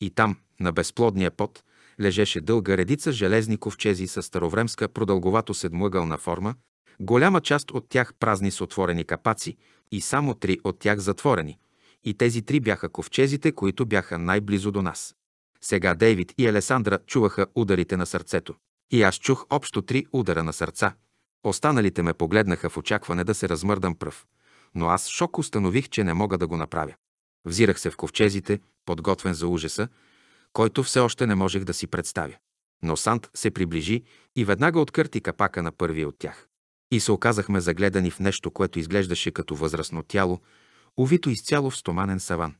И там, на безплодния пот, лежеше дълга редица железни ковчези с старовремска продълговато седмъгълна форма, голяма част от тях празни с отворени капаци и само три от тях затворени. И тези три бяха ковчезите, които бяха най-близо до нас. Сега Дейвид и Алесандра чуваха ударите на сърцето. И аз чух общо три удара на сърца. Останалите ме погледнаха в очакване да се размърдам пръв, но аз шок установих, че не мога да го направя. Взирах се в ковчезите, подготвен за ужаса, който все още не можех да си представя. Но Сант се приближи и веднага откърти капака на първия от тях. И се оказахме загледани в нещо, което изглеждаше като възрастно тяло, увито изцяло в стоманен саван.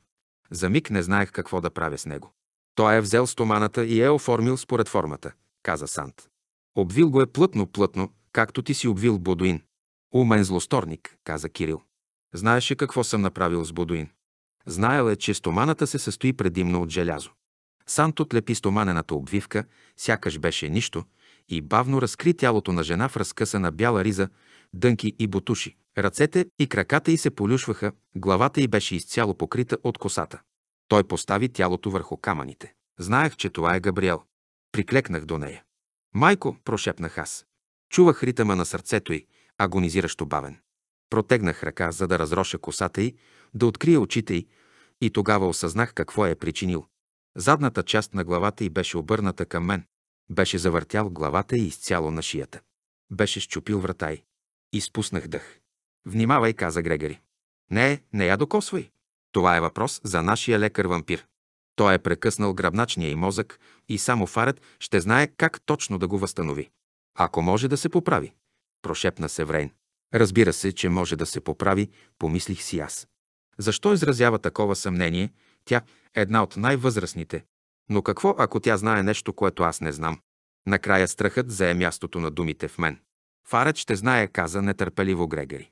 За миг не знаех какво да правя с него. Той е взел стоманата и е оформил според формата, каза Сант. Обвил го е плътно-плътно, както ти си обвил Бодуин. Умен злосторник, каза Кирил. Знаеше какво съм направил с Бодуин. Знаел е, че стоманата се състои предимно от желязо. Санто отлепи стоманената обвивка, сякаш беше нищо, и бавно разкри тялото на жена в разкъсана бяла риза, дънки и бутуши. Ръцете и краката й се полюшваха, главата й беше изцяло покрита от косата. Той постави тялото върху камъните. Знаех, че това е Габриел. Приклекнах до нея. Майко, прошепнах аз. Чувах ритъма на сърцето й, агонизиращо бавен. Протегнах ръка, за да разроша косата й, да открия очите й, и тогава осъзнах какво е причинил. Задната част на главата й беше обърната към мен. Беше завъртял главата й изцяло на шията. Беше щупил врата й. Изпуснах дъх. Внимавай, каза Грегари. Не, не я докосвай. Това е въпрос за нашия лекар-вампир. Той е прекъснал гръбначния й мозък и само фарът ще знае как точно да го възстанови. Ако може да се поправи, прошепна Севрейн. Разбира се, че може да се поправи, помислих си аз. Защо изразява такова съмнение? Тя е една от най-възрастните. Но какво, ако тя знае нещо, което аз не знам? Накрая страхът зае мястото на думите в мен. Фарет ще знае, каза нетърпеливо Грегори.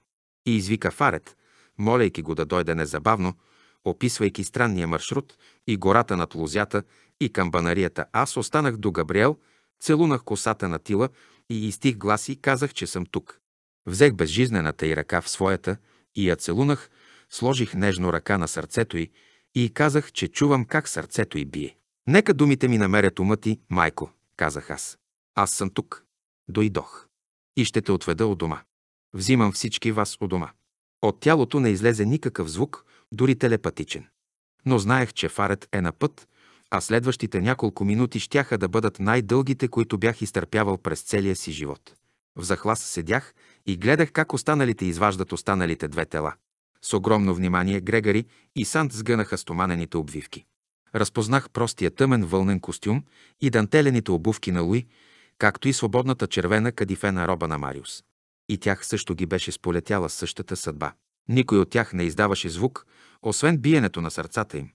И извика Фарет, молейки го да дойде незабавно, описвайки странния маршрут и гората над лузята и камбанарията. Аз останах до Габриел, целунах косата на Тила и изтих гласи, и казах, че съм тук. Взех безжизнената й ръка в своята и я целунах, сложих нежно ръка на сърцето й и казах, че чувам как сърцето й бие. Нека думите ми намерят ума ти, майко, казах аз. Аз съм тук. Дойдох. И ще те отведа от дома. Взимам всички вас от дома. От тялото не излезе никакъв звук, дори телепатичен. Но знаех, че фарет е на път, а следващите няколко минути щяха да бъдат най-дългите, които бях изтърпявал през целия си живот. В захлас седях и гледах как останалите изваждат останалите две тела. С огромно внимание Грегори и Сант сгънаха стоманените обвивки. Разпознах простия тъмен вълнен костюм и дантелените обувки на Луи, както и свободната червена кадифена роба на Мариус. И тях също ги беше сполетяла същата съдба. Никой от тях не издаваше звук, освен биенето на сърцата им.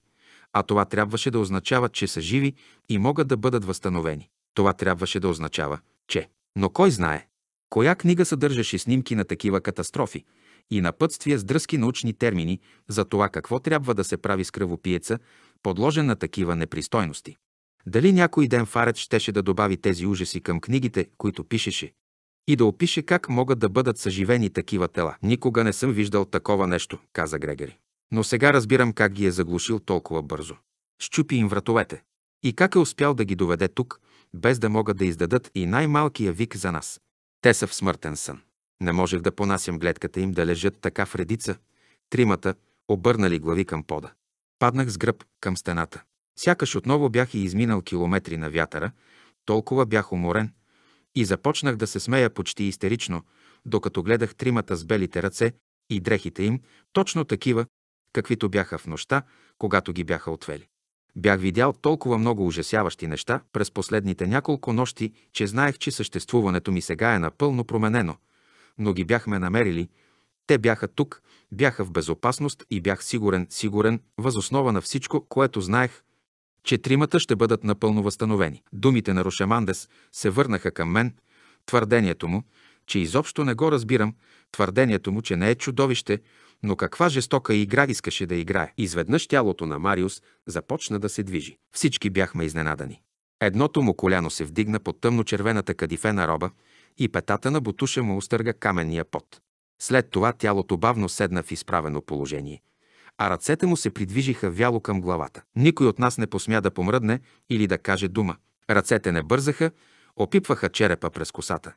А това трябваше да означава, че са живи и могат да бъдат възстановени. Това трябваше да означава, че. Но кой знае? Коя книга съдържаше снимки на такива катастрофи и напътствия с дръзки научни термини за това какво трябва да се прави с кръвопиеца, подложен на такива непристойности? Дали някой ден Фарет щеше да добави тези ужаси към книгите, които пишеше, и да опише как могат да бъдат съживени такива тела. Никога не съм виждал такова нещо, каза Грегори. Но сега разбирам как ги е заглушил толкова бързо. Щупи им вратовете. И как е успял да ги доведе тук, без да могат да издадат и най-малкия вик за нас. Те са в смъртен сън. Не можех да понасям гледката им да лежат така в редица, тримата, обърнали глави към пода. Паднах с гръб към стената. Сякаш отново бях и изминал километри на вятъра, толкова бях уморен и започнах да се смея почти истерично, докато гледах тримата с белите ръце и дрехите им, точно такива, каквито бяха в нощта, когато ги бяха отвели. Бях видял толкова много ужасяващи неща през последните няколко нощи, че знаех, че съществуването ми сега е напълно променено, но ги бяхме намерили. Те бяха тук, бяха в безопасност и бях сигурен, сигурен, възоснова на всичко, което знаех, че тримата ще бъдат напълно възстановени. Думите на Рошемандес се върнаха към мен, твърдението му, че изобщо не го разбирам, твърдението му, че не е чудовище, но каква жестока игра искаше да играе. Изведнъж тялото на Мариус започна да се движи. Всички бяхме изненадани. Едното му коляно се вдигна под тъмно-червената кадифена роба и петата на бутуша му остърга каменния пот. След това тялото бавно седна в изправено положение, а ръцете му се придвижиха вяло към главата. Никой от нас не посмя да помръдне или да каже дума. Ръцете не бързаха, опипваха черепа през косата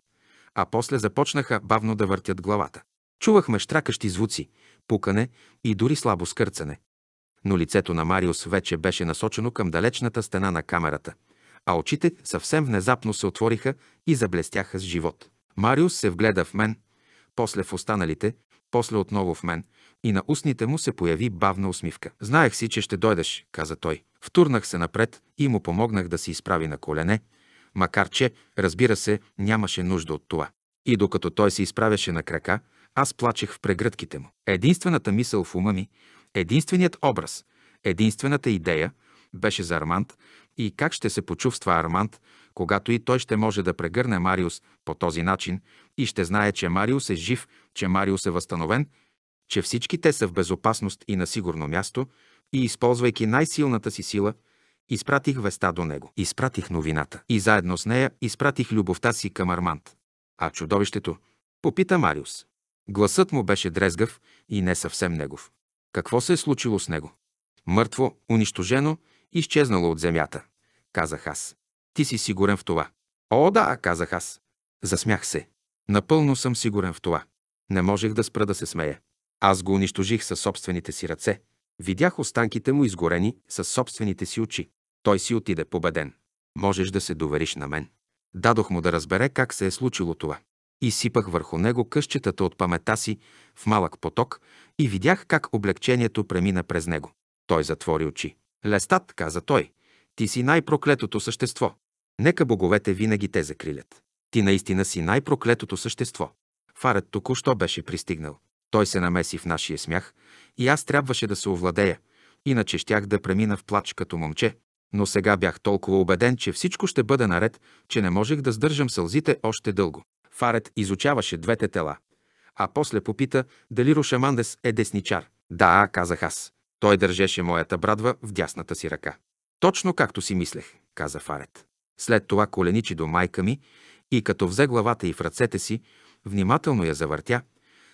а после започнаха бавно да въртят главата. Чувахме штракащи звуци, пукане и дори слабо скърцане. Но лицето на Мариус вече беше насочено към далечната стена на камерата, а очите съвсем внезапно се отвориха и заблестяха с живот. Мариус се вгледа в мен, после в останалите, после отново в мен и на устните му се появи бавна усмивка. Знаех си, че ще дойдеш, каза той. Втурнах се напред и му помогнах да се изправи на колене, макар че, разбира се, нямаше нужда от това. И докато той се изправяше на крака, аз плачех в прегръдките му. Единствената мисъл в ума ми, единственият образ, единствената идея беше за Арманд и как ще се почувства Арманд, когато и той ще може да прегърне Мариус по този начин и ще знае, че Мариус е жив, че Мариус е възстановен, че всички те са в безопасност и на сигурно място и използвайки най-силната си сила – Изпратих веста до него. Изпратих новината. И заедно с нея изпратих любовта си към Арманд. А чудовището? Попита Мариус. Гласът му беше дрезгав и не съвсем негов. Какво се е случило с него? Мъртво, унищожено, изчезнало от земята, казах аз. Ти си сигурен в това. О, да, казах аз. Засмях се. Напълно съм сигурен в това. Не можех да спра да се смея. Аз го унищожих със собствените си ръце. Видях останките му изгорени със собствените си очи. Той си отиде победен. Можеш да се довериш на мен. Дадох му да разбере как се е случило това. И сипах върху него къщетата от памета си в малък поток и видях как облегчението премина през него. Той затвори очи. Лестат, каза той, ти си най-проклетото същество. Нека боговете винаги те закрилят. Ти наистина си най-проклетото същество. Фарът току-що беше пристигнал. Той се намеси в нашия смях и аз трябваше да се овладея, иначе щях да премина в плач като момче, но сега бях толкова убеден, че всичко ще бъде наред, че не можех да сдържам сълзите още дълго. Фарет изучаваше двете тела, а после попита дали Рушамандес е десничар. Да, казах аз. Той държеше моята брадва в дясната си ръка. Точно както си мислех, каза Фарет. След това коленичи до майка ми и като взе главата и в ръцете си, внимателно я завъртя,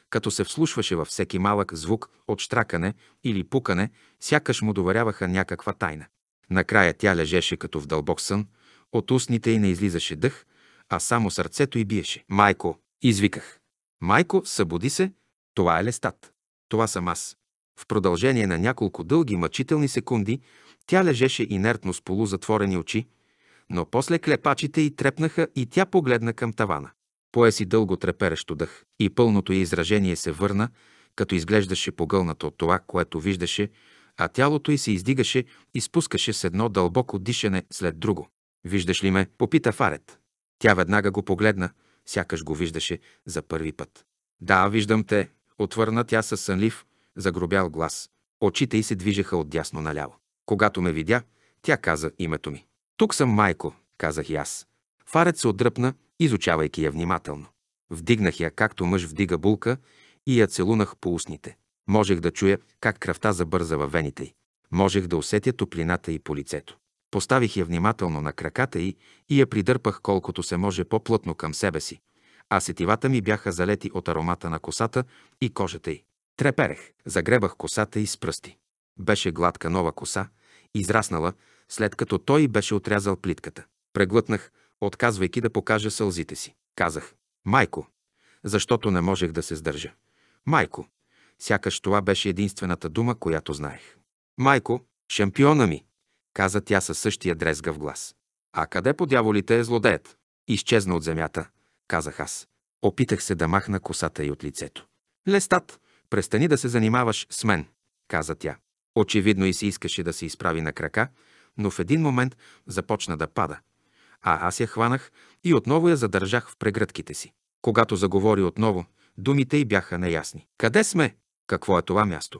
като се вслушваше във всеки малък звук от штракане или пукане, сякаш му доверяваха някаква тайна. Накрая тя лежеше като в дълбок сън, от устните й не излизаше дъх, а само сърцето й биеше. Майко, извиках. Майко, събуди се, това е лестат. Това съм аз. В продължение на няколко дълги мъчителни секунди тя лежеше инертно с полузатворени очи, но после клепачите й трепнаха и тя погледна към тавана. Пое си дълго треперещо дъх и пълното й изражение се върна, като изглеждаше погълнато от това, което виждаше, а тялото й се издигаше и спускаше с едно дълбоко дишане след друго. «Виждаш ли ме?» – попита Фарет. Тя веднага го погледна, сякаш го виждаше за първи път. «Да, виждам те», отвърна тя със сънлив, загробял глас. Очите й се движеха от дясно наляво. Когато ме видя, тя каза името ми. «Тук съм майко», казах и аз. Фарет се отдръпна, изучавайки я внимателно. Вдигнах я, както мъж вдига булка, и я целунах по устните. Можех да чуя как кръвта забърза във вените й. Можех да усетя топлината й по лицето. Поставих я внимателно на краката й и я придърпах колкото се може по-плътно към себе си, а сетивата ми бяха залети от аромата на косата и кожата й. Треперех, загребах косата й с пръсти. Беше гладка нова коса, израснала, след като той беше отрязал плитката. Преглътнах, отказвайки да покажа сълзите си. Казах, майко, защото не можех да се сдържа. Майко, Сякаш това беше единствената дума, която знаех. Майко, шампиона ми, каза тя със същия дрезгав глас. А къде по дяволите е злодеят? Изчезна от земята, казах аз. Опитах се да махна косата й от лицето. Лестат, престани да се занимаваш с мен, каза тя. Очевидно и се искаше да се изправи на крака, но в един момент започна да пада. А аз я хванах и отново я задържах в прегръдките си. Когато заговори отново, думите й бяха неясни. Къде сме? Какво е това място?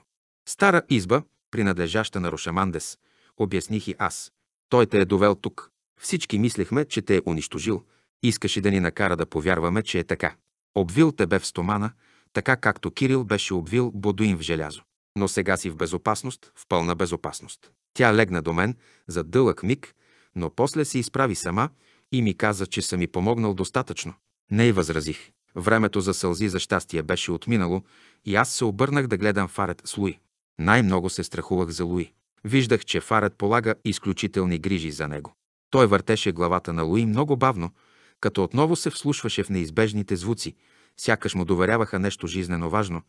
Стара изба, принадлежаща на Рошамандес, обясних и аз. Той те е довел тук. Всички мислехме, че те е унищожил. Искаше да ни накара да повярваме, че е така. Обвил тебе в стомана, така както Кирил беше обвил Бодуин в желязо. Но сега си в безопасност, в пълна безопасност. Тя легна до мен за дълъг миг, но после се изправи сама и ми каза, че съм ми помогнал достатъчно. Не й възразих. Времето за сълзи за щастие беше отминало и аз се обърнах да гледам фарет с Луи. Най-много се страхувах за Луи. Виждах, че фарет полага изключителни грижи за него. Той въртеше главата на Луи много бавно, като отново се вслушваше в неизбежните звуци, сякаш му доверяваха нещо жизнено важно,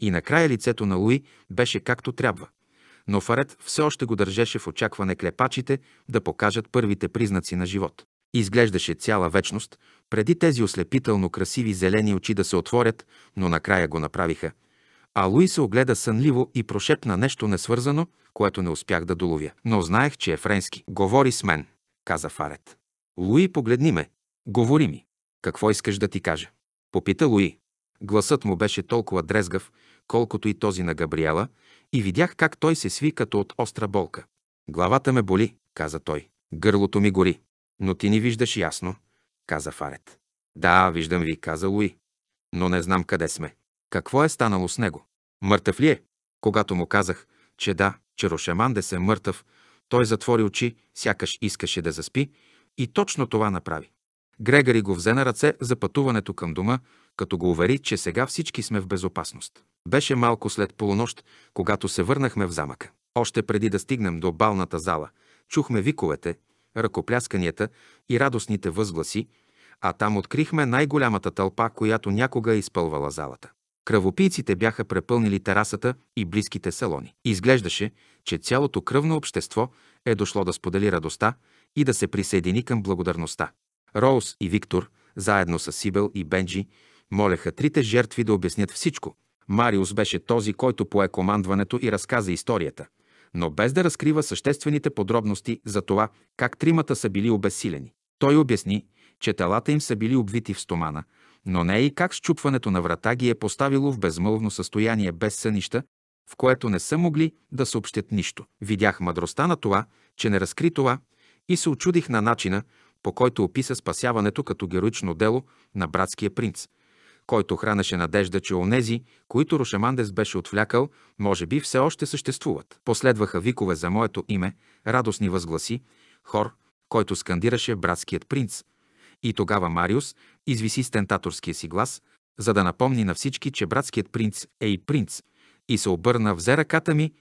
и накрая лицето на Луи беше както трябва. Но Фарет все още го държеше в очакване клепачите да покажат първите признаци на живот. Изглеждаше цяла вечност, преди тези ослепително красиви зелени очи да се отворят, но накрая го направиха. А Луи се огледа сънливо и прошепна нещо несвързано, което не успях да доловя. Но знаех, че е френски. Говори с мен, каза Фарет. Луи, погледни ме. Говори ми. Какво искаш да ти кажа? Попита Луи. Гласът му беше толкова дрезгав, колкото и този на Габриела, и видях как той се сви като от остра болка. Главата ме боли, каза той. Гърлото ми гори. Но ти ни виждаш ясно каза Фарет. Да, виждам ви, каза Луи. Но не знам къде сме. Какво е станало с него? Мъртъв ли е? Когато му казах, че да, че Рошемандес е мъртъв, той затвори очи, сякаш искаше да заспи и точно това направи. Грегори го взе на ръце за пътуването към дома, като го увери, че сега всички сме в безопасност. Беше малко след полунощ, когато се върнахме в замъка. Още преди да стигнем до балната зала, чухме виковете, ръкоплясканията и радостните възгласи, а там открихме най-голямата тълпа, която някога е изпълвала залата. Кръвопийците бяха препълнили терасата и близките салони. Изглеждаше, че цялото кръвно общество е дошло да сподели радостта и да се присъедини към благодарността. Роуз и Виктор, заедно с Сибел и Бенджи, молеха трите жертви да обяснят всичко. Мариус беше този, който пое командването и разказа историята – но без да разкрива съществените подробности за това как тримата са били обесилени. Той обясни, че телата им са били обвити в стомана, но не и как счупването на врата ги е поставило в безмълвно състояние без сънища, в което не са могли да съобщят нищо. Видях мъдростта на това, че не разкри това и се очудих на начина, по който описа спасяването като героично дело на братския принц – който хранеше надежда, че онези, които Рошамандес беше отвлякал, може би все още съществуват. Последваха викове за моето име, радостни възгласи, хор, който скандираше братският принц. И тогава Мариус извиси стентаторския си глас, за да напомни на всички, че братският принц е и принц, и се обърна, взе ръката ми,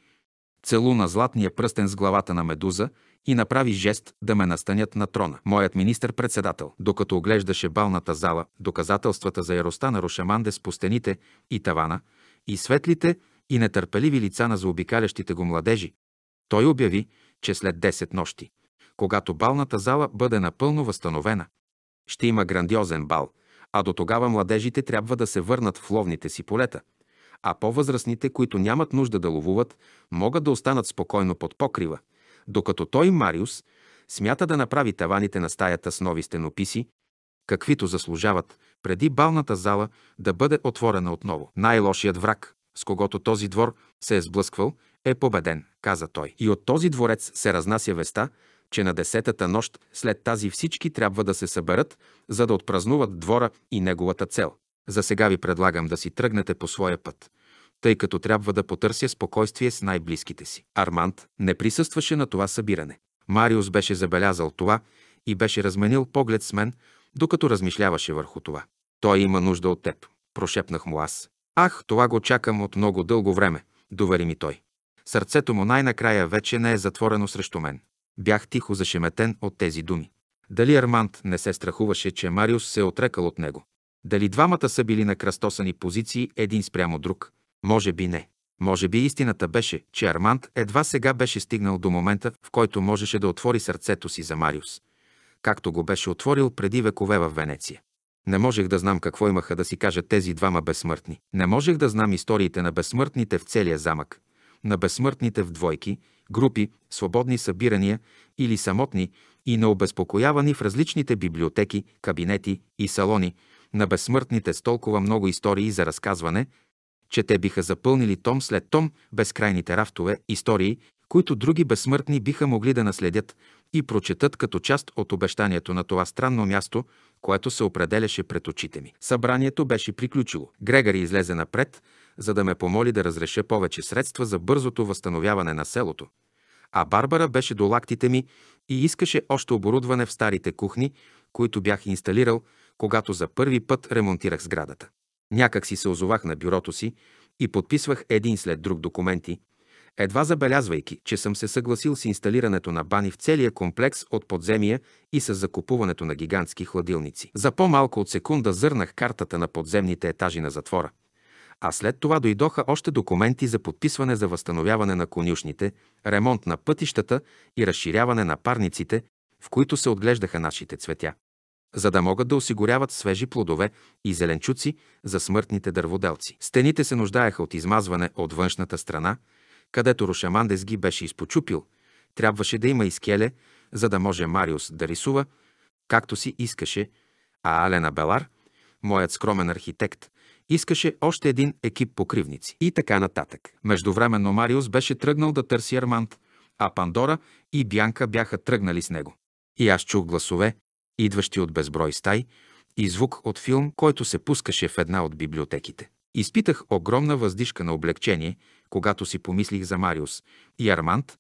целуна златния пръстен с главата на Медуза и направи жест да ме настанят на трона. Моят министър-председател, докато оглеждаше балната зала, доказателствата за яроста на Рошаманде по стените и тавана, и светлите и нетърпеливи лица на заобикалящите го младежи, той обяви, че след 10 нощи, когато балната зала бъде напълно възстановена, ще има грандиозен бал, а до тогава младежите трябва да се върнат в ловните си полета, а по-възрастните, които нямат нужда да ловуват, могат да останат спокойно под покрива – докато той, Мариус, смята да направи таваните на стаята с нови стенописи, каквито заслужават, преди балната зала да бъде отворена отново. Най-лошият враг, с когото този двор се е сблъсквал, е победен, каза той. И от този дворец се разнася веста, че на десетата нощ след тази всички трябва да се съберат, за да отпразнуват двора и неговата цел. За сега ви предлагам да си тръгнете по своя път тъй като трябва да потърся спокойствие с най-близките си. Арманд не присъстваше на това събиране. Мариус беше забелязал това и беше разменил поглед с мен, докато размишляваше върху това. Той има нужда от теб, прошепнах му аз. Ах, това го чакам от много дълго време, довери ми той. Сърцето му най-накрая вече не е затворено срещу мен. Бях тихо зашеметен от тези думи. Дали Арманд не се страхуваше, че Мариус се е отрекал от него? Дали двамата са били на кръстосани позиции един спрямо друг – може би не. Може би истината беше, че Арманд едва сега беше стигнал до момента, в който можеше да отвори сърцето си за Мариус, както го беше отворил преди векове в Венеция. Не можех да знам какво имаха да си кажат тези двама безсмъртни. Не можех да знам историите на безсмъртните в целия замък, на безсмъртните в двойки, групи, свободни събирания или самотни и необезпокоявани в различните библиотеки, кабинети и салони, на безсмъртните с толкова много истории за разказване, че те биха запълнили том след том безкрайните рафтове истории, които други безсмъртни биха могли да наследят и прочетат като част от обещанието на това странно място, което се определяше пред очите ми. Събранието беше приключило. Грегори излезе напред, за да ме помоли да разреша повече средства за бързото възстановяване на селото. А Барбара беше до лактите ми и искаше още оборудване в старите кухни, които бях инсталирал, когато за първи път ремонтирах сградата. Някак си се озовах на бюрото си и подписвах един след друг документи, едва забелязвайки, че съм се съгласил с инсталирането на бани в целия комплекс от подземия и с закупуването на гигантски хладилници. За по-малко от секунда зърнах картата на подземните етажи на затвора, а след това дойдоха още документи за подписване за възстановяване на конюшните, ремонт на пътищата и разширяване на парниците, в които се отглеждаха нашите цветя за да могат да осигуряват свежи плодове и зеленчуци за смъртните дърводелци. Стените се нуждаеха от измазване от външната страна, където Рушамандес ги беше изпочупил. Трябваше да има изкеле, за да може Мариус да рисува, както си искаше, а Алена Белар, моят скромен архитект, искаше още един екип покривници и така нататък. Междувременно Мариус беше тръгнал да търси Арманд, а Пандора и Бянка бяха тръгнали с него. И аз чух гласове, идващи от безброй стай, и звук от филм, който се пускаше в една от библиотеките. Изпитах огромна въздишка на облегчение, когато си помислих за Мариус и Арманд,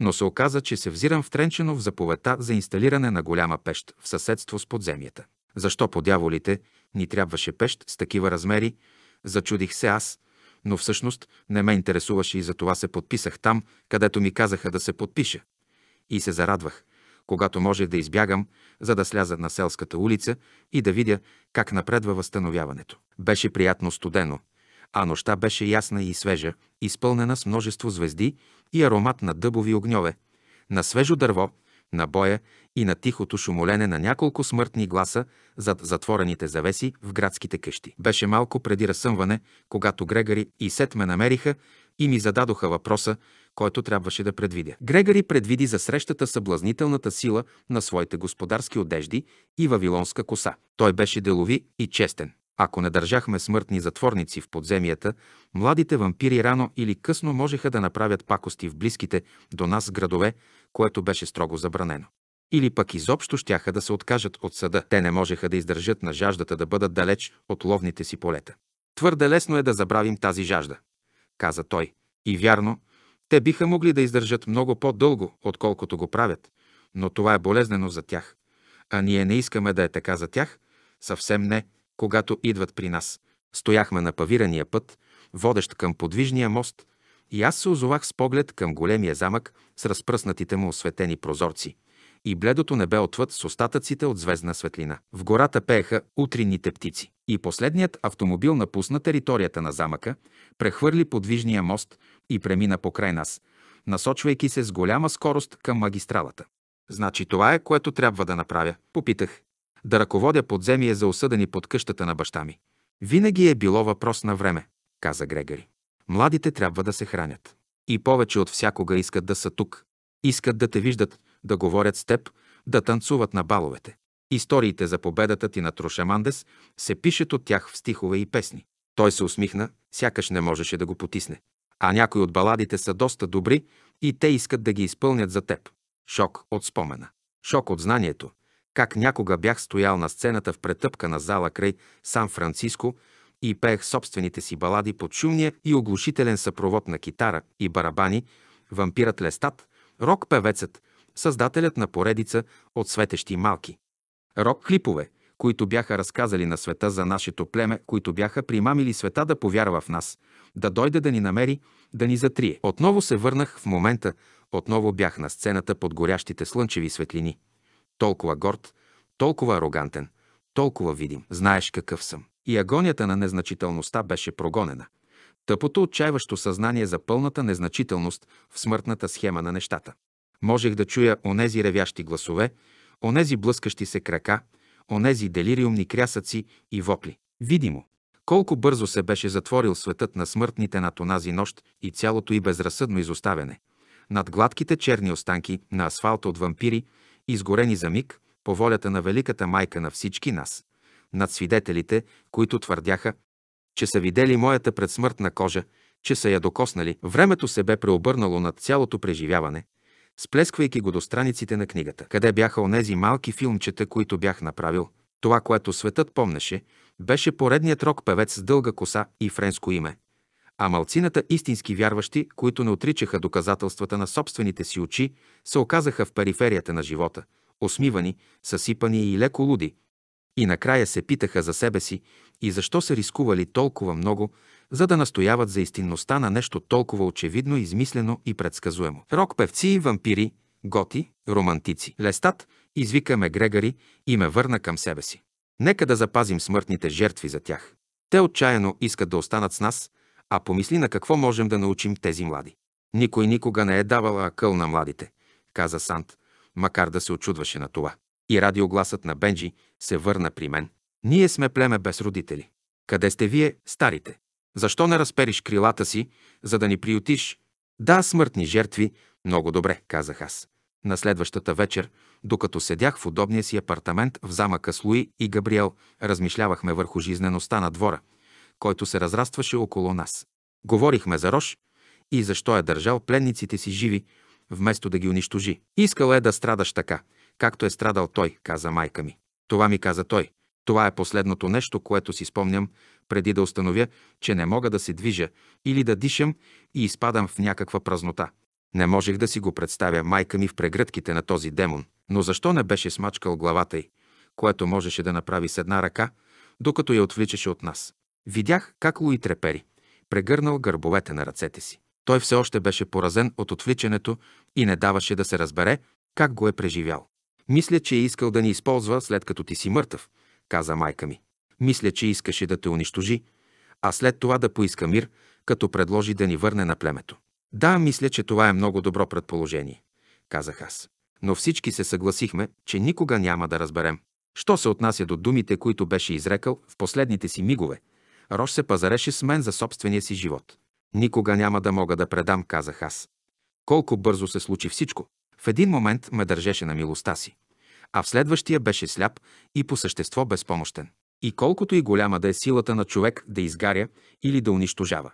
но се оказа, че се взирам втренчено в заповедта за инсталиране на голяма пещ в съседство с подземията. Защо по дяволите ни трябваше пещ с такива размери, зачудих се аз, но всъщност не ме интересуваше и затова се подписах там, където ми казаха да се подпиша. И се зарадвах, когато можех да избягам, за да сляза на селската улица и да видя как напредва възстановяването. Беше приятно студено, а нощта беше ясна и свежа, изпълнена с множество звезди и аромат на дъбови огньове, на свежо дърво, на боя и на тихото шумолене на няколко смъртни гласа зад затворените завеси в градските къщи. Беше малко преди разсъмване, когато Грегари и Сет ме намериха и ми зададоха въпроса който трябваше да предвидя. Грегори предвиди за срещата съблазнителната сила на своите господарски одежди и вавилонска коса. Той беше делови и честен. Ако не държахме смъртни затворници в подземията, младите вампири рано или късно можеха да направят пакости в близките до нас градове, което беше строго забранено. Или пък изобщо щяха да се откажат от съда. Те не можеха да издържат на жаждата да бъдат далеч от ловните си полета. Твърде лесно е да забравим тази жажда, каза той. И вярно, те биха могли да издържат много по-дълго, отколкото го правят, но това е болезнено за тях. А ние не искаме да е така за тях, съвсем не, когато идват при нас. Стояхме на павирания път, водещ към подвижния мост, и аз се озовах с поглед към големия замък с разпръснатите му осветени прозорци и бледото небе отвъд с остатъците от звездна светлина. В гората пееха утринните птици. И последният автомобил напусна територията на замъка, прехвърли подвижния мост и премина покрай нас, насочвайки се с голяма скорост към магистралата. Значи това е, което трябва да направя, попитах. Да ръководя подземие за осъдени под къщата на баща ми. Винаги е било въпрос на време, каза Грегори. Младите трябва да се хранят. И повече от всякога искат да са тук. Искат да те виждат, да говорят с теб, да танцуват на баловете. Историите за победата ти на Трошамандес се пишат от тях в стихове и песни. Той се усмихна, сякаш не можеше да го потисне. А някои от баладите са доста добри и те искат да ги изпълнят за теб. Шок от спомена. Шок от знанието. Как някога бях стоял на сцената в претъпка на зала край Сан-Франциско и пеех собствените си балади под шумния и оглушителен съпровод на китара и барабани, вампирът Лестат, рок-певецът, създателят на поредица от светещи малки. Рок клипове, които бяха разказали на света за нашето племе, които бяха примамили света да повярва в нас, да дойде да ни намери, да ни затрие. Отново се върнах в момента, отново бях на сцената под горящите слънчеви светлини. Толкова горд, толкова арогантен, толкова видим. Знаеш какъв съм. И агонията на незначителността беше прогонена. Тъпото отчаиващо съзнание за пълната незначителност в смъртната схема на нещата можех да чуя онези ревящи гласове, онези блъскащи се крака, онези делириумни крясъци и вопли. Видимо, колко бързо се беше затворил светът на смъртните над тонази нощ и цялото и безразсъдно изоставяне. Над гладките черни останки на асфалта от вампири, изгорени за миг, по волята на Великата Майка на всички нас. Над свидетелите, които твърдяха, че са видели моята предсмъртна кожа, че са я докоснали. Времето се бе преобърнало над цялото преживяване, сплесквайки го до страниците на книгата. Къде бяха онези малки филмчета, които бях направил? Това, което светът помнеше, беше поредният рок певец с дълга коса и френско име. А малцината истински вярващи, които не отричаха доказателствата на собствените си очи, се оказаха в периферията на живота, осмивани, съсипани и леко луди. И накрая се питаха за себе си и защо са рискували толкова много за да настояват за истинността на нещо толкова очевидно, измислено и предсказуемо. Рок-певци, вампири, готи, романтици. Лестат извикаме Грегори Грегари и ме върна към себе си. Нека да запазим смъртните жертви за тях. Те отчаяно искат да останат с нас, а помисли на какво можем да научим тези млади. Никой никога не е давал акъл на младите, каза Сант, макар да се очудваше на това. И радиогласът на Бенджи се върна при мен. Ние сме племе без родители. Къде сте вие, старите? Защо не разпериш крилата си, за да ни приютиш? Да, смъртни жертви, много добре, казах аз. На следващата вечер, докато седях в удобния си апартамент в замъка с Луи и Габриел, размишлявахме върху жизнеността на двора, който се разрастваше около нас. Говорихме за Рош и защо е държал пленниците си живи, вместо да ги унищожи. Искала е да страдаш така, както е страдал той, каза майка ми. Това ми каза той. Това е последното нещо, което си спомням преди да установя, че не мога да се движа или да дишам и изпадам в някаква празнота. Не можех да си го представя майка ми в прегръдките на този демон. Но защо не беше смачкал главата й, което можеше да направи с една ръка, докато я отвличаше от нас? Видях как Луи трепери, прегърнал гърбовете на ръцете си. Той все още беше поразен от отвличането и не даваше да се разбере как го е преживял. Мисля, че е искал да ни използва след като ти си мъртъв, каза майка ми. Мисля, че искаше да те унищожи, а след това да поиска мир, като предложи да ни върне на племето. Да, мисля, че това е много добро предположение, казах аз. Но всички се съгласихме, че никога няма да разберем. Що се отнася до думите, които беше изрекал в последните си мигове, Рош се пазареше с мен за собствения си живот. Никога няма да мога да предам, казах аз. Колко бързо се случи всичко. В един момент ме държеше на милостта си, а в следващия беше сляп и по същество безпомощен. И колкото и голяма да е силата на човек да изгаря или да унищожава.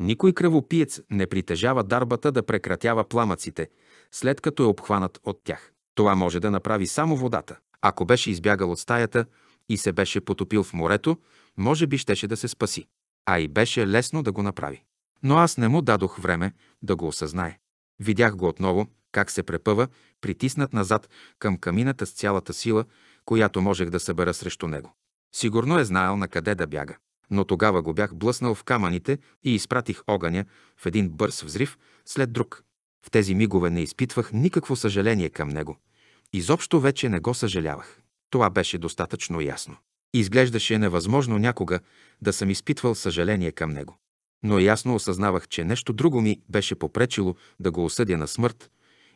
Никой кръвопиец не притежава дарбата да прекратява пламъците, след като е обхванат от тях. Това може да направи само водата. Ако беше избягал от стаята и се беше потопил в морето, може би щеше да се спаси. А и беше лесно да го направи. Но аз не му дадох време да го осъзнае. Видях го отново, как се препъва, притиснат назад към камината с цялата сила, която можех да събера срещу него. Сигурно е знаел на къде да бяга. Но тогава го бях блъснал в камъните и изпратих огъня в един бърз взрив след друг. В тези мигове не изпитвах никакво съжаление към него. Изобщо вече не го съжалявах. Това беше достатъчно ясно. Изглеждаше невъзможно някога да съм изпитвал съжаление към него. Но ясно осъзнавах, че нещо друго ми беше попречило да го осъдя на смърт,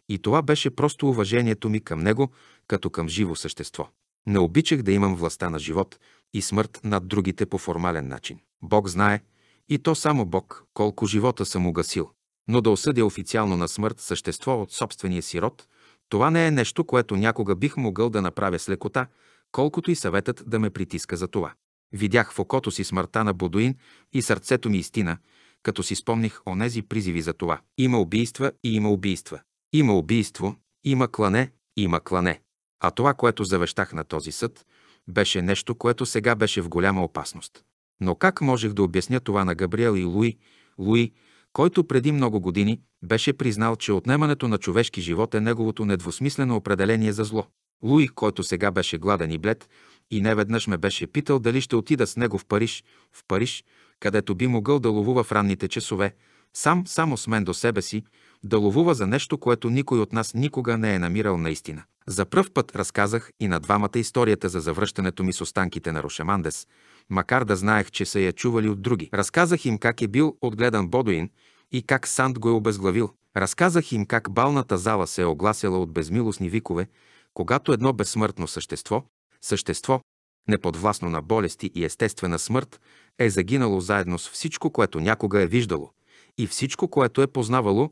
и това беше просто уважението ми към него като към живо същество. Не обичах да имам властта на живот и смърт над другите по формален начин. Бог знае, и то само Бог, колко живота съм угасил. Но да осъдя официално на смърт същество от собствения си род, това не е нещо, което някога бих могъл да направя с лекота, колкото и съветът да ме притиска за това. Видях в окото си смъртта на Бодуин и сърцето ми истина, като си спомних онези призиви за това. Има убийства и има убийства. Има убийство, има клане, има клане. А това, което завещах на този съд, беше нещо, което сега беше в голяма опасност. Но как можех да обясня това на Габриел и Луи, Луи, който преди много години беше признал, че отнемането на човешки живот е неговото недвусмислено определение за зло. Луи, който сега беше гладен и блед, и неведнъж ме беше питал дали ще отида с него в Париж, в Париж, където би могъл да ловува в ранните часове, сам, само с мен до себе си, да ловува за нещо, което никой от нас никога не е намирал наистина. За пръв път разказах и на двамата историята за завръщането ми с останките на Рушамандес, макар да знаех, че са я чували от други. Разказах им как е бил отгледан Бодуин и как Санд го е обезглавил. Разказах им как балната зала се е огласила от безмилостни викове, когато едно безсмъртно същество, същество, неподвластно на болести и естествена смърт, е загинало заедно с всичко, което някога е виждало и всичко, което е познавало,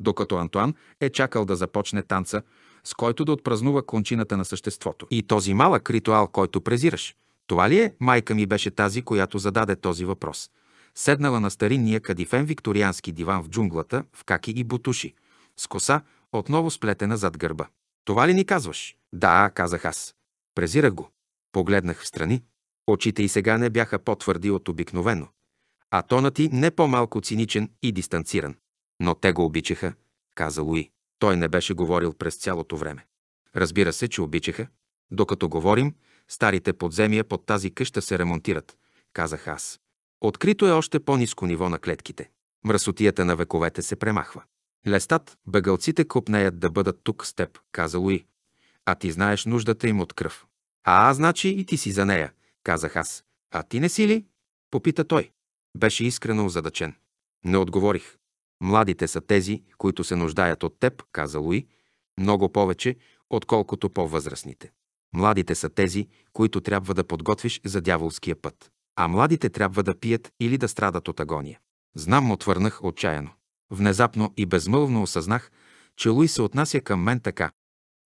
докато Антуан е чакал да започне танца, с който да отпразнува кончината на съществото. И този малък ритуал, който презираш. Това ли е? Майка ми беше тази, която зададе този въпрос. Седнала на старинния кадифен викториански диван в джунглата, в каки и бутуши, с коса, отново сплетена зад гърба. Това ли ни казваш? Да, казах аз. Презирах го. Погледнах в страни. Очите и сега не бяха по-твърди от обикновено, а тонът ти не по-малко циничен и дистанциран. Но те го обичаха, каза Луи. Той не беше говорил през цялото време. Разбира се, че обичаха. Докато говорим, старите подземия под тази къща се ремонтират, казах аз. Открито е още по-низко ниво на клетките. Мръсотията на вековете се премахва. Лестат, бегълците копнеят да бъдат тук с теб, каза Луи. А ти знаеш нуждата им от кръв. А, а, значи и ти си за нея, казах аз. А ти не си ли? Попита той. Беше искрено озадачен. Не отговорих. Младите са тези, които се нуждаят от теб, каза Луи, много повече, отколкото по-възрастните. Младите са тези, които трябва да подготвиш за дяволския път. А младите трябва да пият или да страдат от агония. Знам, отвърнах отчаяно. Внезапно и безмълвно осъзнах, че Луи се отнася към мен така,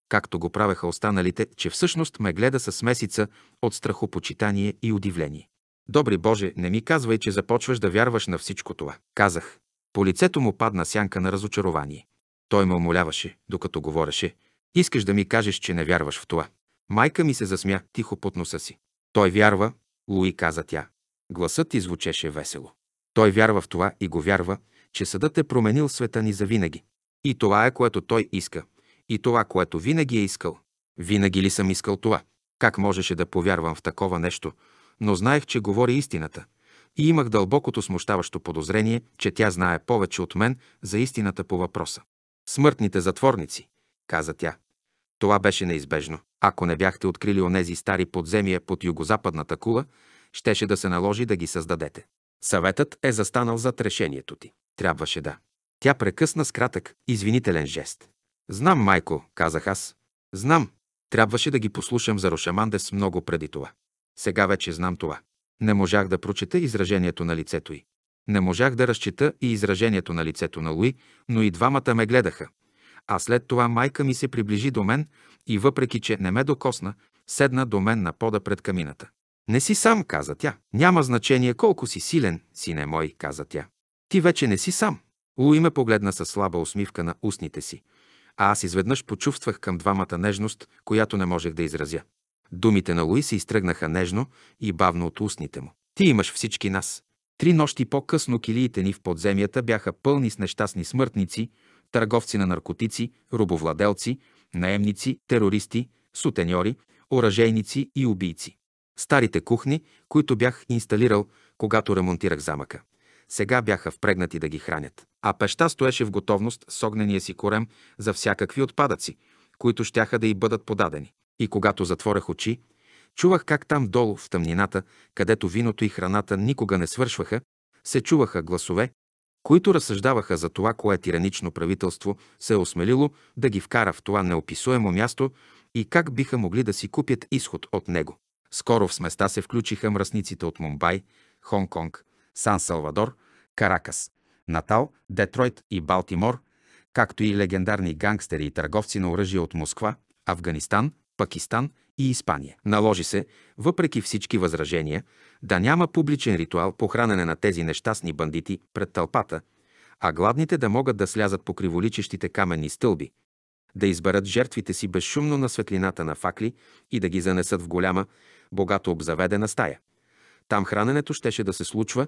както го правеха останалите, че всъщност ме гледа с месица от страхопочитание и удивление. Добри Боже, не ми казвай, че започваш да вярваш на всичко това. Казах, по лицето му падна сянка на разочарование. Той ме умоляваше, докато говореше. Искаш да ми кажеш, че не вярваш в това. Майка ми се засмя тихо под носа си. Той вярва, Луи каза тя. Гласът ти звучеше весело. Той вярва в това и го вярва, че съдът е променил света ни завинаги. И това е, което той иска. И това, което винаги е искал. Винаги ли съм искал това? Как можеше да повярвам в такова нещо? Но знаех, че говори истината и имах дълбокото смущаващо подозрение, че тя знае повече от мен за истината по въпроса. Смъртните затворници, каза тя. Това беше неизбежно. Ако не бяхте открили онези стари подземия под югозападната кула, щеше да се наложи да ги създадете. Съветът е застанал зад решението ти. Трябваше да. Тя прекъсна с кратък, извинителен жест. Знам, майко, казах аз. Знам. Трябваше да ги послушам за Рошамандес много преди това. Сега вече знам това. Не можах да прочета изражението на лицето й. Не можах да разчита и изражението на лицето на Луи, но и двамата ме гледаха. А след това майка ми се приближи до мен и въпреки, че не ме докосна, седна до мен на пода пред камината. Не си сам, каза тя. Няма значение колко си силен, сине мой, каза тя. Ти вече не си сам. Луи ме погледна със слаба усмивка на устните си, а аз изведнъж почувствах към двамата нежност, която не можех да изразя. Думите на Луи се изтръгнаха нежно и бавно от устните му. Ти имаш всички нас. Три нощи по-късно килиите ни в подземията бяха пълни с нещастни смъртници, търговци на наркотици, рубовладелци, наемници, терористи, сутеньори, оръжейници и убийци. Старите кухни, които бях инсталирал, когато ремонтирах замъка, сега бяха впрегнати да ги хранят. А пеща стоеше в готовност с огнения си корем за всякакви отпадъци, които щяха да й бъдат подадени. И когато затворех очи, чувах как там долу в тъмнината, където виното и храната никога не свършваха, се чуваха гласове, които разсъждаваха за това, кое тиранично правителство се е осмелило да ги вкара в това неописуемо място и как биха могли да си купят изход от него. Скоро в сместа се включиха мръсниците от Мумбай, Хонг-Конг, Сан-Салвадор, Каракас, Натал, Детройт и Балтимор, както и легендарни гангстери и търговци на оръжие от Москва, Афганистан – Пакистан и Испания. Наложи се, въпреки всички възражения, да няма публичен ритуал по хранене на тези нещастни бандити пред тълпата, а гладните да могат да слязат по криволичещите каменни стълби, да изберат жертвите си безшумно на светлината на факли и да ги занесат в голяма, богато обзаведена стая. Там храненето щеше да се случва,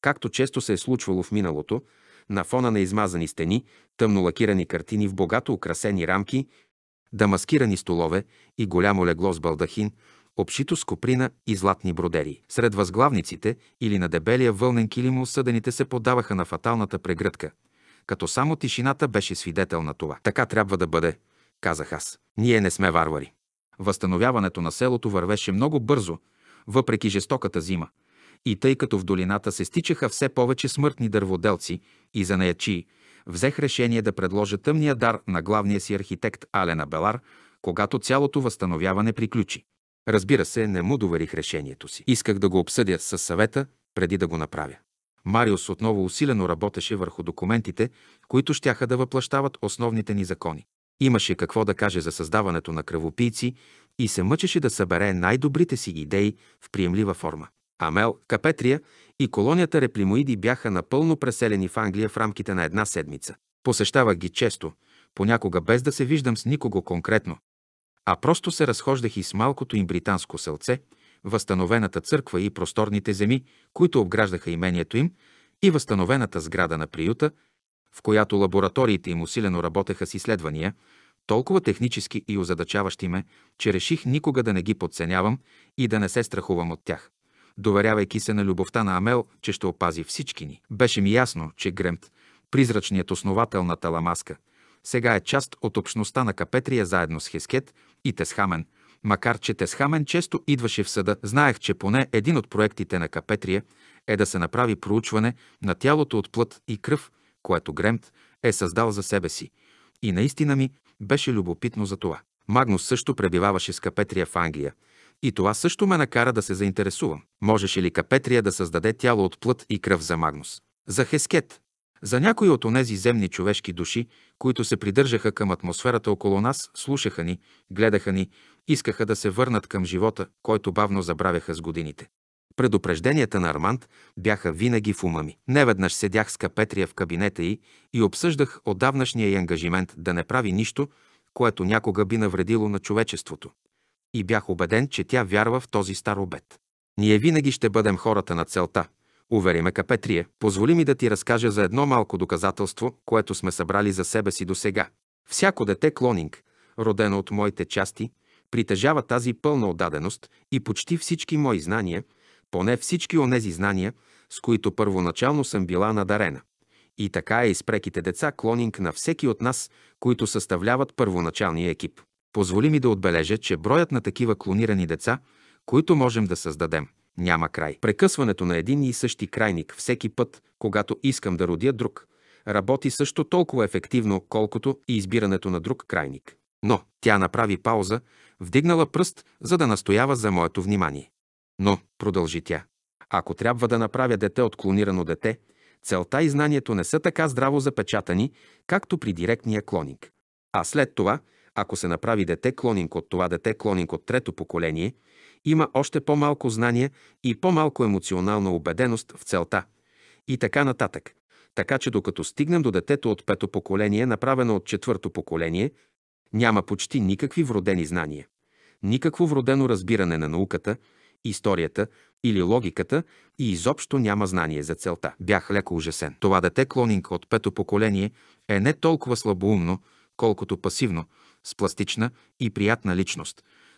както често се е случвало в миналото, на фона на измазани стени, тъмно лакирани картини в богато украсени рамки дамаскирани столове и голямо легло с балдахин, обшито с коприна и златни бродери. Сред възглавниците или на дебелия вълнен килим осъдените се подаваха на фаталната прегръдка, като само тишината беше свидетел на това. Така трябва да бъде, казах аз. Ние не сме варвари. Възстановяването на селото вървеше много бързо, въпреки жестоката зима. И тъй като в долината се стичаха все повече смъртни дърводелци и занаячии, взех решение да предложа тъмния дар на главния си архитект Алена Белар, когато цялото възстановяване приключи. Разбира се, не му доверих решението си. Исках да го обсъдя с съвета, преди да го направя. Мариус отново усилено работеше върху документите, които щяха да въплащават основните ни закони. Имаше какво да каже за създаването на кръвопийци и се мъчеше да събере най-добрите си идеи в приемлива форма. Амел Капетрия и колонията реплимоиди бяха напълно преселени в Англия в рамките на една седмица. Посещавах ги често, понякога без да се виждам с никого конкретно, а просто се разхождах и с малкото им британско селце, възстановената църква и просторните земи, които обграждаха имението им, и възстановената сграда на приюта, в която лабораториите им усилено работеха с изследвания, толкова технически и озадачаващи ме, че реших никога да не ги подценявам и да не се страхувам от тях доверявайки се на любовта на Амел, че ще опази всички ни. Беше ми ясно, че Гремт, призрачният основател на Таламаска, сега е част от общността на Капетрия заедно с Хескет и Тесхамен, макар че Тесхамен често идваше в съда. Знаех, че поне един от проектите на Капетрия е да се направи проучване на тялото от плът и кръв, което Гремт е създал за себе си. И наистина ми беше любопитно за това. Магнус също пребиваваше с Капетрия в Англия – и това също ме накара да се заинтересувам. Можеше ли Капетрия да създаде тяло от плът и кръв за Магнус? За Хескет. За някои от онези земни човешки души, които се придържаха към атмосферата около нас, слушаха ни, гледаха ни, искаха да се върнат към живота, който бавно забравяха с годините. Предупрежденията на Арманд бяха винаги в ума ми. Неведнъж седях с Капетрия в кабинета й и обсъждах отдавнашния й ангажимент да не прави нищо, което някога би навредило на човечеството и бях убеден, че тя вярва в този стар обед. Ние винаги ще бъдем хората на целта. Увери ме, Капетрие, позволи ми да ти разкажа за едно малко доказателство, което сме събрали за себе си до сега. Всяко дете клонинг, родено от моите части, притежава тази пълна отдаденост и почти всички мои знания, поне всички онези знания, с които първоначално съм била надарена. И така е и спреките деца клонинг на всеки от нас, които съставляват първоначалния екип. Позволи ми да отбележа, че броят на такива клонирани деца, които можем да създадем, няма край. Прекъсването на един и същи крайник всеки път, когато искам да родя друг, работи също толкова ефективно, колкото и избирането на друг крайник. Но тя направи пауза, вдигнала пръст, за да настоява за моето внимание. Но, продължи тя, ако трябва да направя дете от клонирано дете, целта и знанието не са така здраво запечатани, както при директния клоник. А след това – ако се направи дете клонинг от това дете клонинг от трето поколение, има още по-малко знание и по-малко емоционална убеденост в целта. И така нататък. Така че докато стигнем до детето от пето поколение, направено от четвърто поколение, няма почти никакви вродени знания. Никакво вродено разбиране на науката, историята или логиката и изобщо няма знание за целта. Бях леко ужасен. Това дете клонинг от пето поколение е не толкова слабоумно, колкото пасивно, с пластична и приятна личност,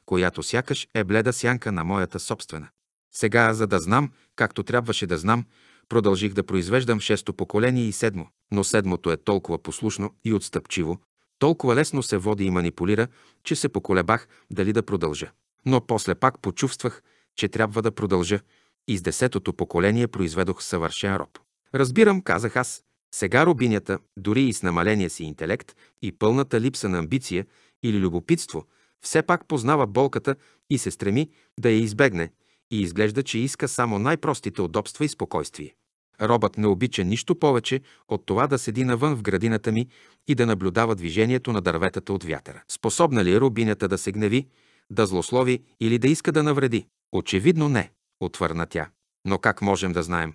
която сякаш е бледа сянка на моята собствена. Сега, за да знам, както трябваше да знам, продължих да произвеждам шесто поколение и седмо. Но седмото е толкова послушно и отстъпчиво, толкова лесно се води и манипулира, че се поколебах дали да продължа. Но после пак почувствах, че трябва да продължа и с десетото поколение произведох съвършен роб. Разбирам, казах аз, сега робинята, дори и с намаления си интелект и пълната липса на амбиция или любопитство, все пак познава болката и се стреми да я избегне и изглежда, че иска само най-простите удобства и спокойствие. Робът не обича нищо повече от това да седи навън в градината ми и да наблюдава движението на дърветата от вятъра. Способна ли е рубинята да се гневи, да злослови или да иска да навреди? Очевидно не, отвърна тя. Но как можем да знаем?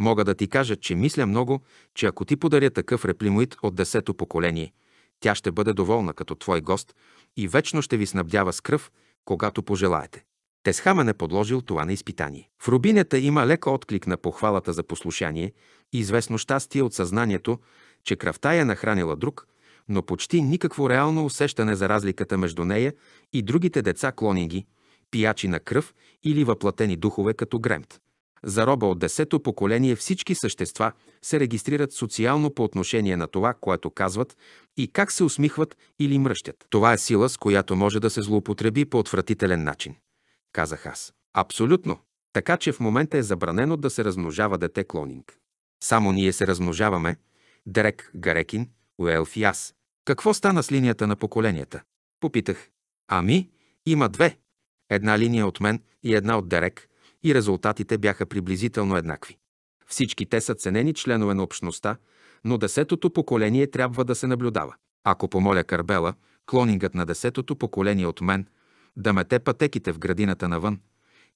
Мога да ти кажа, че мисля много, че ако ти подаря такъв реплимоид от десето поколение, тя ще бъде доволна като твой гост и вечно ще ви снабдява с кръв, когато пожелаете. Тесхамен е подложил това на изпитание. В рубинята има лек отклик на похвалата за послушание и известно щастие от съзнанието, че кръвта я нахранила друг, но почти никакво реално усещане за разликата между нея и другите деца клонинги, пиячи на кръв или въплатени духове като Гремт. За роба от десето поколение всички същества се регистрират социално по отношение на това, което казват и как се усмихват или мръщят. Това е сила, с която може да се злоупотреби по отвратителен начин, казах аз. Абсолютно. Така че в момента е забранено да се размножава дете клонинг. Само ние се размножаваме, Дерек Гарекин, Уелф и аз. Какво стана с линията на поколенията? Попитах. Ами, има две. Една линия от мен и една от Дерек, и резултатите бяха приблизително еднакви. Всички те са ценени членове на общността, но десетото поколение трябва да се наблюдава. Ако помоля Карбела, клонингът на десетото поколение от мен, да мете пътеките в градината навън,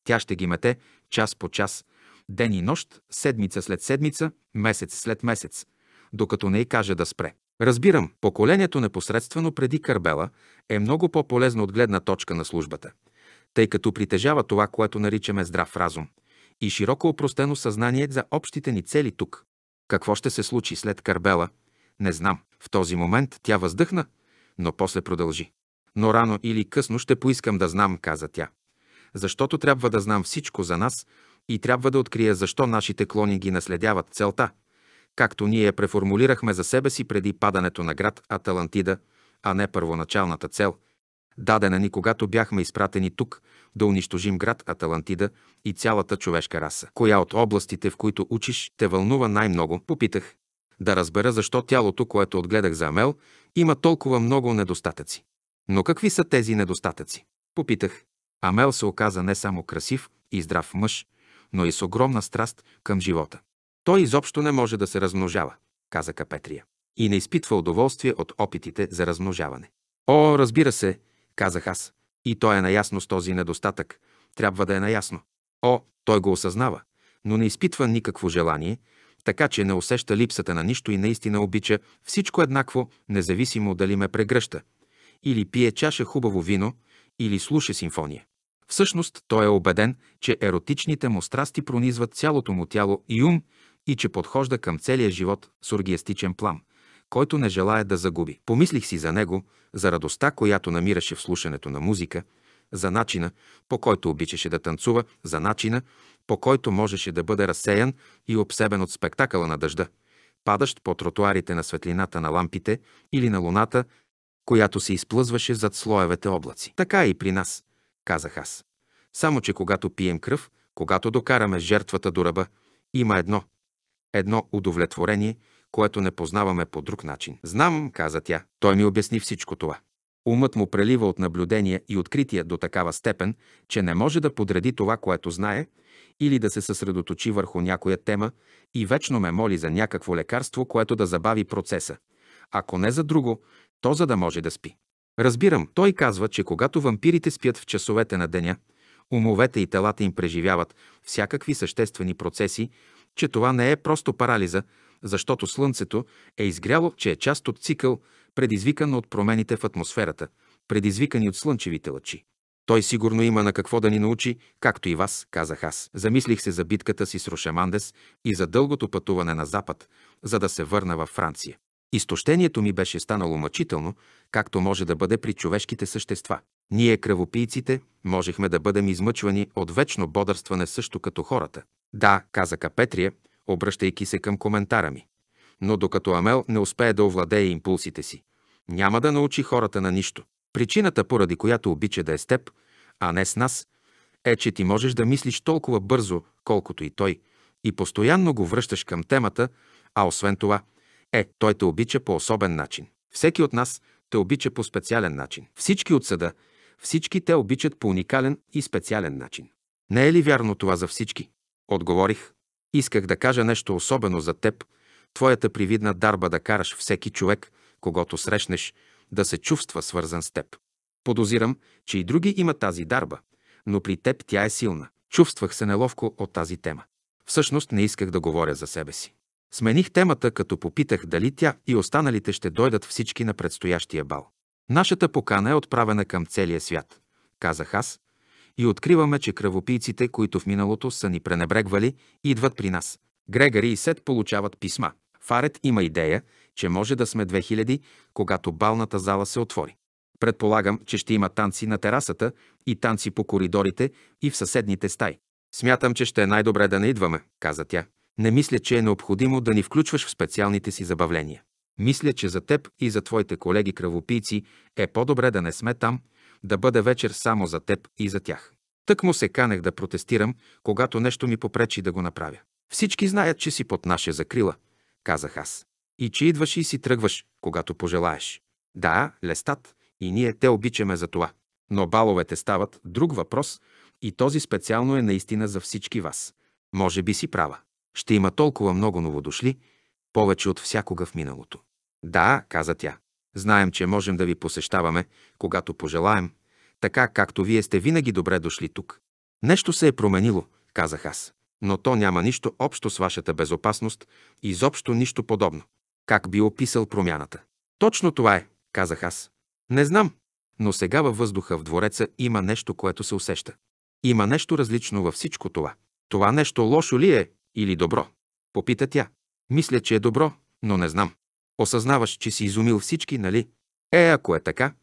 тя ще ги мете час по час, ден и нощ, седмица след седмица, месец след месец, докато не й каже да спре. Разбирам, поколението непосредствено преди Карбела е много по-полезно от гледна точка на службата тъй като притежава това, което наричаме здрав разум и широко опростено съзнание за общите ни цели тук. Какво ще се случи след Карбела? Не знам. В този момент тя въздъхна, но после продължи. Но рано или късно ще поискам да знам, каза тя. Защото трябва да знам всичко за нас и трябва да открия защо нашите клони ги наследяват целта, както ние я преформулирахме за себе си преди падането на град Аталантида, а не първоначалната цел – дадена ни когато бяхме изпратени тук да унищожим град Аталантида и цялата човешка раса. Коя от областите, в които учиш, те вълнува най-много, попитах. Да разбера защо тялото, което отгледах за Амел, има толкова много недостатъци. Но какви са тези недостатъци? Попитах. Амел се оказа не само красив и здрав мъж, но и с огромна страст към живота. Той изобщо не може да се размножава, каза Капетрия, и не изпитва удоволствие от опитите за размножаване. О, разбира се, казах аз. И той е наясно с този недостатък. Трябва да е наясно. О, той го осъзнава, но не изпитва никакво желание, така че не усеща липсата на нищо и наистина обича всичко еднакво, независимо дали ме прегръща. Или пие чаша хубаво вино, или слуша симфония. Всъщност той е убеден, че еротичните му страсти пронизват цялото му тяло и ум и че подхожда към целия живот с оргиастичен плам – който не желая да загуби. Помислих си за него, за радостта, която намираше в слушането на музика, за начина, по който обичаше да танцува, за начина, по който можеше да бъде разсеян и обсебен от спектакъла на дъжда, падащ по тротуарите на светлината на лампите или на луната, която се изплъзваше зад слоевете облаци. Така и при нас, казах аз. Само, че когато пием кръв, когато докараме жертвата до ръба, има едно, едно удовлетворение – което не познаваме по друг начин. Знам, каза тя. Той ми обясни всичко това. Умът му прелива от наблюдения и открития до такава степен, че не може да подреди това, което знае, или да се съсредоточи върху някоя тема и вечно ме моли за някакво лекарство, което да забави процеса. Ако не за друго, то за да може да спи. Разбирам, той казва, че когато вампирите спят в часовете на деня, умовете и телата им преживяват всякакви съществени процеси, че това не е просто парализа, защото Слънцето е изгряло, че е част от цикъл, предизвикан от промените в атмосферата, предизвикани от слънчевите лъчи. Той сигурно има на какво да ни научи, както и вас, казах аз. Замислих се за битката си с Рошамандес и за дългото пътуване на запад, за да се върна във Франция. Изтощението ми беше станало мъчително, както може да бъде при човешките същества. Ние, кръвопийците, можехме да бъдем измъчвани от вечно бодърстване също като хората. Да, каза Капетрия, обръщайки се към коментара ми. Но докато Амел не успее да овладее импулсите си, няма да научи хората на нищо. Причината, поради която обича да е с теб, а не с нас, е, че ти можеш да мислиш толкова бързо, колкото и той, и постоянно го връщаш към темата, а освен това, е, той те обича по особен начин. Всеки от нас те обича по специален начин. Всички от съда, всички те обичат по уникален и специален начин. Не е ли вярно това за всички? Отговорих, Исках да кажа нещо особено за теб, твоята привидна дарба да караш всеки човек, когато срещнеш, да се чувства свързан с теб. Подозирам, че и други имат тази дарба, но при теб тя е силна. Чувствах се неловко от тази тема. Всъщност не исках да говоря за себе си. Смених темата, като попитах дали тя и останалите ще дойдат всички на предстоящия бал. Нашата покана е отправена към целия свят, казах аз, и откриваме, че кръвопийците, които в миналото са ни пренебрегвали, идват при нас. Грегари и Сет получават писма. Фарет има идея, че може да сме 2000, когато балната зала се отвори. Предполагам, че ще има танци на терасата и танци по коридорите и в съседните стаи. Смятам, че ще е най-добре да не идваме, каза тя. Не мисля, че е необходимо да ни включваш в специалните си забавления. Мисля, че за теб и за твоите колеги кръвопийци е по-добре да не сме там, да бъде вечер само за теб и за тях. Тък му се канех да протестирам, когато нещо ми попречи да го направя. Всички знаят, че си под наша закрила, казах аз. И че идваш и си тръгваш, когато пожелаеш. Да, лестат, и ние те обичаме за това. Но баловете стават друг въпрос и този специално е наистина за всички вас. Може би си права. Ще има толкова много новодошли, повече от всякога в миналото. Да, каза тя. Знаем, че можем да ви посещаваме, когато пожелаем, така както вие сте винаги добре дошли тук. Нещо се е променило, казах аз, но то няма нищо общо с вашата безопасност, изобщо нищо подобно. Как би описал промяната? Точно това е, казах аз. Не знам, но сега във въздуха в двореца има нещо, което се усеща. Има нещо различно във всичко това. Това нещо лошо ли е или добро? Попита тя. Мисля, че е добро, но не знам. Осъзнаваш, че си изумил всички, нали? Е, ако е така,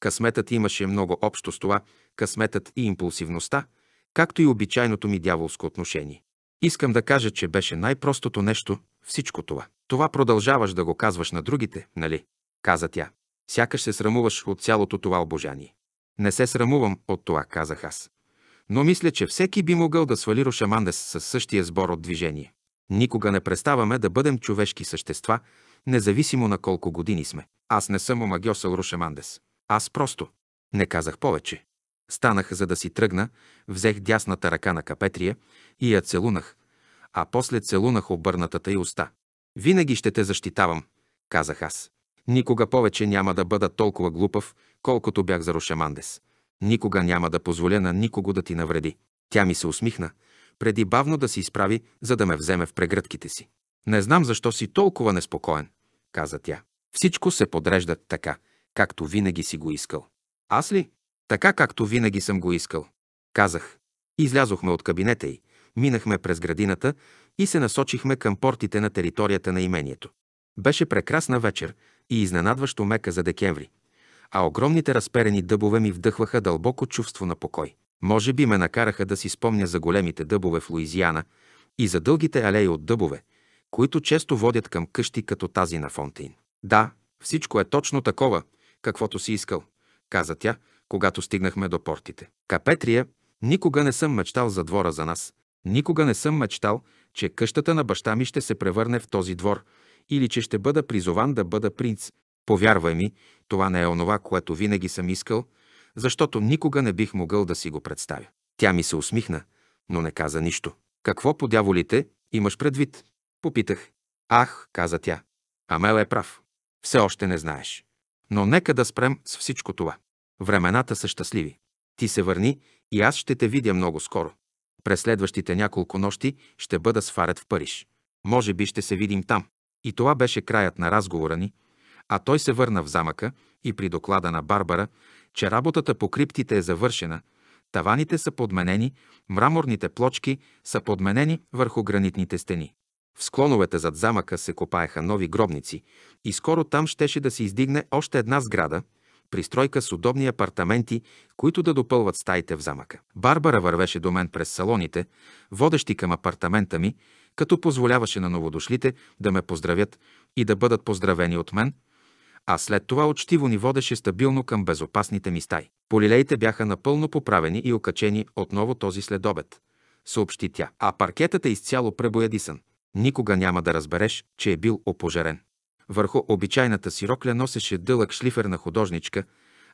късметът имаше много общо с това, късметът и импулсивността, както и обичайното ми дяволско отношение. Искам да кажа, че беше най-простото нещо всичко това. Това продължаваш да го казваш на другите, нали? Каза тя. Сякаш се срамуваш от цялото това обожание. Не се срамувам от това, казах аз. Но мисля, че всеки би могъл да свали Рошамандес със същия сбор от движение. Никога не преставаме да бъдем човешки същества, независимо на колко години сме. Аз не съм омагьосал Рушемандес. Аз просто. Не казах повече. Станах, за да си тръгна, взех дясната ръка на Капетрия и я целунах, а после целунах обърнатата й уста. Винаги ще те защитавам, казах аз. Никога повече няма да бъда толкова глупав, колкото бях за Рушемандес. Никога няма да позволя на никого да ти навреди. Тя ми се усмихна, преди бавно да се изправи, за да ме вземе в прегръдките си. Не знам защо си толкова неспокоен, каза тя. Всичко се подрежда така, както винаги си го искал. Аз ли? Така, както винаги съм го искал. Казах. Излязохме от кабинета й, минахме през градината и се насочихме към портите на територията на имението. Беше прекрасна вечер и изненадващо мека за декември, а огромните разперени дъбове ми вдъхваха дълбоко чувство на покой. Може би ме накараха да си спомня за големите дъбове в Луизиана и за дългите алеи от дъбове, които често водят към къщи като тази на Фонтейн. Да, всичко е точно такова, каквото си искал, каза тя, когато стигнахме до портите. Капетрия, никога не съм мечтал за двора за нас. Никога не съм мечтал, че къщата на баща ми ще се превърне в този двор или че ще бъда призован да бъда принц. Повярвай ми, това не е онова, което винаги съм искал, защото никога не бих могъл да си го представя. Тя ми се усмихна, но не каза нищо. Какво по дяволите имаш предвид? Попитах. Ах, каза тя. Амел е прав. Все още не знаеш. Но нека да спрем с всичко това. Времената са щастливи. Ти се върни и аз ще те видя много скоро. През следващите няколко нощи ще бъда с Фарет в Париж. Може би ще се видим там. И това беше краят на разговора ни, а той се върна в замъка и при доклада на Барбара, че работата по криптите е завършена, таваните са подменени, мраморните плочки са подменени върху гранитните стени. В склоновете зад замъка се копаеха нови гробници и скоро там щеше да се издигне още една сграда, пристройка с удобни апартаменти, които да допълват стаите в замъка. Барбара вървеше до мен през салоните, водещи към апартамента ми, като позволяваше на новодошлите да ме поздравят и да бъдат поздравени от мен, а след това учтиво ни водеше стабилно към безопасните ми стаи. Полилеите бяха напълно поправени и окачени отново този следобед, съобщи тя, а паркетът е изцяло пребоядисан. Никога няма да разбереш, че е бил опожарен. Върху обичайната си рокля носеше дълъг шлифер на художничка,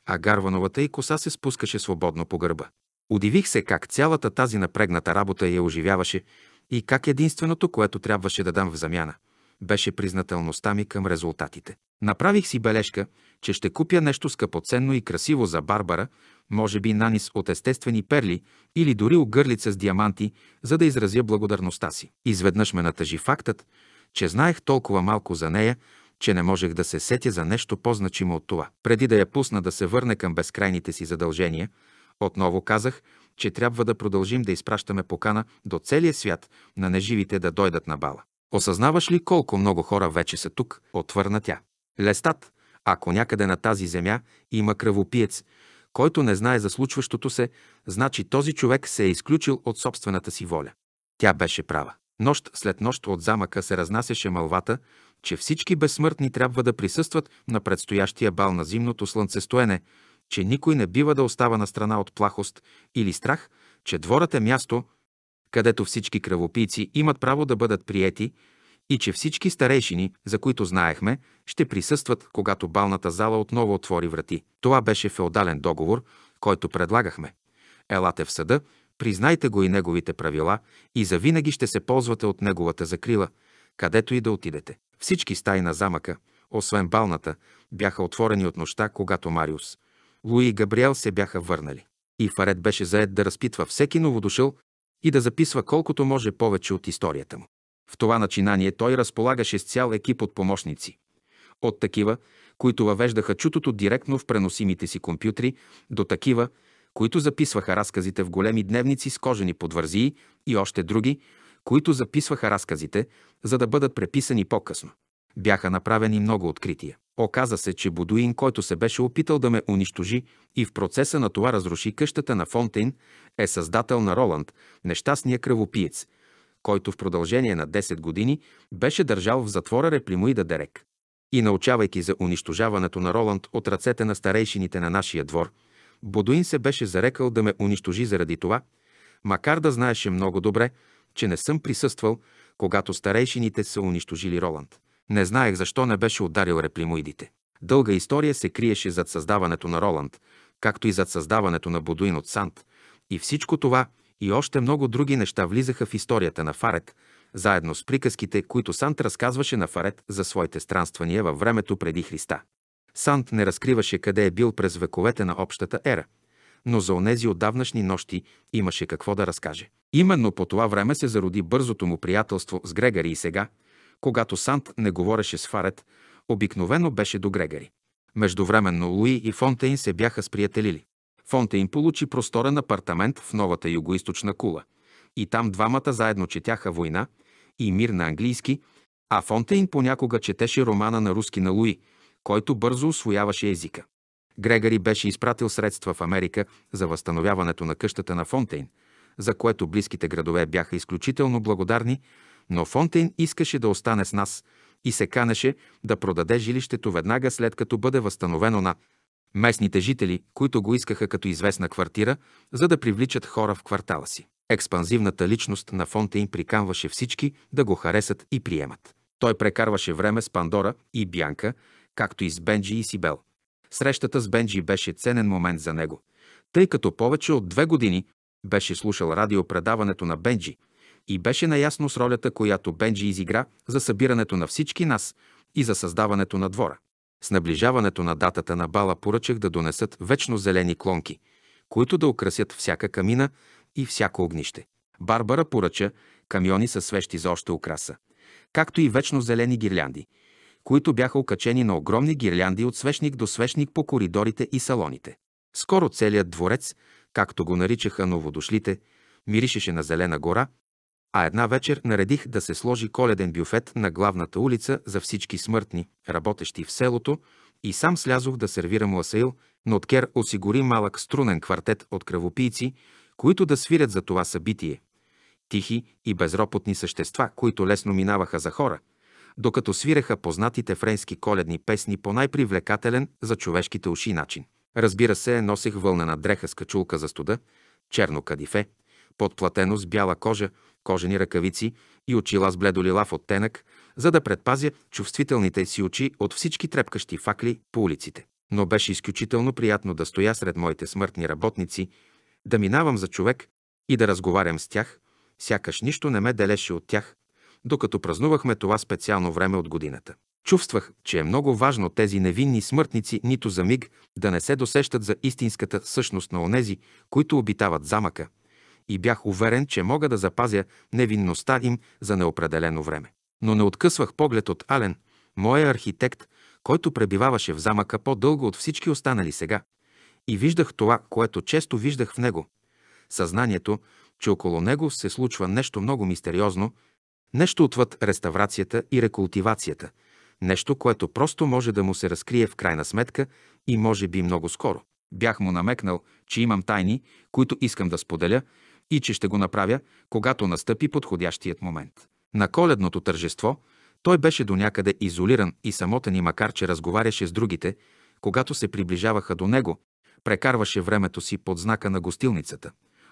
а гарвановата й коса се спускаше свободно по гърба. Удивих се как цялата тази напрегната работа я оживяваше и как единственото, което трябваше да дам в замяна – беше признателността ми към резултатите. Направих си бележка, че ще купя нещо скъпоценно и красиво за Барбара, може би нанис от естествени перли или дори огърлица с диаманти, за да изразя благодарността си. Изведнъж ме натъжи фактът, че знаех толкова малко за нея, че не можех да се сетя за нещо по-значимо от това. Преди да я пусна да се върне към безкрайните си задължения, отново казах, че трябва да продължим да изпращаме покана до целия свят на неживите да дойдат на бала. Осъзнаваш ли колко много хора вече са тук? Отвърна тя. Лестат, ако някъде на тази земя има кръвопиец, който не знае за случващото се, значи този човек се е изключил от собствената си воля. Тя беше права. Нощ след нощ от замъка се разнасяше мълвата, че всички безсмъртни трябва да присъстват на предстоящия бал на зимното слънцестоене, че никой не бива да остава на страна от плахост или страх, че дворът е място, където всички кръвопийци имат право да бъдат приети и че всички старейшини, за които знаехме, ще присъстват, когато балната зала отново отвори врати. Това беше феодален договор, който предлагахме. Елате в съда, признайте го и неговите правила и завинаги ще се ползвате от неговата закрила, където и да отидете. Всички стаи на замъка, освен балната, бяха отворени от нощта, когато Мариус, Луи и Габриел се бяха върнали. И Фарет беше заед да разпитва всеки новодушъл и да записва колкото може повече от историята му. В това начинание той разполагаше с цял екип от помощници. От такива, които въвеждаха чутото директно в преносимите си компютри, до такива, които записваха разказите в големи дневници с кожени подвързии и още други, които записваха разказите, за да бъдат преписани по-късно. Бяха направени много открития. Оказа се, че Бодуин, който се беше опитал да ме унищожи и в процеса на това разруши къщата на Фонтейн, е създател на Роланд, нещастния кръвопиец, който в продължение на 10 години беше държал в затвора Реплимоида Дерек. И научавайки за унищожаването на Роланд от ръцете на старейшините на нашия двор, Бодуин се беше зарекал да ме унищожи заради това, макар да знаеше много добре, че не съм присъствал, когато старейшините са унищожили Роланд. Не знаех защо не беше ударил реплимоидите. Дълга история се криеше зад създаването на Роланд, както и зад създаването на Бодуин от Сант. И всичко това и още много други неща влизаха в историята на Фарет, заедно с приказките, които Сант разказваше на Фарет за своите странствания във времето преди Христа. Сант не разкриваше къде е бил през вековете на общата ера, но за онези отдавнашни нощи имаше какво да разкаже. Именно по това време се зароди бързото му приятелство с Грегари и сега – когато Сант не говореше с Фарет, обикновено беше до Грегари. Междувременно Луи и Фонтейн се бяха сприятелили. Фонтейн получи просторен апартамент в новата югоисточна кула. И там двамата заедно четяха «Война» и «Мир» на английски, а Фонтейн понякога четеше романа на руски на Луи, който бързо освояваше езика. Грегари беше изпратил средства в Америка за възстановяването на къщата на Фонтейн, за което близките градове бяха изключително благодарни, но Фонтейн искаше да остане с нас и се канеше да продаде жилището веднага след като бъде възстановено на местните жители, които го искаха като известна квартира, за да привличат хора в квартала си. Експанзивната личност на Фонтейн приканваше всички да го харесат и приемат. Той прекарваше време с Пандора и Бянка, както и с Бенджи и Сибел. Срещата с Бенджи беше ценен момент за него, тъй като повече от две години беше слушал радиопредаването на Бенджи, и беше наясно с ролята, която Бенджи изигра за събирането на всички нас и за създаването на двора. С наближаването на датата на бала поръчах да донесат вечно зелени клонки, които да украсят всяка камина и всяко огнище. Барбара поръча камиони със свещи за още украса, както и вечно зелени гирлянди, които бяха окачени на огромни гирлянди от свещник до свещник по коридорите и салоните. Скоро целият дворец, както го наричаха новодошлите, миришеше на зелена гора а една вечер наредих да се сложи коледен бюфет на главната улица за всички смъртни, работещи в селото, и сам слязох да сервирам ласаил, но Кер осигури малък струнен квартет от кръвопийци, които да свирят за това събитие. Тихи и безропотни същества, които лесно минаваха за хора, докато свиреха познатите френски коледни песни по най-привлекателен за човешките уши начин. Разбира се, носех вълнена дреха с качулка за студа, черно кадифе, подплатено с бяла кожа, кожени ръкавици и очила с бледолилав оттенък, за да предпазя чувствителните си очи от всички трепкащи факли по улиците. Но беше изключително приятно да стоя сред моите смъртни работници, да минавам за човек и да разговарям с тях, сякаш нищо не ме делеше от тях, докато празнувахме това специално време от годината. Чувствах, че е много важно тези невинни смъртници нито за миг да не се досещат за истинската същност на онези, които обитават замъка – и бях уверен, че мога да запазя невинността им за неопределено време. Но не откъсвах поглед от Ален, моя архитект, който пребиваваше в замъка по-дълго от всички останали сега. И виждах това, което често виждах в него. Съзнанието, че около него се случва нещо много мистериозно, нещо отвъд реставрацията и рекултивацията, нещо, което просто може да му се разкрие в крайна сметка и може би много скоро. Бях му намекнал, че имам тайни, които искам да споделя и че ще го направя, когато настъпи подходящият момент. На коледното тържество той беше до някъде изолиран и самотен и макар, че разговаряше с другите, когато се приближаваха до него, прекарваше времето си под знака на гостилницата,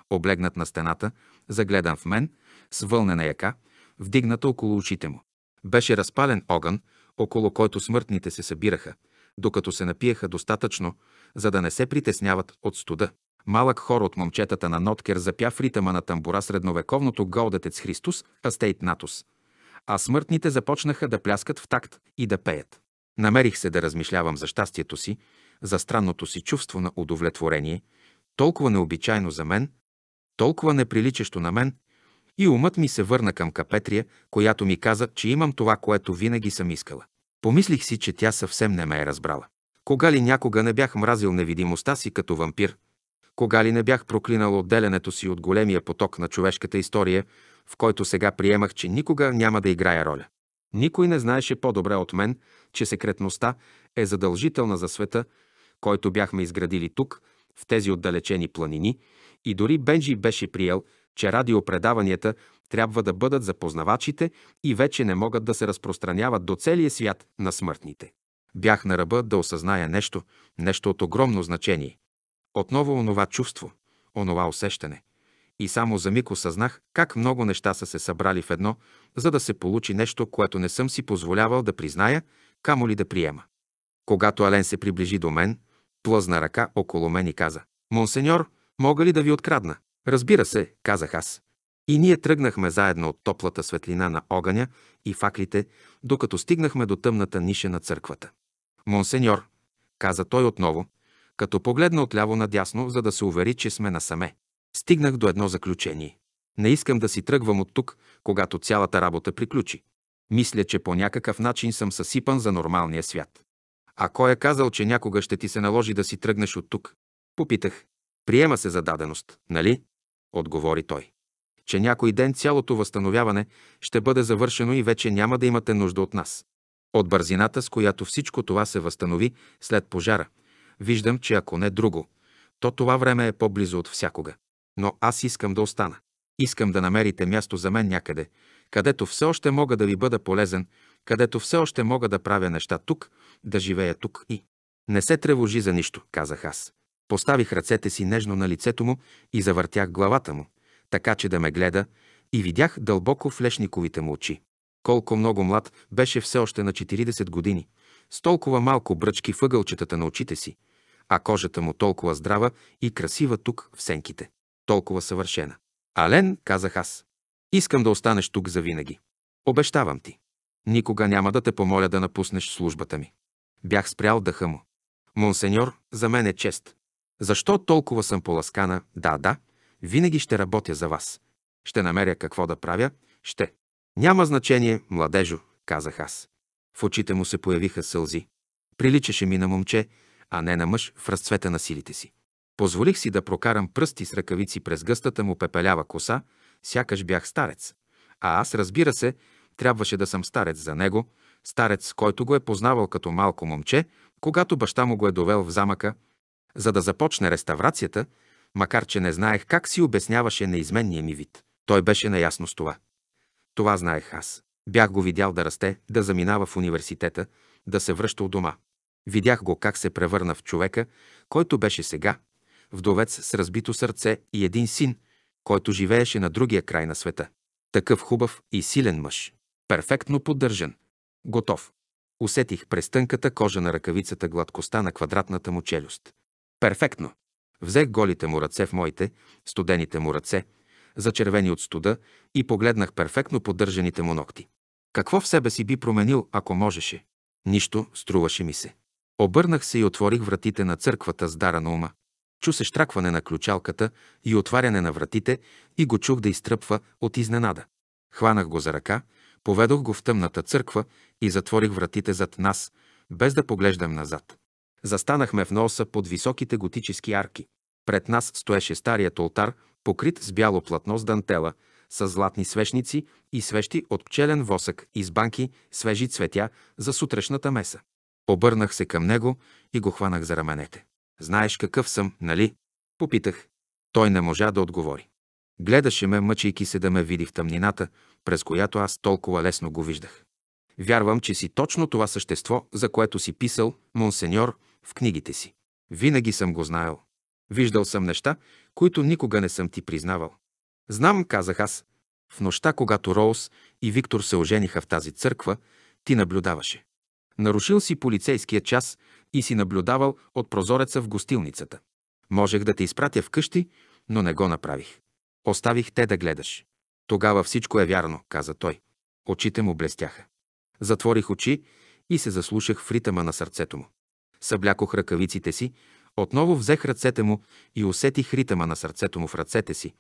облегнат на стената, загледан в мен, с вълнена яка, вдигната около очите му. Беше разпален огън, около който смъртните се събираха, докато се напиеха достатъчно, за да не се притесняват от студа. Малък хор от момчетата на Ноткер запя в ритъма на тамбура средновековното Голдетец Христос, Астейт Натус. А смъртните започнаха да пляскат в такт и да пеят. Намерих се да размишлявам за щастието си, за странното си чувство на удовлетворение, толкова необичайно за мен, толкова неприличещо на мен, и умът ми се върна към Капетрия, която ми каза, че имам това, което винаги съм искала. Помислих си, че тя съвсем не ме е разбрала. Кога ли някога не бях мразил невидимостта си като вампир, кога ли не бях проклинал отделянето си от големия поток на човешката история, в който сега приемах, че никога няма да играя роля. Никой не знаеше по-добре от мен, че секретността е задължителна за света, който бяхме изградили тук, в тези отдалечени планини, и дори Бенджи беше приел, че радиопредаванията трябва да бъдат за познавачите и вече не могат да се разпространяват до целия свят на смъртните. Бях на ръба да осъзная нещо, нещо от огромно значение. Отново онова чувство, онова усещане. И само за миг осъзнах как много неща са се събрали в едно, за да се получи нещо, което не съм си позволявал да призная, камо ли да приема. Когато Ален се приближи до мен, плъзна ръка около мен и каза «Монсеньор, мога ли да ви открадна?» «Разбира се», казах аз. И ние тръгнахме заедно от топлата светлина на огъня и факлите, докато стигнахме до тъмната ниша на църквата. «Монсеньор», каза той отново, като погледна отляво надясно, за да се увери, че сме насаме. Стигнах до едно заключение. Не искам да си тръгвам от тук, когато цялата работа приключи. Мисля, че по някакъв начин съм съсипан за нормалния свят. А кой е казал, че някога ще ти се наложи да си тръгнеш от тук? Попитах. Приема се за даденост, нали? Отговори той. Че някой ден цялото възстановяване ще бъде завършено и вече няма да имате нужда от нас. От бързината, с която всичко това се възстанови след пожара – Виждам, че ако не друго, то това време е по-близо от всякога. Но аз искам да остана. Искам да намерите място за мен някъде, където все още мога да ви бъда полезен, където все още мога да правя неща тук, да живея тук и... Не се тревожи за нищо, казах аз. Поставих ръцете си нежно на лицето му и завъртях главата му, така че да ме гледа, и видях дълбоко в лешниковите му очи. Колко много млад беше все още на 40 години – с толкова малко бръчки въгълчетата на очите си, а кожата му толкова здрава и красива тук в сенките. Толкова съвършена. Ален, казах аз, искам да останеш тук завинаги. Обещавам ти. Никога няма да те помоля да напуснеш службата ми. Бях спрял дъха му. Монсеньор, за мен е чест. Защо толкова съм поласкана? Да, да, винаги ще работя за вас. Ще намеря какво да правя, ще. Няма значение, младежо, казах аз. В очите му се появиха сълзи. Приличаше ми на момче, а не на мъж в разцвета на силите си. Позволих си да прокарам пръсти с ръкавици през гъстата му пепелява коса, сякаш бях старец. А аз, разбира се, трябваше да съм старец за него, старец, който го е познавал като малко момче, когато баща му го е довел в замъка, за да започне реставрацията, макар че не знаех как си обясняваше неизменния ми вид. Той беше наясно с това. Това знаех аз. Бях го видял да расте, да заминава в университета, да се връща у дома. Видях го как се превърна в човека, който беше сега, вдовец с разбито сърце и един син, който живееше на другия край на света. Такъв хубав и силен мъж. Перфектно поддържан. Готов. Усетих през тънката кожа на ръкавицата гладкостта на квадратната му челюст. Перфектно. Взех голите му ръце в моите, студените му ръце, зачервени от студа, и погледнах перфектно поддържаните му ногти. Какво в себе си би променил, ако можеше? Нищо, струваше ми се. Обърнах се и отворих вратите на църквата с дара на ума. Чу се штракване на ключалката и отваряне на вратите и го чух да изтръпва от изненада. Хванах го за ръка, поведох го в тъмната църква и затворих вратите зад нас, без да поглеждам назад. Застанахме в носа под високите готически арки. Пред нас стоеше старият олтар покрит с бяло платно с дантела, с златни свещници и свещи от пчелен восък и с банки свежи цветя за сутрешната меса. Обърнах се към него и го хванах за раменете. «Знаеш какъв съм, нали?» Попитах. Той не можа да отговори. Гледаше ме, мъчейки се да ме види в тъмнината, през която аз толкова лесно го виждах. Вярвам, че си точно това същество, за което си писал, монсеньор, в книгите си. Винаги съм го знаел. Виждал съм неща, които никога не съм ти признавал. Знам, казах аз, в нощта, когато Роуз и Виктор се ожениха в тази църква, ти наблюдаваше. Нарушил си полицейския час и си наблюдавал от прозореца в гостилницата. Можех да те изпратя вкъщи, но не го направих. Оставих те да гледаш. Тогава всичко е вярно, каза той. Очите му блестяха. Затворих очи и се заслушах в ритъма на сърцето му. Съблякох ръкавиците си отново взех ръцете му и усетих ритъма на сърцето му в ръцете си,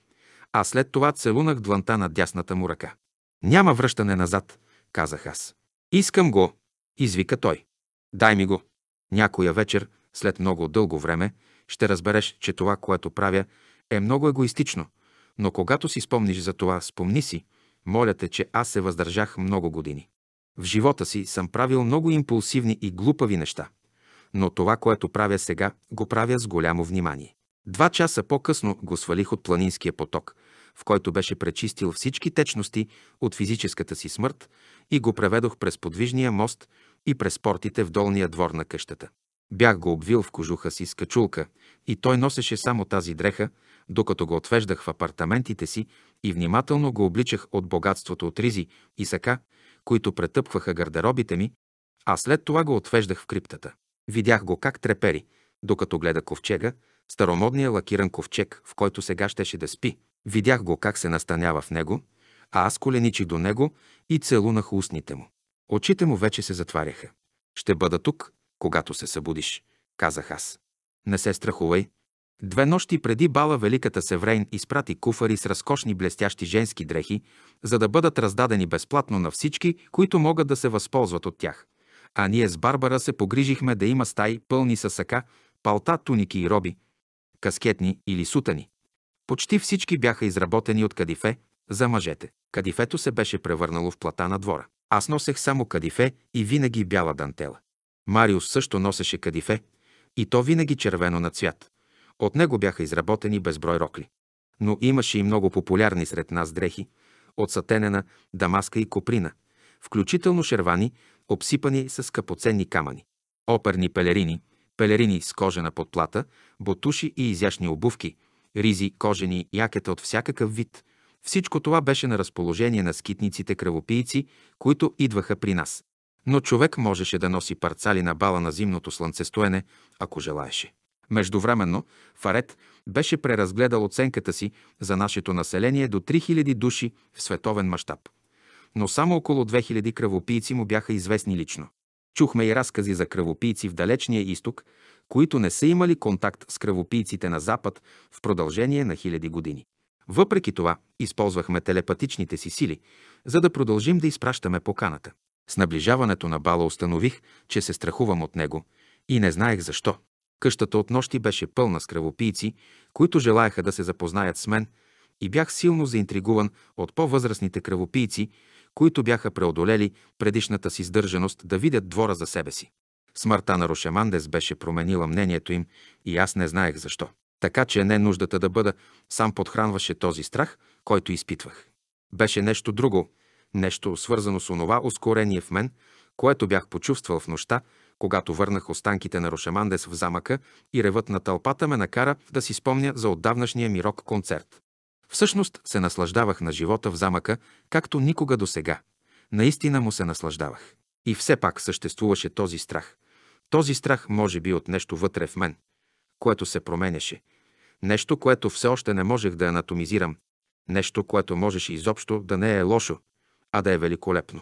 а след това целунах дланта на дясната му ръка. Няма връщане назад, казах аз. Искам го, извика той. Дай ми го. Някоя вечер, след много дълго време, ще разбереш, че това, което правя, е много егоистично, но когато си спомниш за това, спомни си, моля те, че аз се въздържах много години. В живота си съм правил много импулсивни и глупави неща но това, което правя сега, го правя с голямо внимание. Два часа по-късно го свалих от планинския поток, в който беше пречистил всички течности от физическата си смърт и го преведох през подвижния мост и през портите в долния двор на къщата. Бях го обвил в кожуха си с качулка и той носеше само тази дреха, докато го отвеждах в апартаментите си и внимателно го обличах от богатството от ризи и сака, които претъпваха гардеробите ми, а след това го отвеждах в криптата. Видях го как трепери, докато гледа ковчега, старомодния лакиран ковчег, в който сега щеше да спи. Видях го как се настанява в него, а аз коленичи до него и целунах устните му. Очите му вече се затваряха. Ще бъда тук, когато се събудиш, казах аз. Не се страхувай. Две нощи преди бала Великата Севрейн изпрати куфари с разкошни блестящи женски дрехи, за да бъдат раздадени безплатно на всички, които могат да се възползват от тях а ние с Барбара се погрижихме да има стаи пълни с сака, палта, туники и роби, каскетни или сутани. Почти всички бяха изработени от кадифе за мъжете. Кадифето се беше превърнало в плата на двора. Аз носех само кадифе и винаги бяла дантела. Мариус също носеше кадифе, и то винаги червено на цвят. От него бяха изработени безброй рокли. Но имаше и много популярни сред нас дрехи, от сатенена, дамаска и коприна, включително шервани, обсипани с капоценни камъни. Оперни пелерини, пелерини с кожена подплата, ботуши и изящни обувки, ризи, кожени, якета от всякакъв вид. Всичко това беше на разположение на скитниците кръвопийци, които идваха при нас. Но човек можеше да носи парцали на бала на зимното слънцестоене, ако желаеше. Междувременно Фарет беше преразгледал оценката си за нашето население до 3000 души в световен мащаб но само около 2000 кръвопийци му бяха известни лично. Чухме и разкази за кръвопийци в далечния изток, които не са имали контакт с кръвопийците на Запад в продължение на хиляди години. Въпреки това, използвахме телепатичните си сили, за да продължим да изпращаме поканата. С наближаването на бала установих, че се страхувам от него и не знаех защо. Къщата от нощи беше пълна с кръвопийци, които желаяха да се запознаят с мен и бях силно заинтригуван от по-възрастните кръвопийци, които бяха преодолели предишната си сдържаност да видят двора за себе си. Смъртта на Рошемандес беше променила мнението им и аз не знаех защо. Така че не нуждата да бъда сам подхранваше този страх, който изпитвах. Беше нещо друго, нещо свързано с онова ускорение в мен, което бях почувствал в нощта, когато върнах останките на Рошемандес в замъка и ревът на тълпата ме накара да си спомня за отдавнашния ми рок концерт. Всъщност се наслаждавах на живота в замъка, както никога до сега. Наистина му се наслаждавах. И все пак съществуваше този страх. Този страх може би от нещо вътре в мен, което се променяше. Нещо, което все още не можех да анатомизирам. Нещо, което можеше изобщо да не е лошо, а да е великолепно.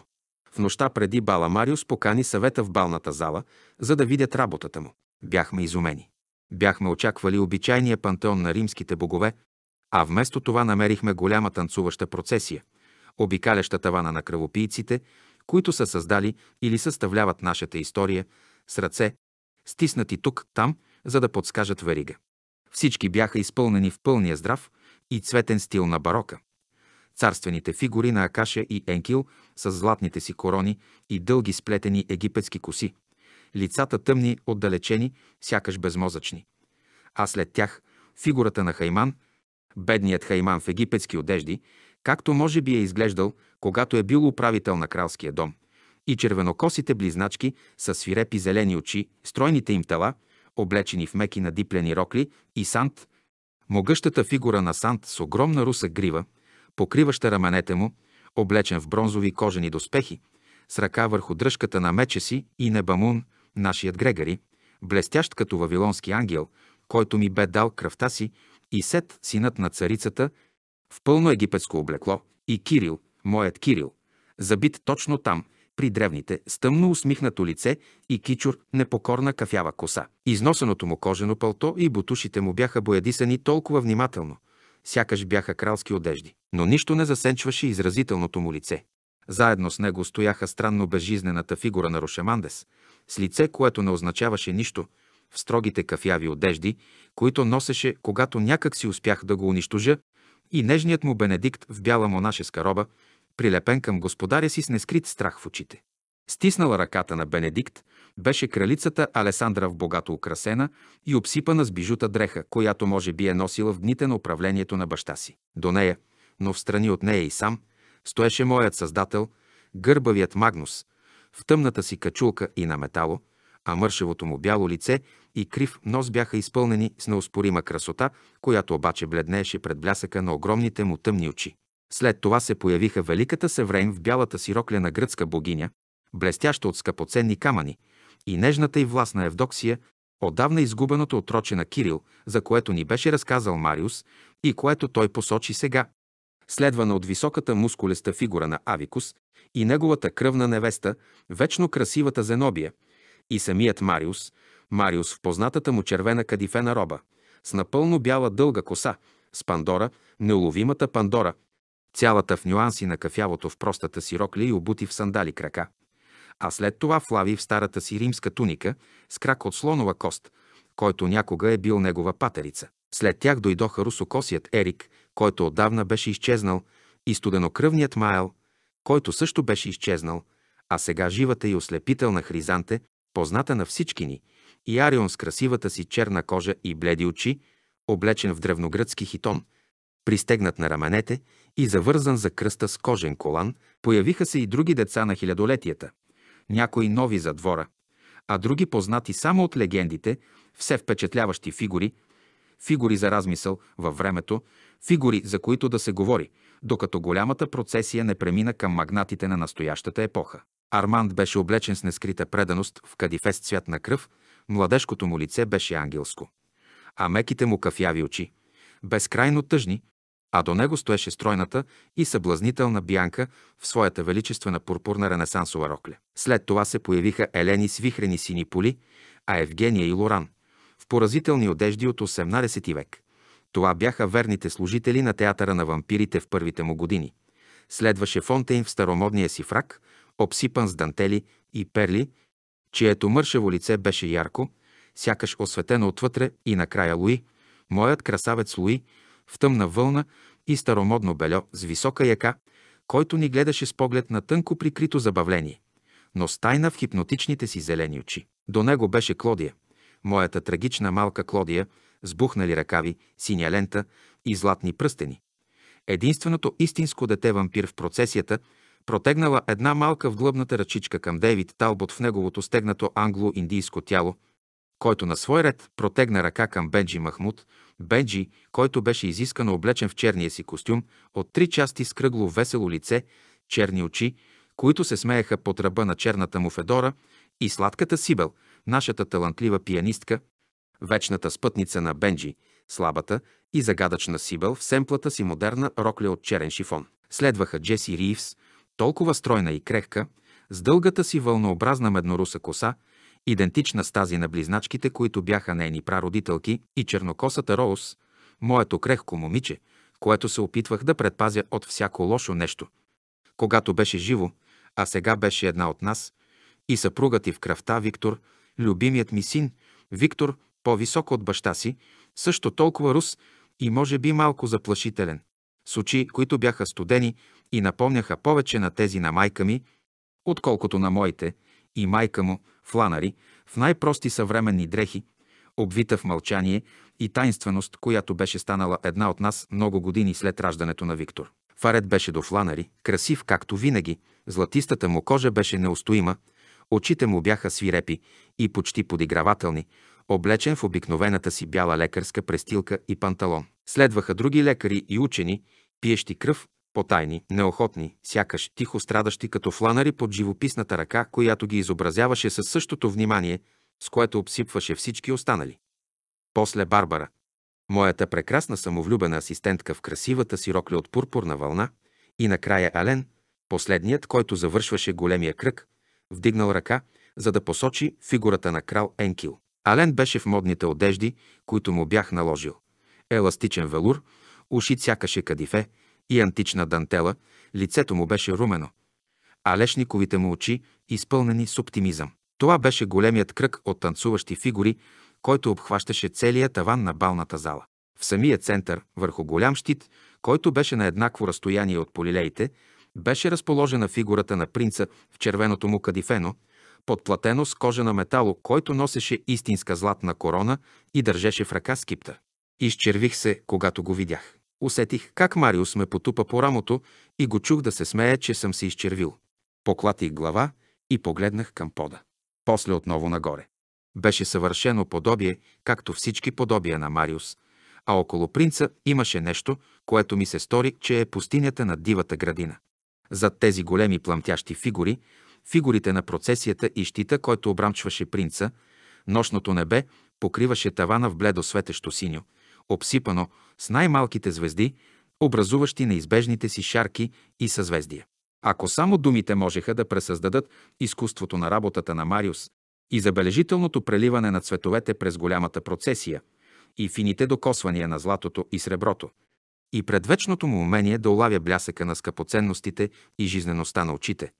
В нощта преди бала Мариус покани съвета в балната зала, за да видят работата му. Бяхме изумени. Бяхме очаквали обичайния пантеон на римските богове, а вместо това намерихме голяма танцуваща процесия, обикаляща тавана на кръвопийците, които са създали или съставляват нашата история с ръце, стиснати тук-там, за да подскажат верига. Всички бяха изпълнени в пълния здрав и цветен стил на барока. Царствените фигури на Акаша и Енкил с златните си корони и дълги сплетени египетски коси, лицата тъмни, отдалечени, сякаш безмозъчни. А след тях фигурата на Хайман – Бедният Хайман в египетски одежди, както може би е изглеждал, когато е бил управител на кралския дом, и червенокосите близначки с свирепи зелени очи, стройните им тела, облечени в меки надиплени рокли и сант, могъщата фигура на сант с огромна руса грива, покриваща раменете му, облечен в бронзови кожени доспехи, с ръка върху дръжката на меча си и Небамун, нашият Грегари, блестящ като вавилонски ангел, който ми бе дал кръвта си и Сет, синът на царицата, в пълно египетско облекло, и Кирил, моят Кирил, забит точно там, при древните, с тъмно усмихнато лице и кичур непокорна кафява коса. Износеното му кожено пълто и бутушите му бяха боядисани толкова внимателно, сякаш бяха кралски одежди. Но нищо не засенчваше изразителното му лице. Заедно с него стояха странно безжизнената фигура на Рошемандес, с лице, което не означаваше нищо – в строгите кафяви одежди, които носеше, когато някак си успях да го унищожа, и нежният му Бенедикт в бяла монашеска роба, прилепен към господаря си с нескрит страх в очите. Стиснала ръката на Бенедикт беше кралицата Алесандра в богато украсена и обсипана с бижута дреха, която може би е носила в дните на управлението на баща си. До нея, но в страни от нея и сам, стоеше моят създател, гърбавият Магнус, в тъмната си качулка и на метало, а мършевото му бяло лице и крив нос бяха изпълнени с неоспорима красота, която обаче бледнееше пред блясъка на огромните му тъмни очи. След това се появиха великата Севрейн в бялата си рокля на гръцка богиня, блестяща от скъпоценни камъни, и нежната и властна Евдоксия, отдавна изгубеното отроче на Кирил, за което ни беше разказал Мариус и което той посочи сега, следвана от високата мускулеста фигура на Авикус и неговата кръвна невеста, вечно красивата Зенобия, и самият Мариус, Мариус в познатата му червена кадифена роба, с напълно бяла дълга коса, с пандора, неуловимата пандора, цялата в нюанси на кафявото в простата си рокля и обути в сандали крака. А след това флави в старата си римска туника с крак от слонова кост, който някога е бил негова патерица. След тях дойдоха русокосият Ерик, който отдавна беше изчезнал, и студенокръвният Майл, който също беше изчезнал, а сега живата и ослепителна Хризанте, позната на всички ни, и Арион с красивата си черна кожа и бледи очи, облечен в древногръцки хитон, пристегнат на раменете и завързан за кръста с кожен колан, появиха се и други деца на хилядолетията, някои нови за двора, а други познати само от легендите, все впечатляващи фигури, фигури за размисъл във времето, фигури, за които да се говори, докато голямата процесия не премина към магнатите на настоящата епоха. Арманд беше облечен с нескрита преданост в кадифест цвят на кръв – младежкото му лице беше ангелско, а меките му кафяви очи, безкрайно тъжни, а до него стоеше стройната и съблазнителна Бянка в своята величествена пурпурна ренесансова рокля. След това се появиха Елени с вихрени сини поли, а Евгения и Лоран в поразителни одежди от 18 век. Това бяха верните служители на театъра на вампирите в първите му години. Следваше Фонтейн в старомодния си фрак, обсипан с дантели и перли, чието мършево лице беше ярко, сякаш осветено отвътре и накрая Луи, моят красавец Луи, в тъмна вълна и старомодно бельо с висока яка, който ни гледаше с поглед на тънко прикрито забавление, но стайна в хипнотичните си зелени очи. До него беше Клодия, моята трагична малка Клодия, с бухнали ръкави, синя лента и златни пръстени. Единственото истинско дете вампир в процесията – протегнала една малка вглъбната ръчичка към Дейвид Талбот в неговото стегнато англо-индийско тяло, който на свой ред протегна ръка към Бенджи Махмуд, Бенджи, който беше изискано облечен в черния си костюм, от три части с кръгло весело лице, черни очи, които се смееха под ръба на черната му Федора и сладката Сибел, нашата талантлива пианистка, вечната спътница на Бенджи, слабата и загадъчна Сибел в семплата си модерна рокля от черен шифон. Следваха Джеси Ривс, толкова стройна и крехка, с дългата си вълнообразна медноруса коса, идентична с тази на близначките, които бяха нейни прародителки, и чернокосата Роуз, моето крехко момиче, което се опитвах да предпазя от всяко лошо нещо. Когато беше живо, а сега беше една от нас, и съпругът и в кръвта Виктор, любимият ми син, Виктор, по-висок от баща си, също толкова рус и може би малко заплашителен, с очи, които бяха студени и напомняха повече на тези на майка ми, отколкото на моите и майка му, фланари, в най-прости съвременни дрехи, обвита в мълчание и тайнственост, която беше станала една от нас много години след раждането на Виктор. Фарет беше до фланари, красив както винаги, златистата му кожа беше неустоима, очите му бяха свирепи и почти подигравателни, облечен в обикновената си бяла лекарска престилка и панталон. Следваха други лекари и учени, пиещи кръв Потайни, неохотни, сякаш тихо страдащи като фланари под живописната ръка, която ги изобразяваше със същото внимание, с което обсипваше всички останали. После Барбара, моята прекрасна самовлюбена асистентка в красивата си рокля от пурпурна вълна, и накрая Ален, последният, който завършваше големия кръг, вдигнал ръка, за да посочи фигурата на крал Енкил. Ален беше в модните одежди, които му бях наложил. Еластичен велур, уши сякаше кадифе, и антична дантела, лицето му беше румено, а лешниковите му очи изпълнени с оптимизъм. Това беше големият кръг от танцуващи фигури, който обхващаше целия таван на балната зала. В самия център, върху голям щит, който беше на еднакво разстояние от полилеите, беше разположена фигурата на принца в червеното му кадифено, подплатено с кожа на метало, който носеше истинска златна корона и държеше в ръка скипта. Изчервих се, когато го видях. Усетих как Мариус ме потупа по рамото и го чух да се смее, че съм се изчервил. Поклатих глава и погледнах към пода. После отново нагоре. Беше съвършено подобие, както всички подобия на Мариус, а около принца имаше нещо, което ми се стори, че е пустинята на дивата градина. Зад тези големи пламтящи фигури, фигурите на процесията и щита, който обрамчваше принца, нощното небе покриваше тавана в бледо светещо синьо, обсипано с най-малките звезди, образуващи неизбежните си шарки и съзвездия. Ако само думите можеха да пресъздадат изкуството на работата на Мариус и забележителното преливане на цветовете през голямата процесия и фините докосвания на златото и среброто, и предвечното му умение да улавя блясъка на скъпоценностите и жизнеността на очите,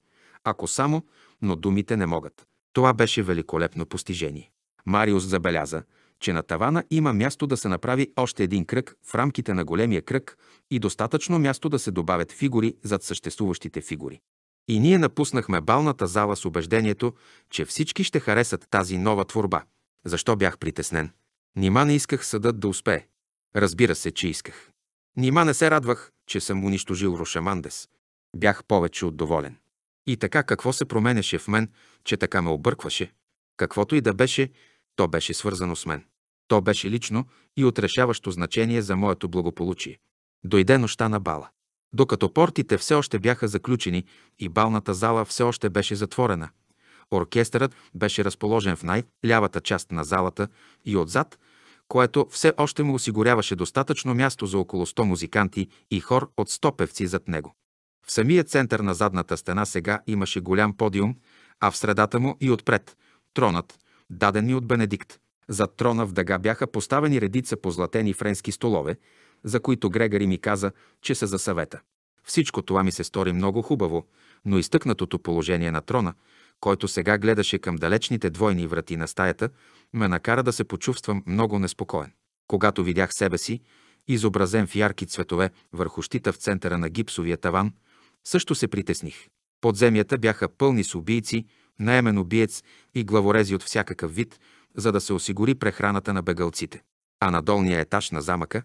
ако само, но думите не могат. Това беше великолепно постижение. Мариус забеляза, че на тавана има място да се направи още един кръг в рамките на големия кръг и достатъчно място да се добавят фигури зад съществуващите фигури. И ние напуснахме балната зала с убеждението, че всички ще харесат тази нова творба. Защо бях притеснен? Нима не исках съдът да успее. Разбира се, че исках. Нима не се радвах, че съм унищожил Рошамандес. Бях повече от доволен. И така какво се променеше в мен, че така ме объркваше? Каквото и да беше, то беше свързано с мен. То беше лично и отрешаващо значение за моето благополучие. Дойде нощта на бала. Докато портите все още бяха заключени и балната зала все още беше затворена, оркестърът беше разположен в най-лявата част на залата и отзад, което все още му осигуряваше достатъчно място за около 100 музиканти и хор от 100 певци зад него. В самия център на задната стена сега имаше голям подиум, а в средата му и отпред – тронът, даден ни от Бенедикт. Зад трона в дъга бяха поставени редица позлатени френски столове, за които Грегори ми каза, че са за съвета. Всичко това ми се стори много хубаво, но изтъкнатото положение на трона, който сега гледаше към далечните двойни врати на стаята, ме накара да се почувствам много неспокоен. Когато видях себе си, изобразен в ярки цветове върху щита в центъра на гипсовия таван, също се притесних. Подземията бяха пълни с убийци, наемен убиец и главорези от всякакъв вид – за да се осигури прехраната на бегалците. А на долния етаж на замъка,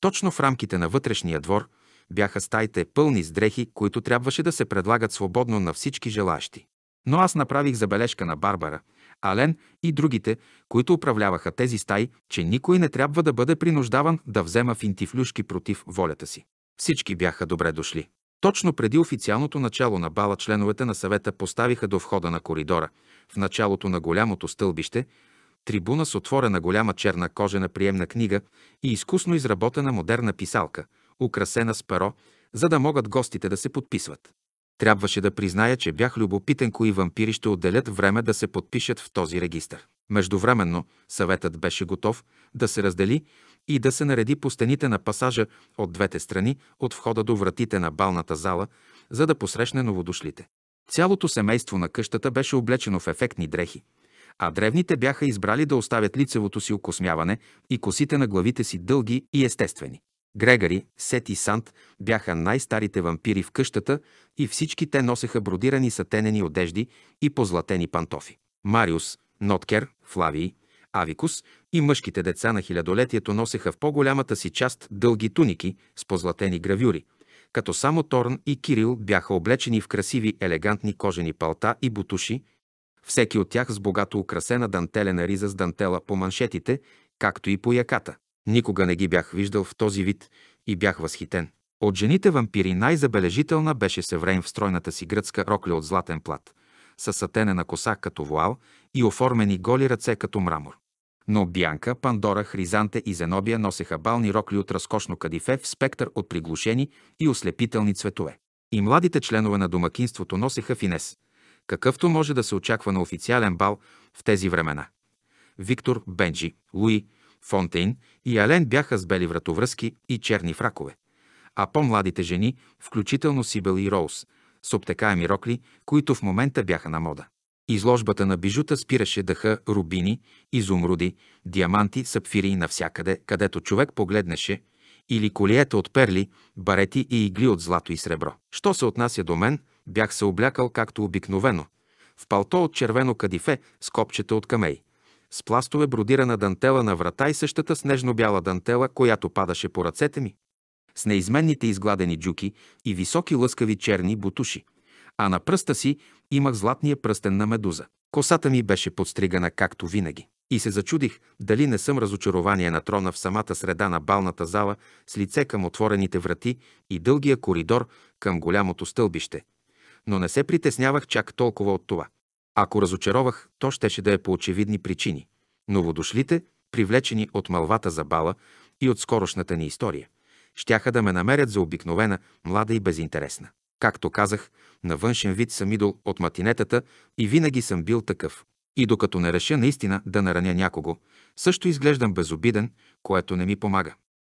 точно в рамките на вътрешния двор, бяха стаите пълни с дрехи, които трябваше да се предлагат свободно на всички желащи. Но аз направих забележка на Барбара, Ален и другите, които управляваха тези стаи, че никой не трябва да бъде принуждаван да взема финтифлюшки против волята си. Всички бяха добре дошли. Точно преди официалното начало на бала членовете на съвета поставиха до входа на коридора, в началото на голямото стълбище, трибуна с отворена голяма черна кожена приемна книга и изкусно изработена модерна писалка, украсена с перо, за да могат гостите да се подписват. Трябваше да призная, че бях любопитен кои вампири ще отделят време да се подпишат в този регистър. Междувременно съветът беше готов да се раздели и да се нареди по стените на пасажа от двете страни от входа до вратите на балната зала, за да посрещне новодошлите. Цялото семейство на къщата беше облечено в ефектни дрехи, а древните бяха избрали да оставят лицевото си окосмяване и косите на главите си дълги и естествени. Грегари, Сет и Сант бяха най-старите вампири в къщата и всички те носеха бродирани сатенени одежди и позлатени пантофи. Мариус, Ноткер, Флавий, Авикус и мъжките деца на хилядолетието носеха в по-голямата си част дълги туники с позлатени гравюри, като само Торн и Кирил бяха облечени в красиви елегантни кожени палта и бутуши, всеки от тях с богато украсена дантелена риза с дантела по маншетите, както и по яката. Никога не ги бях виждал в този вид и бях възхитен. От жените вампири най-забележителна беше Севрейн в стройната си гръцка рокля от златен плат, с сатенена коса като вуал и оформени голи ръце като мрамор. Но Бянка, Пандора, Хризанте и Зенобия носеха бални рокли от разкошно кадифе в спектър от приглушени и ослепителни цветове. И младите членове на домакинството носеха финес, какъвто може да се очаква на официален бал в тези времена. Виктор, Бенджи, Луи, Фонтейн и Ален бяха с бели вратовръзки и черни фракове, а по-младите жени, включително Сибел и Роуз, с обтекаеми рокли, които в момента бяха на мода. Изложбата на бижута спираше дъха рубини, изумруди, диаманти, сапфири навсякъде, където човек погледнеше, или колиета от перли, барети и игли от злато и сребро. Що се отнася до мен – Бях се облякал както обикновено. В палто от червено кадифе с копчета от камей. С пластове бродирана дантела на врата и същата снежно-бяла дантела, която падаше по ръцете ми. С неизменните изгладени джуки и високи лъскави черни бутуши. А на пръста си имах златния пръстен на медуза. Косата ми беше подстригана както винаги. И се зачудих дали не съм разочарование на трона в самата среда на балната зала с лице към отворените врати и дългия коридор към голямото стълбище – но не се притеснявах чак толкова от това. Ако разочаровах, то щеше да е по очевидни причини. Новодошлите, привлечени от малвата за бала и от скорошната ни история, щяха да ме намерят за обикновена, млада и безинтересна. Както казах, на външен вид съм идол от матинетата и винаги съм бил такъв. И докато не реша наистина да нараня някого, също изглеждам безобиден, което не ми помага.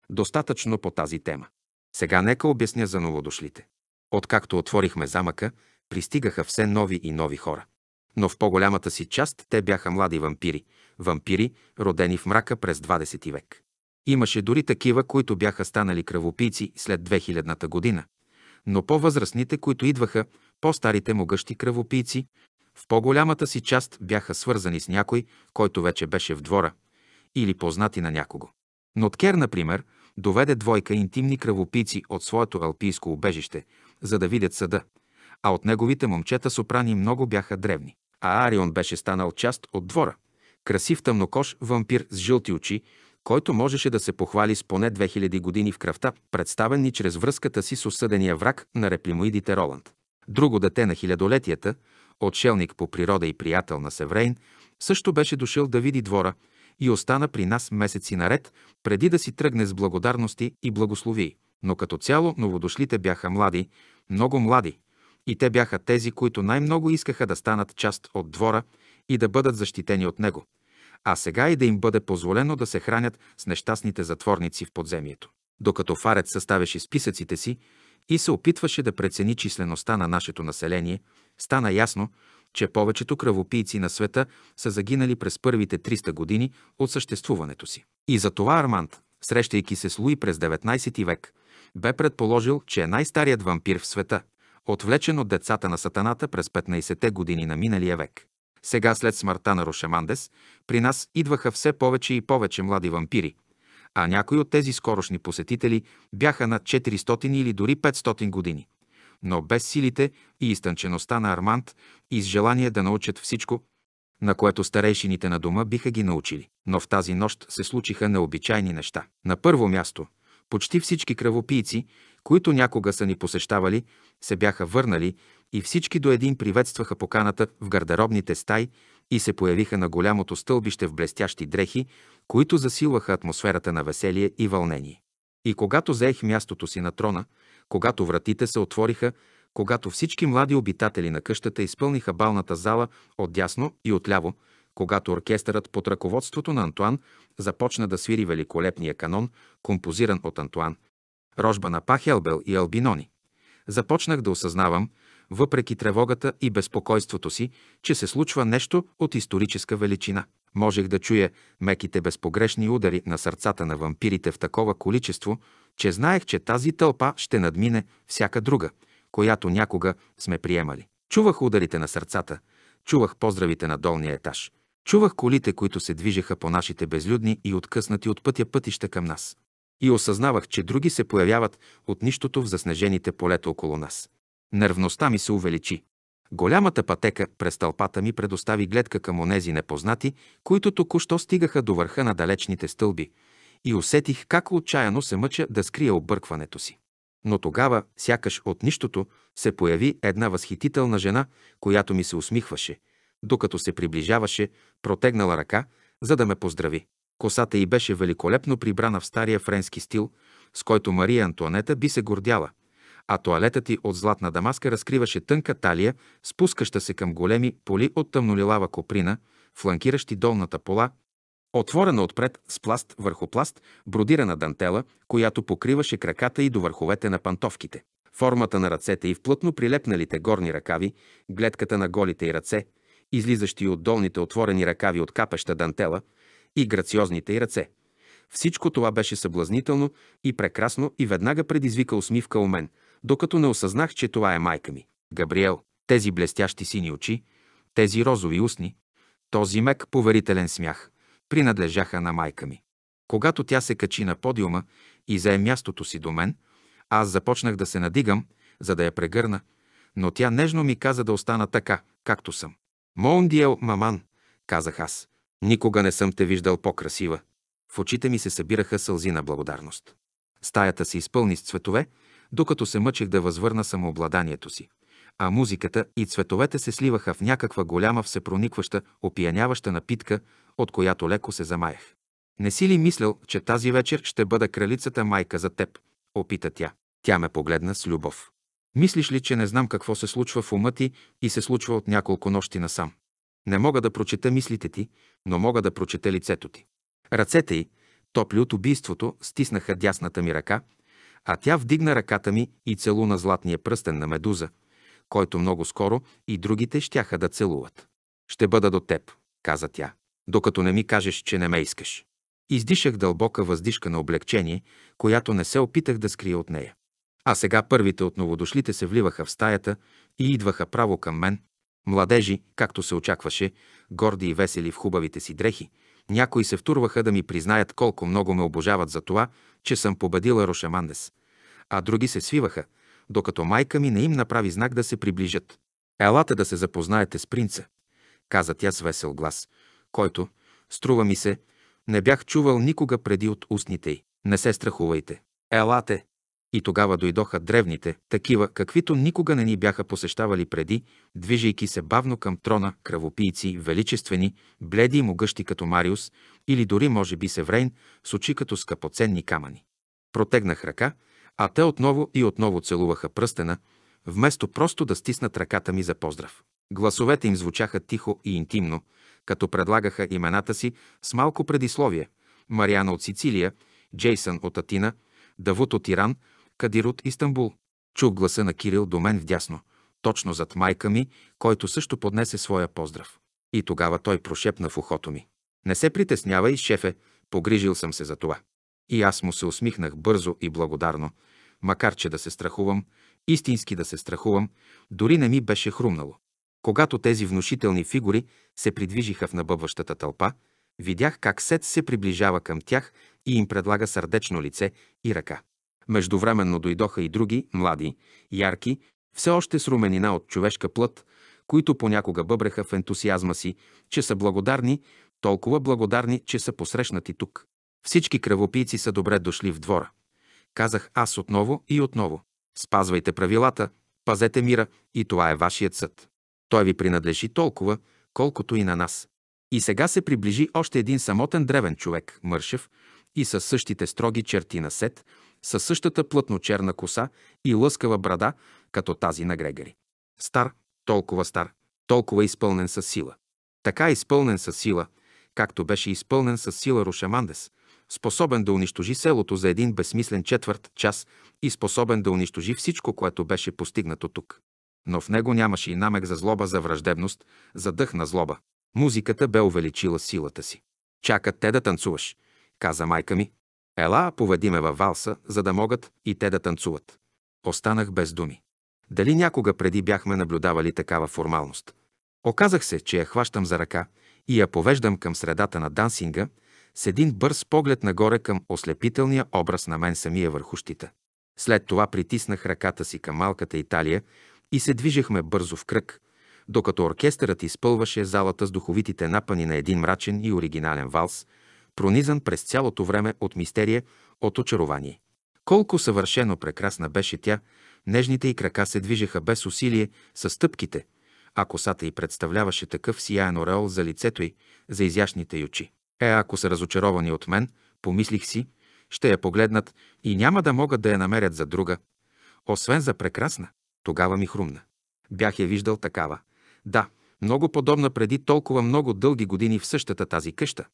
Достатъчно по тази тема. Сега нека обясня за новодошлите. Откакто отворихме замъка, пристигаха все нови и нови хора. Но в по-голямата си част те бяха млади вампири, вампири, родени в мрака през 20 век. Имаше дори такива, които бяха станали кръвопийци след 2000-та година, но по-възрастните, които идваха, по-старите могъщи кръвопийци, в по-голямата си част бяха свързани с някой, който вече беше в двора, или познати на някого. Ноткер, например, доведе двойка интимни кръвопийци от своето алпийско убежище, за да видят съда, а от неговите момчета сопрани много бяха древни. А Арион беше станал част от двора. Красив тъмнокош вампир с жълти очи, който можеше да се похвали с поне 2000 години в кръвта, представен ни чрез връзката си с осъдения враг на реплимоидите Роланд. Друго дете на хилядолетията, отшелник по природа и приятел на Севрейн, също беше дошъл да види двора и остана при нас месеци наред, преди да си тръгне с благодарности и благослови но като цяло новодошлите бяха млади, много млади, и те бяха тези, които най-много искаха да станат част от двора и да бъдат защитени от него, а сега и да им бъде позволено да се хранят с нещастните затворници в подземието. Докато Фарет съставяше списъците си и се опитваше да прецени числеността на нашето население, стана ясно, че повечето кръвопийци на света са загинали през първите 300 години от съществуването си. И за това Арманд, срещайки се с Луи през 19 век, бе предположил, че е най-старият вампир в света, отвлечен от децата на сатаната през 15-те години на миналия век. Сега след смъртта на Рошамандес, при нас идваха все повече и повече млади вампири, а някои от тези скорошни посетители бяха над 400 или дори 500 години. Но без силите и изтънчеността на Арманд и с желание да научат всичко, на което старейшините на дома биха ги научили. Но в тази нощ се случиха необичайни неща. На първо място – почти всички кръвопийци, които някога са ни посещавали, се бяха върнали и всички до един приветстваха поканата в гардеробните стаи и се появиха на голямото стълбище в блестящи дрехи, които засилваха атмосферата на веселие и вълнение. И когато заех мястото си на трона, когато вратите се отвориха, когато всички млади обитатели на къщата изпълниха балната зала от дясно и отляво, когато оркестърът под ръководството на Антуан започна да свири великолепния канон, композиран от Антуан, рожба на Пахелбел и Албинони. Започнах да осъзнавам, въпреки тревогата и безпокойството си, че се случва нещо от историческа величина. Можех да чуя меките безпогрешни удари на сърцата на вампирите в такова количество, че знаех, че тази тълпа ще надмине всяка друга, която някога сме приемали. Чувах ударите на сърцата, чувах поздравите на долния етаж, Чувах колите, които се движеха по нашите безлюдни и откъснати от пътя пътища към нас. И осъзнавах, че други се появяват от нищото в заснежените полета около нас. Нервността ми се увеличи. Голямата пътека през тълпата ми предостави гледка към онези непознати, които току-що стигаха до върха на далечните стълби, и усетих как отчаяно се мъча да скрия объркването си. Но тогава, сякаш от нищото, се появи една възхитителна жена, която ми се усмихваше – докато се приближаваше, протегнала ръка, за да ме поздрави. Косата й беше великолепно прибрана в стария френски стил, с който Мария Антуанета би се гордяла, а туалетът й от златна дамаска разкриваше тънка талия, спускаща се към големи поли от тъмнолилава коприна, фланкиращи долната пола, отворена отпред с пласт върху пласт, бродирана дантела, която покриваше краката й до върховете на пантовките. Формата на ръцете и в плътно прилепналите горни ръкави, гледката на голите й ръце – излизащи от долните отворени ръкави от капеща дантела и грациозните й ръце. Всичко това беше съблазнително и прекрасно и веднага предизвика усмивка у мен, докато не осъзнах, че това е майка ми. Габриел, тези блестящи сини очи, тези розови устни, този мек поверителен смях принадлежаха на майка ми. Когато тя се качи на подиума и зае мястото си до мен, аз започнах да се надигам, за да я прегърна, но тя нежно ми каза да остана така, както съм. Мондиел маман, казах аз. Никога не съм те виждал по-красива. В очите ми се събираха сълзи на благодарност. Стаята се изпълни с цветове, докато се мъчех да възвърна самообладанието си. А музиката и цветовете се сливаха в някаква голяма всепроникваща, опияняваща напитка, от която леко се замаях. Не си ли мислял, че тази вечер ще бъда кралицата майка за теб? Опита тя. Тя ме погледна с любов. Мислиш ли, че не знам какво се случва в ума ти и се случва от няколко нощи насам? Не мога да прочета мислите ти, но мога да прочета лицето ти. Ръцете й, топли от убийството, стиснаха дясната ми ръка, а тя вдигна ръката ми и целуна златния пръстен на медуза, който много скоро и другите щяха да целуват. «Ще бъда до теб», каза тя, «докато не ми кажеш, че не ме искаш». Издишах дълбока въздишка на облегчение, която не се опитах да скрия от нея. А сега първите от новодошлите се вливаха в стаята и идваха право към мен. Младежи, както се очакваше, горди и весели в хубавите си дрехи, някои се втурваха да ми признаят колко много ме обожават за това, че съм победила Рошамандес, а други се свиваха, докато майка ми не им направи знак да се приближат. Елате да се запознаете с принца, каза тя с весел глас, който, струва ми се, не бях чувал никога преди от устните й. Не се страхувайте. Елате, и тогава дойдоха древните, такива, каквито никога не ни бяха посещавали преди, движейки се бавно към трона, кръвопийци, величествени, бледи и могъщи като Мариус, или дори може би Севрейн, с очи като скъпоценни камъни. Протегнах ръка, а те отново и отново целуваха пръстена, вместо просто да стиснат ръката ми за поздрав. Гласовете им звучаха тихо и интимно, като предлагаха имената си с малко предисловие – Мариана от Сицилия, Джейсън от Атина, Давут от Иран – Кадир от Истанбул. Чух гласа на Кирил до мен вдясно, точно зад майка ми, който също поднесе своя поздрав. И тогава той прошепна в ухото ми. Не се притеснявай, шефе, погрижил съм се за това. И аз му се усмихнах бързо и благодарно, макар че да се страхувам, истински да се страхувам, дори не ми беше хрумнало. Когато тези внушителни фигури се придвижиха в набъбващата тълпа, видях как Сет се приближава към тях и им предлага сърдечно лице и ръка. Междувременно дойдоха и други, млади, ярки, все още с руменина от човешка плът, които понякога бъбреха в ентусиазма си, че са благодарни, толкова благодарни, че са посрещнати тук. Всички кръвопийци са добре дошли в двора. Казах аз отново и отново. Спазвайте правилата, пазете мира и това е вашият съд. Той ви принадлежи толкова, колкото и на нас. И сега се приближи още един самотен древен човек, Мършев, и със същите строги черти на сет, със същата плътночерна коса и лъскава брада, като тази на Грегори. Стар, толкова стар, толкова изпълнен с сила. Така изпълнен с сила, както беше изпълнен с сила Рушамандес, способен да унищожи селото за един безсмислен четвърт час и способен да унищожи всичко, което беше постигнато тук. Но в него нямаше и намек за злоба, за враждебност, за дъх на злоба. Музиката бе увеличила силата си. Чакат те да танцуваш, каза майка ми, Ела, поведи ме във валса, за да могат и те да танцуват. Останах без думи. Дали някога преди бяхме наблюдавали такава формалност? Оказах се, че я хващам за ръка и я повеждам към средата на дансинга с един бърз поглед нагоре към ослепителния образ на мен самия върху щита. След това притиснах ръката си към малката Италия и се движехме бързо в кръг, докато оркестърът изпълваше залата с духовитите напани на един мрачен и оригинален валс – пронизан през цялото време от мистерия, от очарование. Колко съвършено прекрасна беше тя, нежните й крака се движеха без усилие с стъпките, а косата й представляваше такъв сияен ореол за лицето й, за изящните й очи. Е, ако са разочаровани от мен, помислих си, ще я погледнат и няма да могат да я намерят за друга, освен за прекрасна. Тогава ми хрумна. Бях я виждал такава. Да, много подобна преди толкова много дълги години в същата тази къща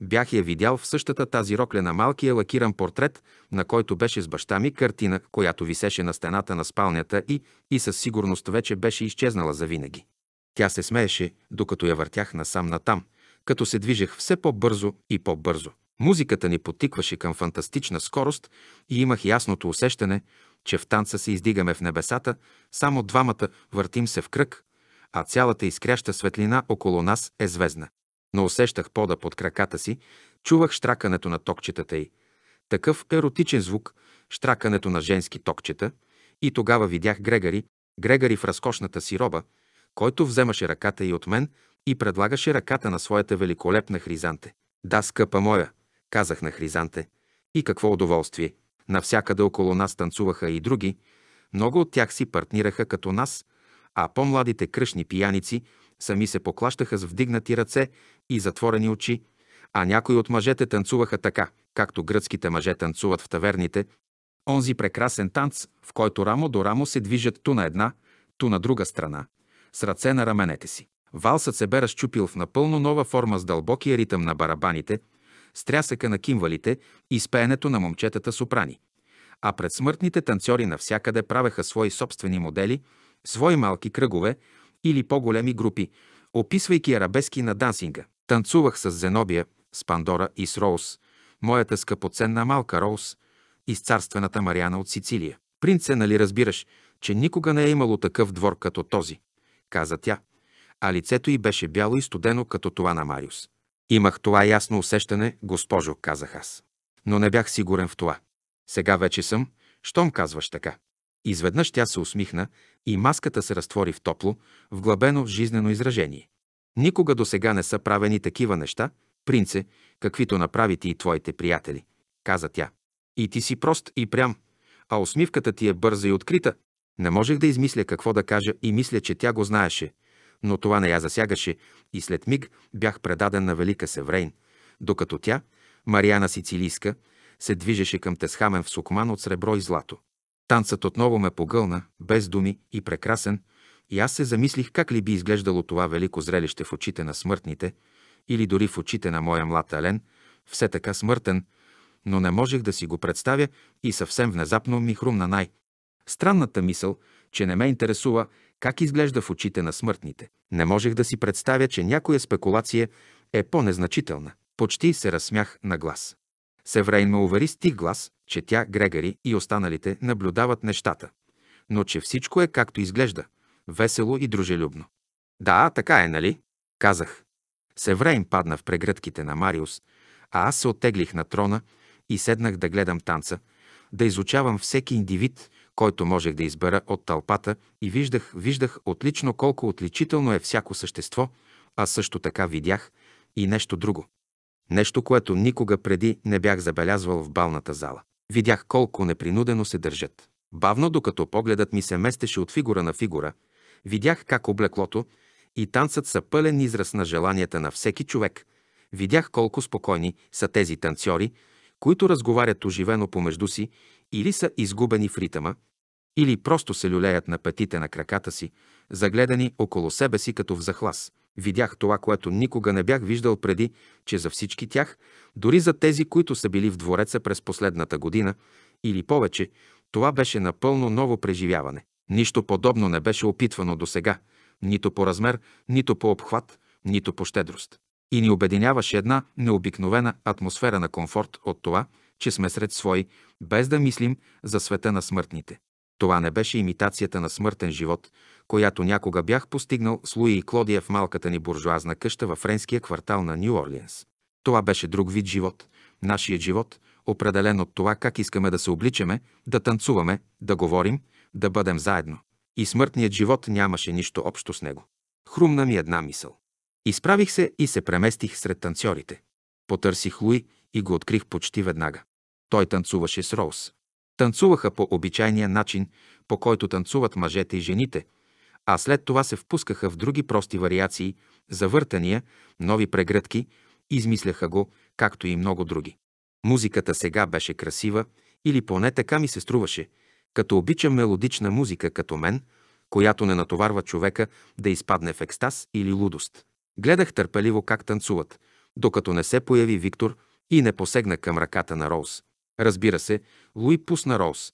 бях я видял в същата тази рокля на малкия лакиран портрет, на който беше с баща ми картина, която висеше на стената на спалнята и, и със сигурност вече беше изчезнала завинаги. Тя се смееше, докато я въртях насам-натам, като се движех все по-бързо и по-бързо. Музиката ни потикваше към фантастична скорост и имах ясното усещане, че в танца се издигаме в небесата, само двамата въртим се в кръг, а цялата изкряща светлина около нас е звездна но усещах пода под краката си, чувах штракането на токчетата й. Такъв еротичен звук, штракането на женски токчета, и тогава видях Грегари, Грегари в разкошната си роба, който вземаше ръката й от мен и предлагаше ръката на своята великолепна Хризанте. Да, скъпа моя, казах на Хризанте. И какво удоволствие! Навсякъде около нас танцуваха и други, много от тях си партнираха като нас, а по-младите кръшни пияници сами се поклащаха с вдигнати ръце и затворени очи, а някои от мъжете танцуваха така, както гръцките мъже танцуват в таверните, онзи прекрасен танц, в който рамо до рамо се движат ту на една, ту на друга страна, с ръце на раменете си. Валсът се бе разчупил в напълно нова форма с дълбокия ритъм на барабаните, стрясъка на кимвалите и с пеенето на момчетата сопрани. А пред смъртните танцори навсякъде правеха свои собствени модели, свои малки кръгове или по-големи групи, описвайки арабески на дансинга. Танцувах с Зенобия, с Пандора и с Роуз, моята скъпоценна малка Роуз и с царствената Мариана от Сицилия. Принце, нали разбираш, че никога не е имало такъв двор като този, каза тя, а лицето й беше бяло и студено като това на Мариус. Имах това ясно усещане, госпожо, казах аз. Но не бях сигурен в това. Сега вече съм, щом казваш така. Изведнъж тя се усмихна и маската се разтвори в топло, вглъбено в жизнено изражение. Никога до сега не са правени такива неща, принце, каквито направите и твоите приятели, каза тя. И ти си прост и прям, а усмивката ти е бърза и открита. Не можех да измисля какво да кажа и мисля, че тя го знаеше, но това не я засягаше и след миг бях предаден на Велика Севрейн, докато тя, Мариана Сицилийска, се движеше към Тесхамен в сукман от сребро и злато. Танцът отново ме погълна, без думи и прекрасен, и аз се замислих как ли би изглеждало това велико зрелище в очите на смъртните или дори в очите на моя млад Ален, все така смъртен, но не можех да си го представя и съвсем внезапно ми хрумна най. Странната мисъл, че не ме интересува как изглежда в очите на смъртните. Не можех да си представя, че някоя спекулация е по-незначителна. Почти се разсмях на глас. Севрейн ме увери с тих глас, че тя, Грегари и останалите наблюдават нещата, но че всичко е както изглежда – весело и дружелюбно. Да, така е, нали? Казах. Севрейн падна в прегръдките на Мариус, а аз се отеглих на трона и седнах да гледам танца, да изучавам всеки индивид, който можех да избера от тълпата и виждах, виждах отлично колко отличително е всяко същество, а също така видях и нещо друго. Нещо, което никога преди не бях забелязвал в балната зала. Видях колко непринудено се държат. Бавно, докато погледът ми се местеше от фигура на фигура – Видях как облеклото и танцът са пълен израз на желанията на всеки човек. Видях колко спокойни са тези танцори, които разговарят оживено помежду си или са изгубени в ритъма, или просто се люлеят на петите на краката си, загледани около себе си като в захлас. Видях това, което никога не бях виждал преди, че за всички тях, дори за тези, които са били в двореца през последната година или повече, това беше напълно ново преживяване. Нищо подобно не беше опитвано до сега, нито по размер, нито по обхват, нито по щедрост. И ни обединяваше една необикновена атмосфера на комфорт от това, че сме сред свои, без да мислим за света на смъртните. Това не беше имитацията на смъртен живот, която някога бях постигнал с Луи и Клодия в малката ни буржуазна къща във френския квартал на Нью Орлиенс. Това беше друг вид живот, нашият живот, определен от това как искаме да се обличаме, да танцуваме, да говорим – да бъдем заедно. И смъртният живот нямаше нищо общо с него. Хрумна ми една мисъл. Изправих се и се преместих сред танцорите. Потърсих Луи и го открих почти веднага. Той танцуваше с Роуз. Танцуваха по обичайния начин, по който танцуват мъжете и жените, а след това се впускаха в други прости вариации, завъртания, нови прегръдки, измисляха го, както и много други. Музиката сега беше красива, или поне така ми се струваше – като обича мелодична музика като мен, която не натоварва човека да изпадне в екстаз или лудост. Гледах търпеливо как танцуват, докато не се появи Виктор и не посегна към ръката на Роуз. Разбира се, Луи пусна Роуз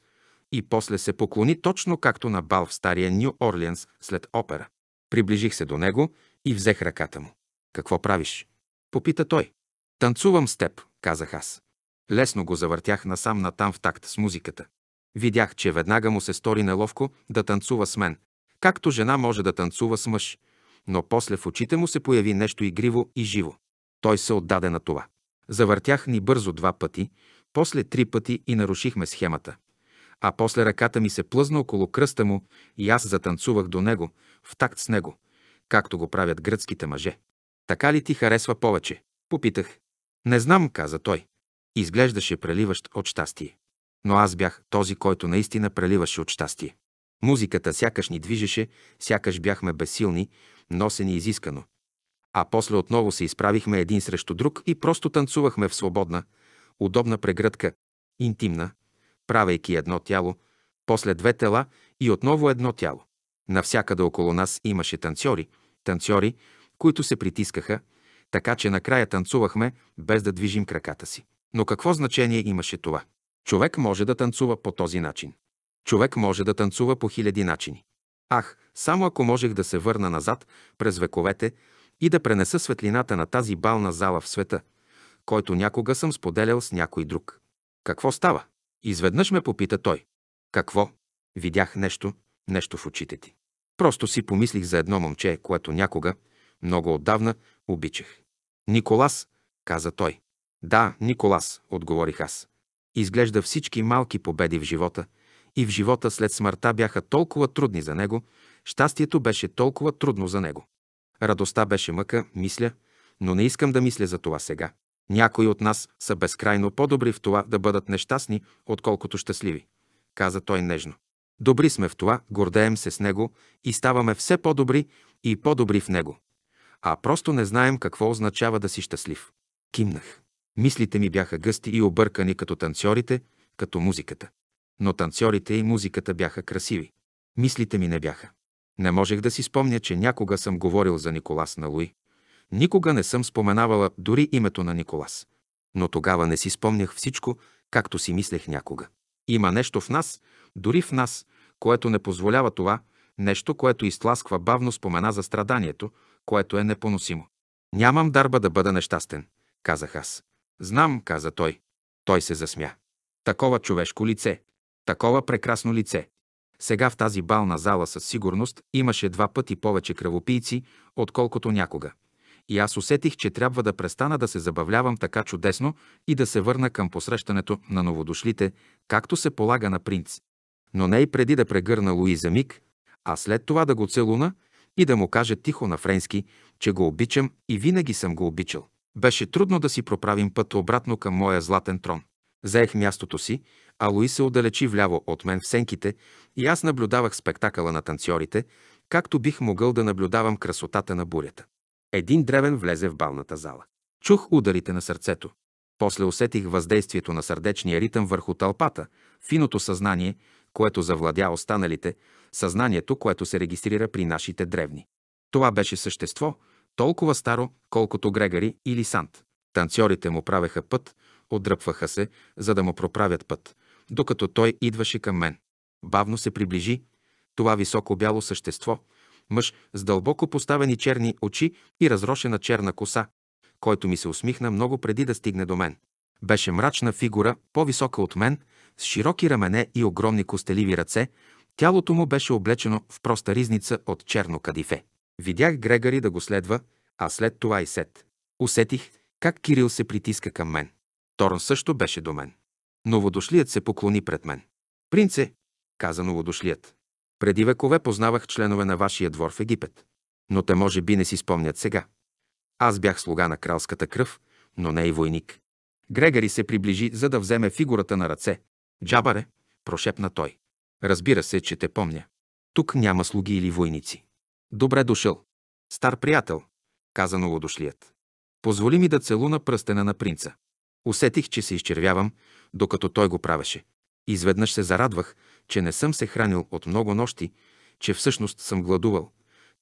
и после се поклони точно както на бал в стария Нью Орлианс след опера. Приближих се до него и взех ръката му. Какво правиш? Попита той. Танцувам с теб, казах аз. Лесно го завъртях насам натам в такт с музиката. Видях, че веднага му се стори неловко да танцува с мен, както жена може да танцува с мъж, но после в очите му се появи нещо игриво и живо. Той се отдаде на това. Завъртях ни бързо два пъти, после три пъти и нарушихме схемата. А после ръката ми се плъзна около кръста му и аз затанцувах до него, в такт с него, както го правят гръцките мъже. Така ли ти харесва повече? Попитах. Не знам, каза той. Изглеждаше преливащ от щастие но аз бях този, който наистина преливаше от щастие. Музиката сякаш ни движеше, сякаш бяхме безсилни, носени изискано. А после отново се изправихме един срещу друг и просто танцувахме в свободна, удобна прегръдка, интимна, правейки едно тяло, после две тела и отново едно тяло. Навсякъде около нас имаше танцори, танцори, които се притискаха, така че накрая танцувахме без да движим краката си. Но какво значение имаше това? Човек може да танцува по този начин. Човек може да танцува по хиляди начини. Ах, само ако можех да се върна назад през вековете и да пренеса светлината на тази бална зала в света, който някога съм споделял с някой друг. Какво става? Изведнъж ме попита той. Какво? Видях нещо, нещо в очите ти. Просто си помислих за едно момче, което някога, много отдавна, обичах. Николас, каза той. Да, Николас, отговорих аз. Изглежда всички малки победи в живота и в живота след смъртта бяха толкова трудни за него, щастието беше толкова трудно за него. Радостта беше мъка, мисля, но не искам да мисля за това сега. Някои от нас са безкрайно по-добри в това да бъдат нещастни, отколкото щастливи, каза той нежно. Добри сме в това, гордеем се с него и ставаме все по-добри и по-добри в него. А просто не знаем какво означава да си щастлив. Кимнах. Мислите ми бяха гъсти и объркани като танцорите, като музиката. Но танцорите и музиката бяха красиви. Мислите ми не бяха. Не можех да си спомня, че някога съм говорил за Николас на Луи. Никога не съм споменавала дори името на Николас. Но тогава не си спомнях всичко, както си мислех някога. Има нещо в нас, дори в нас, което не позволява това, нещо, което изтласква бавно спомена за страданието, което е непоносимо. Нямам дарба да бъда нещастен, казах аз. Знам, каза той. Той се засмя. Такова човешко лице. Такова прекрасно лице. Сега в тази бална зала със сигурност имаше два пъти повече кръвопийци, отколкото някога. И аз усетих, че трябва да престана да се забавлявам така чудесно и да се върна към посрещането на новодошлите, както се полага на принц. Но не и преди да прегърна Луиза миг, а след това да го целуна и да му кажа тихо на френски, че го обичам и винаги съм го обичал. Беше трудно да си проправим път обратно към моя златен трон. Заех мястото си, а Луи се отдалечи вляво от мен в сенките и аз наблюдавах спектакъла на танцорите, както бих могъл да наблюдавам красотата на бурята. Един древен влезе в балната зала. Чух ударите на сърцето. После усетих въздействието на сърдечния ритъм върху тълпата, финото съзнание, което завладя останалите, съзнанието, което се регистрира при нашите древни. Това беше същество, толкова старо, колкото Грегари или Сант. Танцорите му правеха път, отдръпваха се, за да му проправят път, докато той идваше към мен. Бавно се приближи това високо бяло същество, мъж с дълбоко поставени черни очи и разрошена черна коса, който ми се усмихна много преди да стигне до мен. Беше мрачна фигура, по-висока от мен, с широки рамене и огромни костеливи ръце, тялото му беше облечено в проста ризница от черно кадифе. Видях Грегари да го следва, а след това и Сет. Усетих как Кирил се притиска към мен. Торн също беше до мен. Новодошлият се поклони пред мен. Принце, каза новодошлият. Преди векове познавах членове на вашия двор в Египет. Но те може би не си спомнят сега. Аз бях слуга на кралската кръв, но не и войник. Грегари се приближи, за да вземе фигурата на ръце. Джабаре, прошепна той. Разбира се, че те помня. Тук няма слуги или войници. Добре дошъл. Стар приятел, каза новодошлият. Позволи ми да целуна пръстена на принца. Усетих, че се изчервявам, докато той го правеше. Изведнъж се зарадвах, че не съм се хранил от много нощи, че всъщност съм гладувал,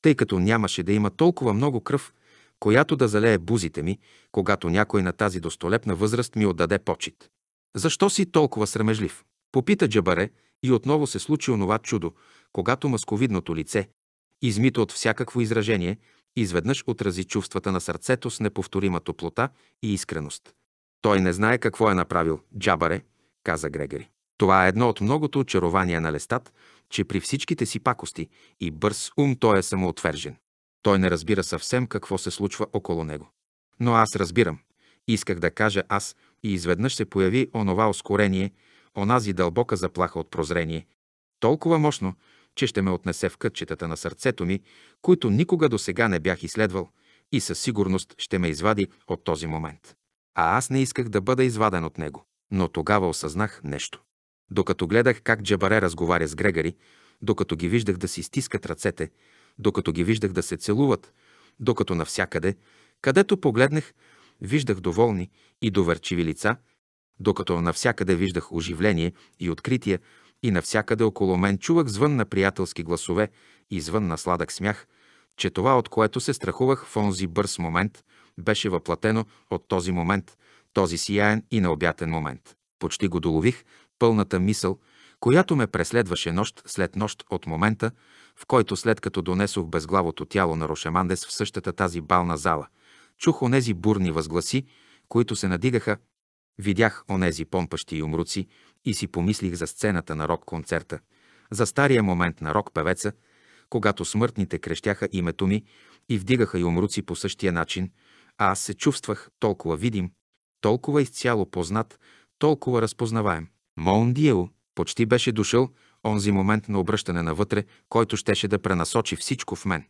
тъй като нямаше да има толкова много кръв, която да залее бузите ми, когато някой на тази достолепна възраст ми отдаде почет. Защо си толкова срамежлив? Попита Джабаре и отново се случи онова чудо, когато масковидното лице, измито от всякакво изражение, изведнъж отрази чувствата на сърцето с неповторима топлота и искреност. Той не знае какво е направил, джабаре, каза Грегори. Това е едно от многото очарования на Лестат, че при всичките си пакости и бърз ум той е самоотвержен. Той не разбира съвсем какво се случва около него. Но аз разбирам. Исках да кажа аз и изведнъж се появи онова ускорение, онази дълбока заплаха от прозрение. Толкова мощно, че ще ме отнесе в кътчетата на сърцето ми, които никога до сега не бях изследвал и със сигурност ще ме извади от този момент. А аз не исках да бъда изваден от него. Но тогава осъзнах нещо. Докато гледах как Джабаре разговаря с Грегари, докато ги виждах да си стискат ръцете, докато ги виждах да се целуват, докато навсякъде, където погледнах, виждах доволни и доверчиви лица, докато навсякъде виждах оживление и откритие, и навсякъде около мен чувах звън на приятелски гласове и звън на сладък смях, че това, от което се страхувах в онзи бърз момент, беше въплатено от този момент, този сияен и необятен момент. Почти го долових, пълната мисъл, която ме преследваше нощ след нощ от момента, в който след като донесох безглавото тяло на Рошемандес в същата тази бална зала, чух онези бурни възгласи, които се надигаха, видях онези помпащи юмруци, и си помислих за сцената на рок-концерта, за стария момент на рок-певеца, когато смъртните крещяха името ми и вдигаха и умруци по същия начин, а аз се чувствах толкова видим, толкова изцяло познат, толкова разпознаваем. Моун Диел почти беше дошъл онзи момент на обръщане навътре, който щеше да пренасочи всичко в мен.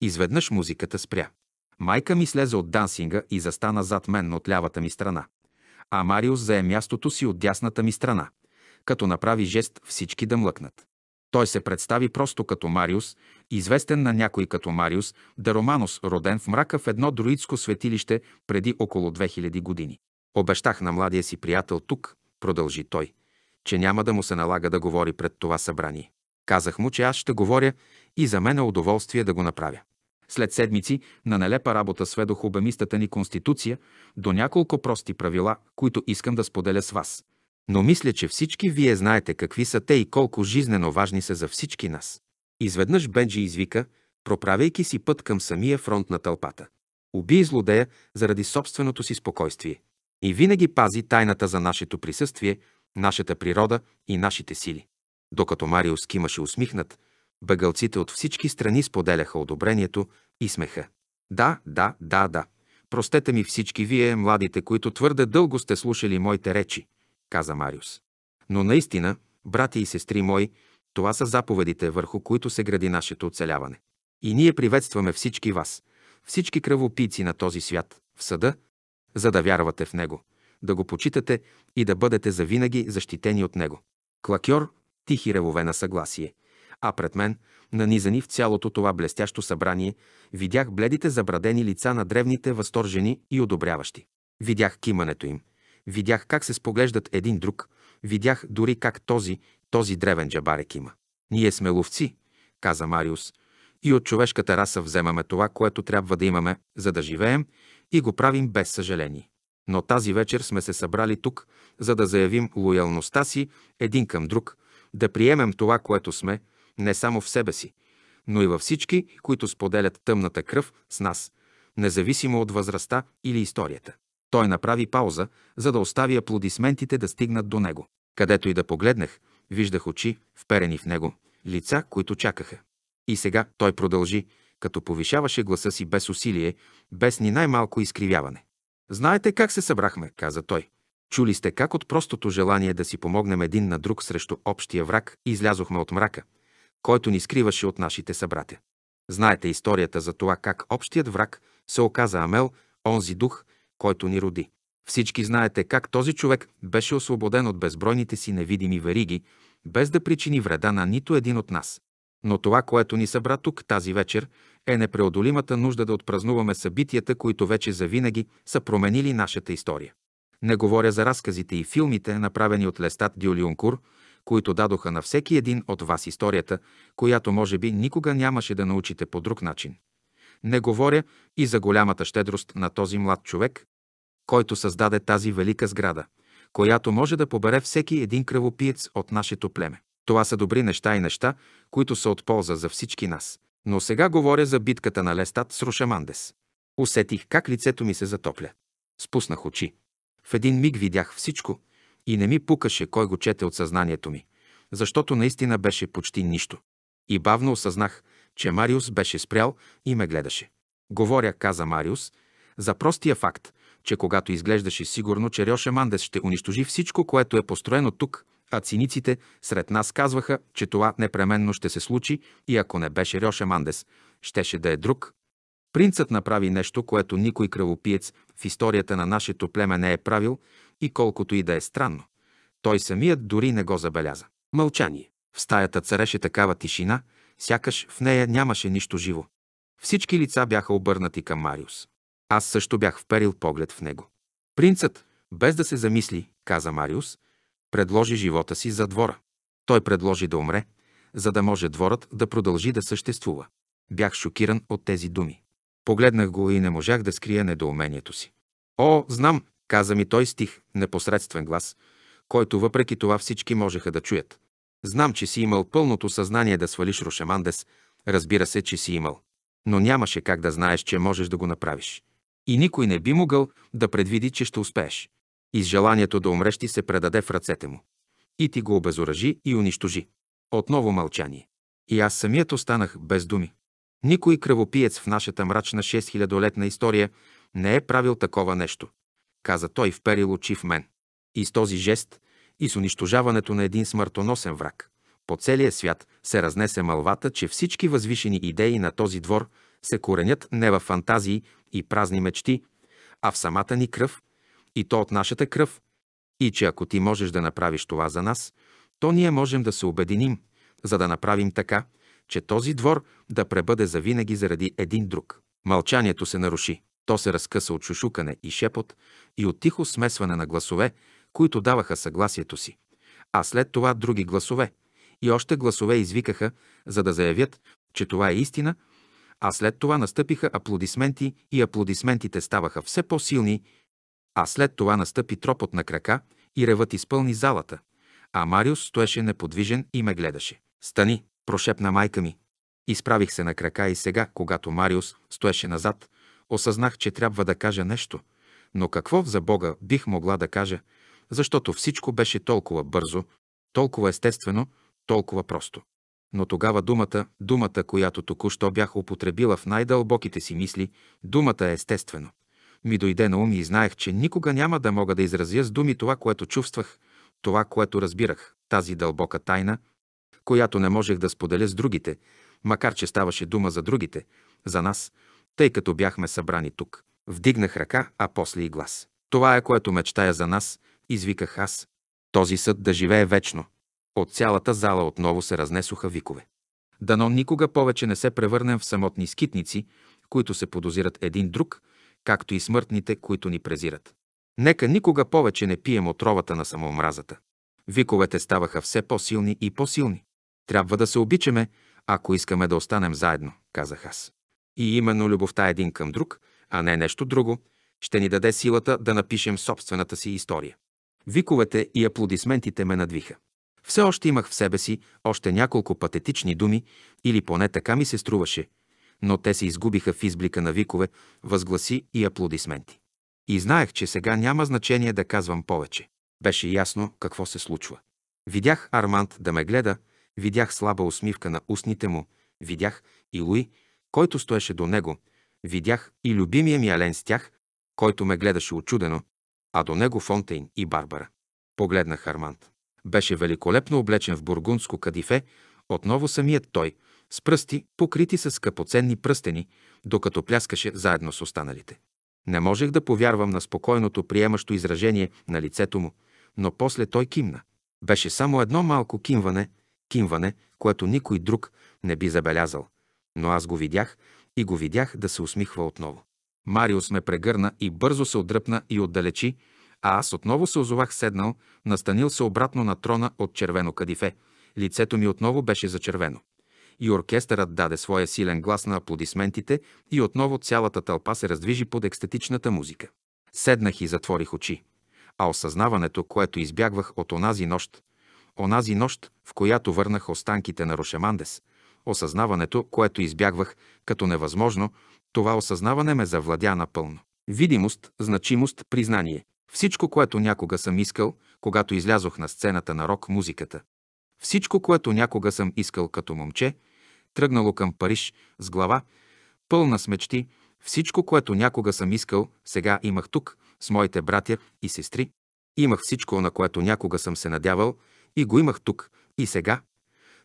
Изведнъж музиката спря. Майка ми слезе от дансинга и застана зад мен от лявата ми страна а Мариус зае мястото си от дясната ми страна, като направи жест всички да млъкнат. Той се представи просто като Мариус, известен на някой като Мариус да Романос, роден в мрака в едно друидско светилище преди около 2000 години. Обещах на младия си приятел тук, продължи той, че няма да му се налага да говори пред това събрание. Казах му, че аз ще говоря и за мен е удоволствие да го направя. След седмици на нелепа работа сведох обемистата ни конституция до няколко прости правила, които искам да споделя с вас. Но мисля, че всички вие знаете какви са те и колко жизнено важни са за всички нас. Изведнъж Бенджи извика, проправяйки си път към самия фронт на тълпата. Убий злодея заради собственото си спокойствие. И винаги пази тайната за нашето присъствие, нашата природа и нашите сили. Докато Мариус кимаше усмихнат, Бегалците от всички страни споделяха одобрението и смеха. Да, да, да, да. Простете ми всички вие, младите, които твърде дълго сте слушали моите речи, каза Мариус. Но наистина, брати и сестри мои, това са заповедите, върху които се гради нашето оцеляване. И ние приветстваме всички вас, всички кръвопийци на този свят, в съда, за да вярвате в него, да го почитате и да бъдете завинаги защитени от него. Клакьор, тихи ревове на съгласие – а пред мен, нанизани в цялото това блестящо събрание, видях бледите забрадени лица на древните възторжени и одобряващи. Видях кимането им, видях как се споглеждат един друг, видях дори как този, този древен джабарек има. Ние сме ловци, каза Мариус, и от човешката раса вземаме това, което трябва да имаме, за да живеем и го правим без съжаление. Но тази вечер сме се събрали тук, за да заявим лоялността си един към друг, да приемем това, което сме, не само в себе си, но и във всички, които споделят тъмната кръв с нас, независимо от възрастта или историята. Той направи пауза, за да остави аплодисментите да стигнат до него. Където и да погледнах, виждах очи, вперени в него, лица, които чакаха. И сега той продължи, като повишаваше гласа си без усилие, без ни най-малко изкривяване. Знаете как се събрахме, каза той. Чули сте как от простото желание да си помогнем един на друг срещу общия враг излязохме от мрака, който ни скриваше от нашите събратя. Знаете историята за това как общият враг се оказа Амел, онзи дух, който ни роди. Всички знаете как този човек беше освободен от безбройните си невидими вериги, без да причини вреда на нито един от нас. Но това, което ни събра тук тази вечер, е непреодолимата нужда да отпразнуваме събитията, които вече завинаги са променили нашата история. Не говоря за разказите и филмите, направени от Лестат Дюлиункур – които дадоха на всеки един от вас историята, която може би никога нямаше да научите по друг начин. Не говоря и за голямата щедрост на този млад човек, който създаде тази велика сграда, която може да побере всеки един кръвопиец от нашето племе. Това са добри неща и неща, които са от полза за всички нас. Но сега говоря за битката на Лестат с Рушамандес. Усетих как лицето ми се затопля. Спуснах очи. В един миг видях всичко – и не ми пукаше кой го чете от съзнанието ми, защото наистина беше почти нищо. И бавно осъзнах, че Мариус беше спрял и ме гледаше. Говоря, каза Мариус, за простия факт, че когато изглеждаше сигурно, че Рьоше Мандес ще унищожи всичко, което е построено тук, а циниците сред нас казваха, че това непременно ще се случи и ако не беше Рьоше Мандес, щеше да е друг. Принцът направи нещо, което никой кръвопиец в историята на нашето племе не е правил, и колкото и да е странно, той самият дори не го забеляза. Мълчание. В стаята цареше такава тишина, сякаш в нея нямаше нищо живо. Всички лица бяха обърнати към Мариус. Аз също бях вперил поглед в него. Принцът, без да се замисли, каза Мариус, предложи живота си за двора. Той предложи да умре, за да може дворът да продължи да съществува. Бях шокиран от тези думи. Погледнах го и не можах да скрия недоумението си. О, знам, каза ми той стих, непосредствен глас, който въпреки това всички можеха да чуят. Знам, че си имал пълното съзнание да свалиш Рошемандес, разбира се, че си имал. Но нямаше как да знаеш, че можеш да го направиш. И никой не би могъл да предвиди, че ще успееш. И с желанието да умреш ти се предаде в ръцете му. И ти го обезоръжи и унищожи. Отново мълчание. И аз самият останах без думи. Никой кръвопиец в нашата мрачна 6000-летна история не е правил такова нещо каза той, вперил очи в мен. И с този жест, и с унищожаването на един смъртоносен враг, по целия свят се разнесе мълвата, че всички възвишени идеи на този двор се коренят не в фантазии и празни мечти, а в самата ни кръв, и то от нашата кръв, и че ако ти можеш да направиш това за нас, то ние можем да се обединим, за да направим така, че този двор да пребъде завинаги заради един друг. Мълчанието се наруши. То се разкъса от шушукане и шепот и от тихо смесване на гласове, които даваха съгласието си. А след това други гласове и още гласове извикаха, за да заявят, че това е истина, а след това настъпиха аплодисменти и аплодисментите ставаха все по-силни, а след това настъпи тропот на крака и ревът изпълни залата, а Мариус стоеше неподвижен и ме гледаше. «Стани!» – прошепна майка ми. Изправих се на крака и сега, когато Мариус стоеше назад, Осъзнах, че трябва да кажа нещо, но какво за Бога бих могла да кажа, защото всичко беше толкова бързо, толкова естествено, толкова просто. Но тогава думата, думата, която току-що бях употребила в най-дълбоките си мисли, думата е естествено. Ми дойде на ум и знаех, че никога няма да мога да изразя с думи това, което чувствах, това, което разбирах, тази дълбока тайна, която не можех да споделя с другите, макар че ставаше дума за другите, за нас, тъй като бяхме събрани тук. Вдигнах ръка, а после и глас. Това е което мечтая за нас, извиках аз. Този съд да живее вечно. От цялата зала отново се разнесоха викове. Дано никога повече не се превърнем в самотни скитници, които се подозират един друг, както и смъртните, които ни презират. Нека никога повече не пием отровата на самоомразата. Виковете ставаха все по-силни и по-силни. Трябва да се обичаме, ако искаме да останем заедно, казах аз. И именно любовта един към друг, а не нещо друго, ще ни даде силата да напишем собствената си история. Виковете и аплодисментите ме надвиха. Все още имах в себе си още няколко патетични думи, или поне така ми се струваше, но те се изгубиха в изблика на викове, възгласи и аплодисменти. И знаех, че сега няма значение да казвам повече. Беше ясно какво се случва. Видях Арманд да ме гледа, видях слаба усмивка на устните му, видях и Луи, който стоеше до него. Видях и любимия ми Ален с тях, който ме гледаше очудено, а до него Фонтейн и Барбара. Погледнах Арманд. Беше великолепно облечен в бургундско кадифе, отново самият той, с пръсти, покрити с скъпоценни пръстени, докато пляскаше заедно с останалите. Не можех да повярвам на спокойното приемащо изражение на лицето му, но после той кимна. Беше само едно малко кимване, кимване, което никой друг не би забелязал но аз го видях и го видях да се усмихва отново. Мариус ме прегърна и бързо се отдръпна и отдалечи, а аз отново се озовах седнал, настанил се обратно на трона от червено кадифе. Лицето ми отново беше зачервено. И оркестърът даде своя силен глас на аплодисментите и отново цялата тълпа се раздвижи под екстетичната музика. Седнах и затворих очи. А осъзнаването, което избягвах от онази нощ, онази нощ, в която върнах останките на Рошемандес – Осъзнаването, което избягвах като невъзможно, това осъзнаване ме завладя напълно. Видимост, значимост, признание. Всичко, което някога съм искал, когато излязох на сцената на рок-музиката. Всичко, което някога съм искал като момче, тръгнало към Париж с глава, пълна с мечти, всичко, което някога съм искал, сега имах тук, с моите братя и сестри. Имах всичко, на което някога съм се надявал, и го имах тук, и сега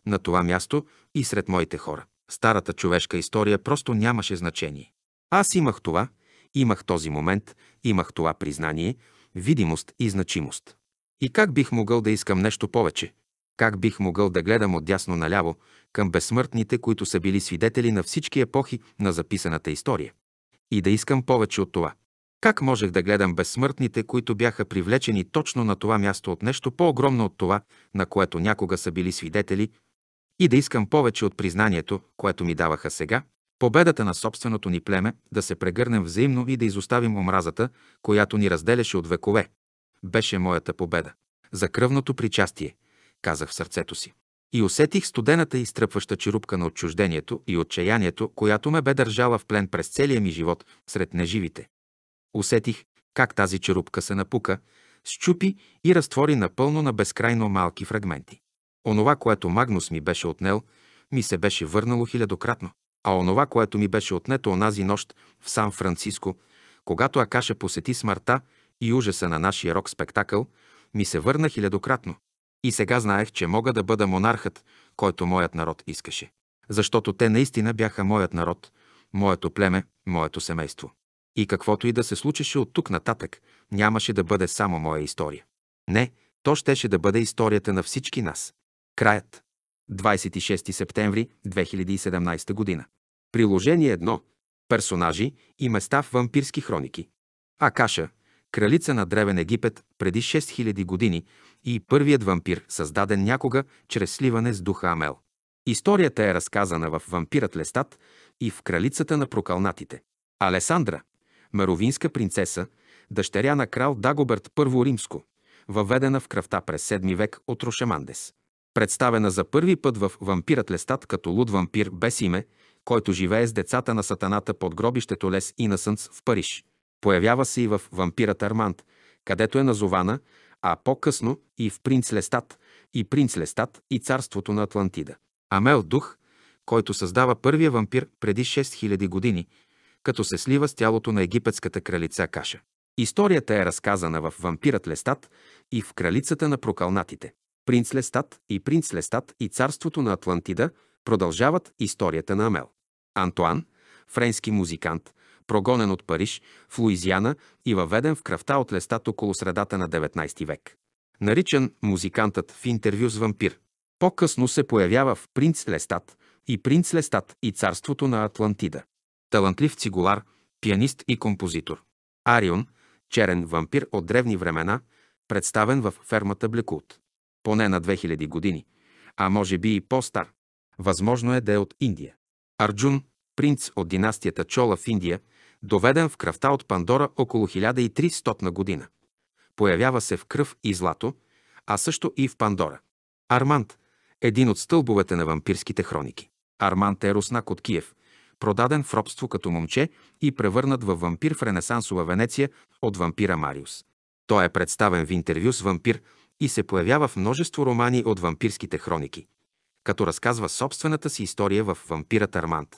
на това място и сред моите хора. Старата човешка история просто нямаше значение. Аз имах това, имах този момент, имах това признание, видимост и значимост. И как бих могъл да искам нещо повече? Как бих могъл да гледам отдясно наляво към безсмъртните, които са били свидетели на всички епохи на записаната история? И да искам повече от това. Как можех да гледам безсмъртните, които бяха привлечени точно на това място от нещо по-огромно от това, на което някога са били свидетели, и да искам повече от признанието, което ми даваха сега, победата на собственото ни племе, да се прегърнем взаимно и да изоставим омразата, която ни разделяше от векове. Беше моята победа. За кръвното причастие, казах в сърцето си. И усетих студената и стръпваща черупка на отчуждението и отчаянието, която ме бе държала в плен през целия ми живот сред неживите. Усетих как тази черупка се напука, счупи и разтвори напълно на безкрайно малки фрагменти. Онова, което Магнус ми беше отнел, ми се беше върнало хилядократно. А онова, което ми беше отнето онази нощ в Сан-Франциско, когато Акаша посети смъртта и ужаса на нашия рок-спектакъл, ми се върна хилядократно. И сега знаех, че мога да бъда монархът, който моят народ искаше. Защото те наистина бяха моят народ, моето племе, моето семейство. И каквото и да се случеше от тук нататък, нямаше да бъде само моя история. Не, то щеше да бъде историята на всички нас. Краят. 26 септември 2017 година. Приложение 1. Персонажи и места в вампирски хроники. Акаша, кралица на Древен Египет преди 6000 години и първият вампир, създаден някога чрез сливане с духа Амел. Историята е разказана в Вампирът Лестат и в Кралицата на прокалнатите. Алесандра, меровинска принцеса, дъщеря на крал Дагоберт I Римско, въведена в кръвта през 7 век от Рошемандес представена за първи път в «Вампирът Лестат» като луд вампир без име, който живее с децата на сатаната под гробището Лес Инасънс в Париж. Появява се и в «Вампирът Арманд», където е назована, а по-късно и в «Принц Лестат», и «Принц Лестат» и «Царството на Атлантида». Амел Дух, който създава първия вампир преди 6000 години, като се слива с тялото на египетската кралица Каша. Историята е разказана в «Вампирът Лестат» и в «Кралицата на прокалнатите». Принц Лестат и принц Лестат и царството на Атлантида продължават историята на Амел. Антуан, френски музикант, прогонен от Париж в Луизиана и въведен в кръвта от Лестат около средата на 19 век. Наричан музикантът в интервю с вампир. По-късно се появява в принц Лестат и принц Лестат и царството на Атлантида. Талантлив цигулар, пианист и композитор. Арион, черен вампир от древни времена, представен в фермата Блекулт поне на 2000 години, а може би и по-стар. Възможно е да е от Индия. Арджун, принц от династията Чола в Индия, доведен в кръвта от Пандора около 1300 година. Появява се в кръв и злато, а също и в Пандора. Арманд – един от стълбовете на вампирските хроники. Арманд е руснак от Киев, продаден в робство като момче и превърнат във вампир в Ренесансова Венеция от вампира Мариус. Той е представен в интервю с вампир – и се появява в множество романи от вампирските хроники, като разказва собствената си история в «Вампирът Арманд».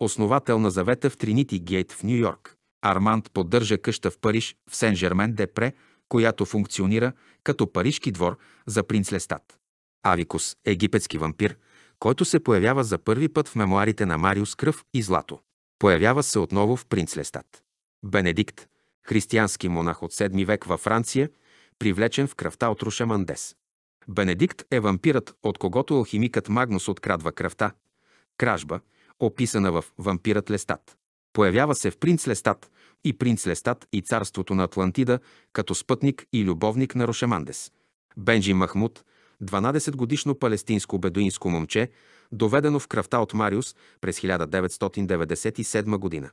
Основател на завета в Тринити Гейт в Нью-Йорк, Арманд поддържа къща в Париж в Сен-Жермен-де-Пре, която функционира като парижки двор за принц Лестат. Авикус – египетски вампир, който се появява за първи път в мемуарите на Мариус Кръв и Злато. Появява се отново в принц Лестат. Бенедикт – християнски монах от 7 век във Франция – привлечен в кръвта от Рушамандес. Бенедикт е вампирът, от когото алхимикът Магнус открадва кръвта. Кражба, описана в «Вампирът Лестат». Появява се в принц Лестат и принц Лестат и царството на Атлантида като спътник и любовник на Рошемандес. Бенджи Махмуд, 12-годишно палестинско-бедуинско момче, доведено в кръвта от Мариус през 1997 година.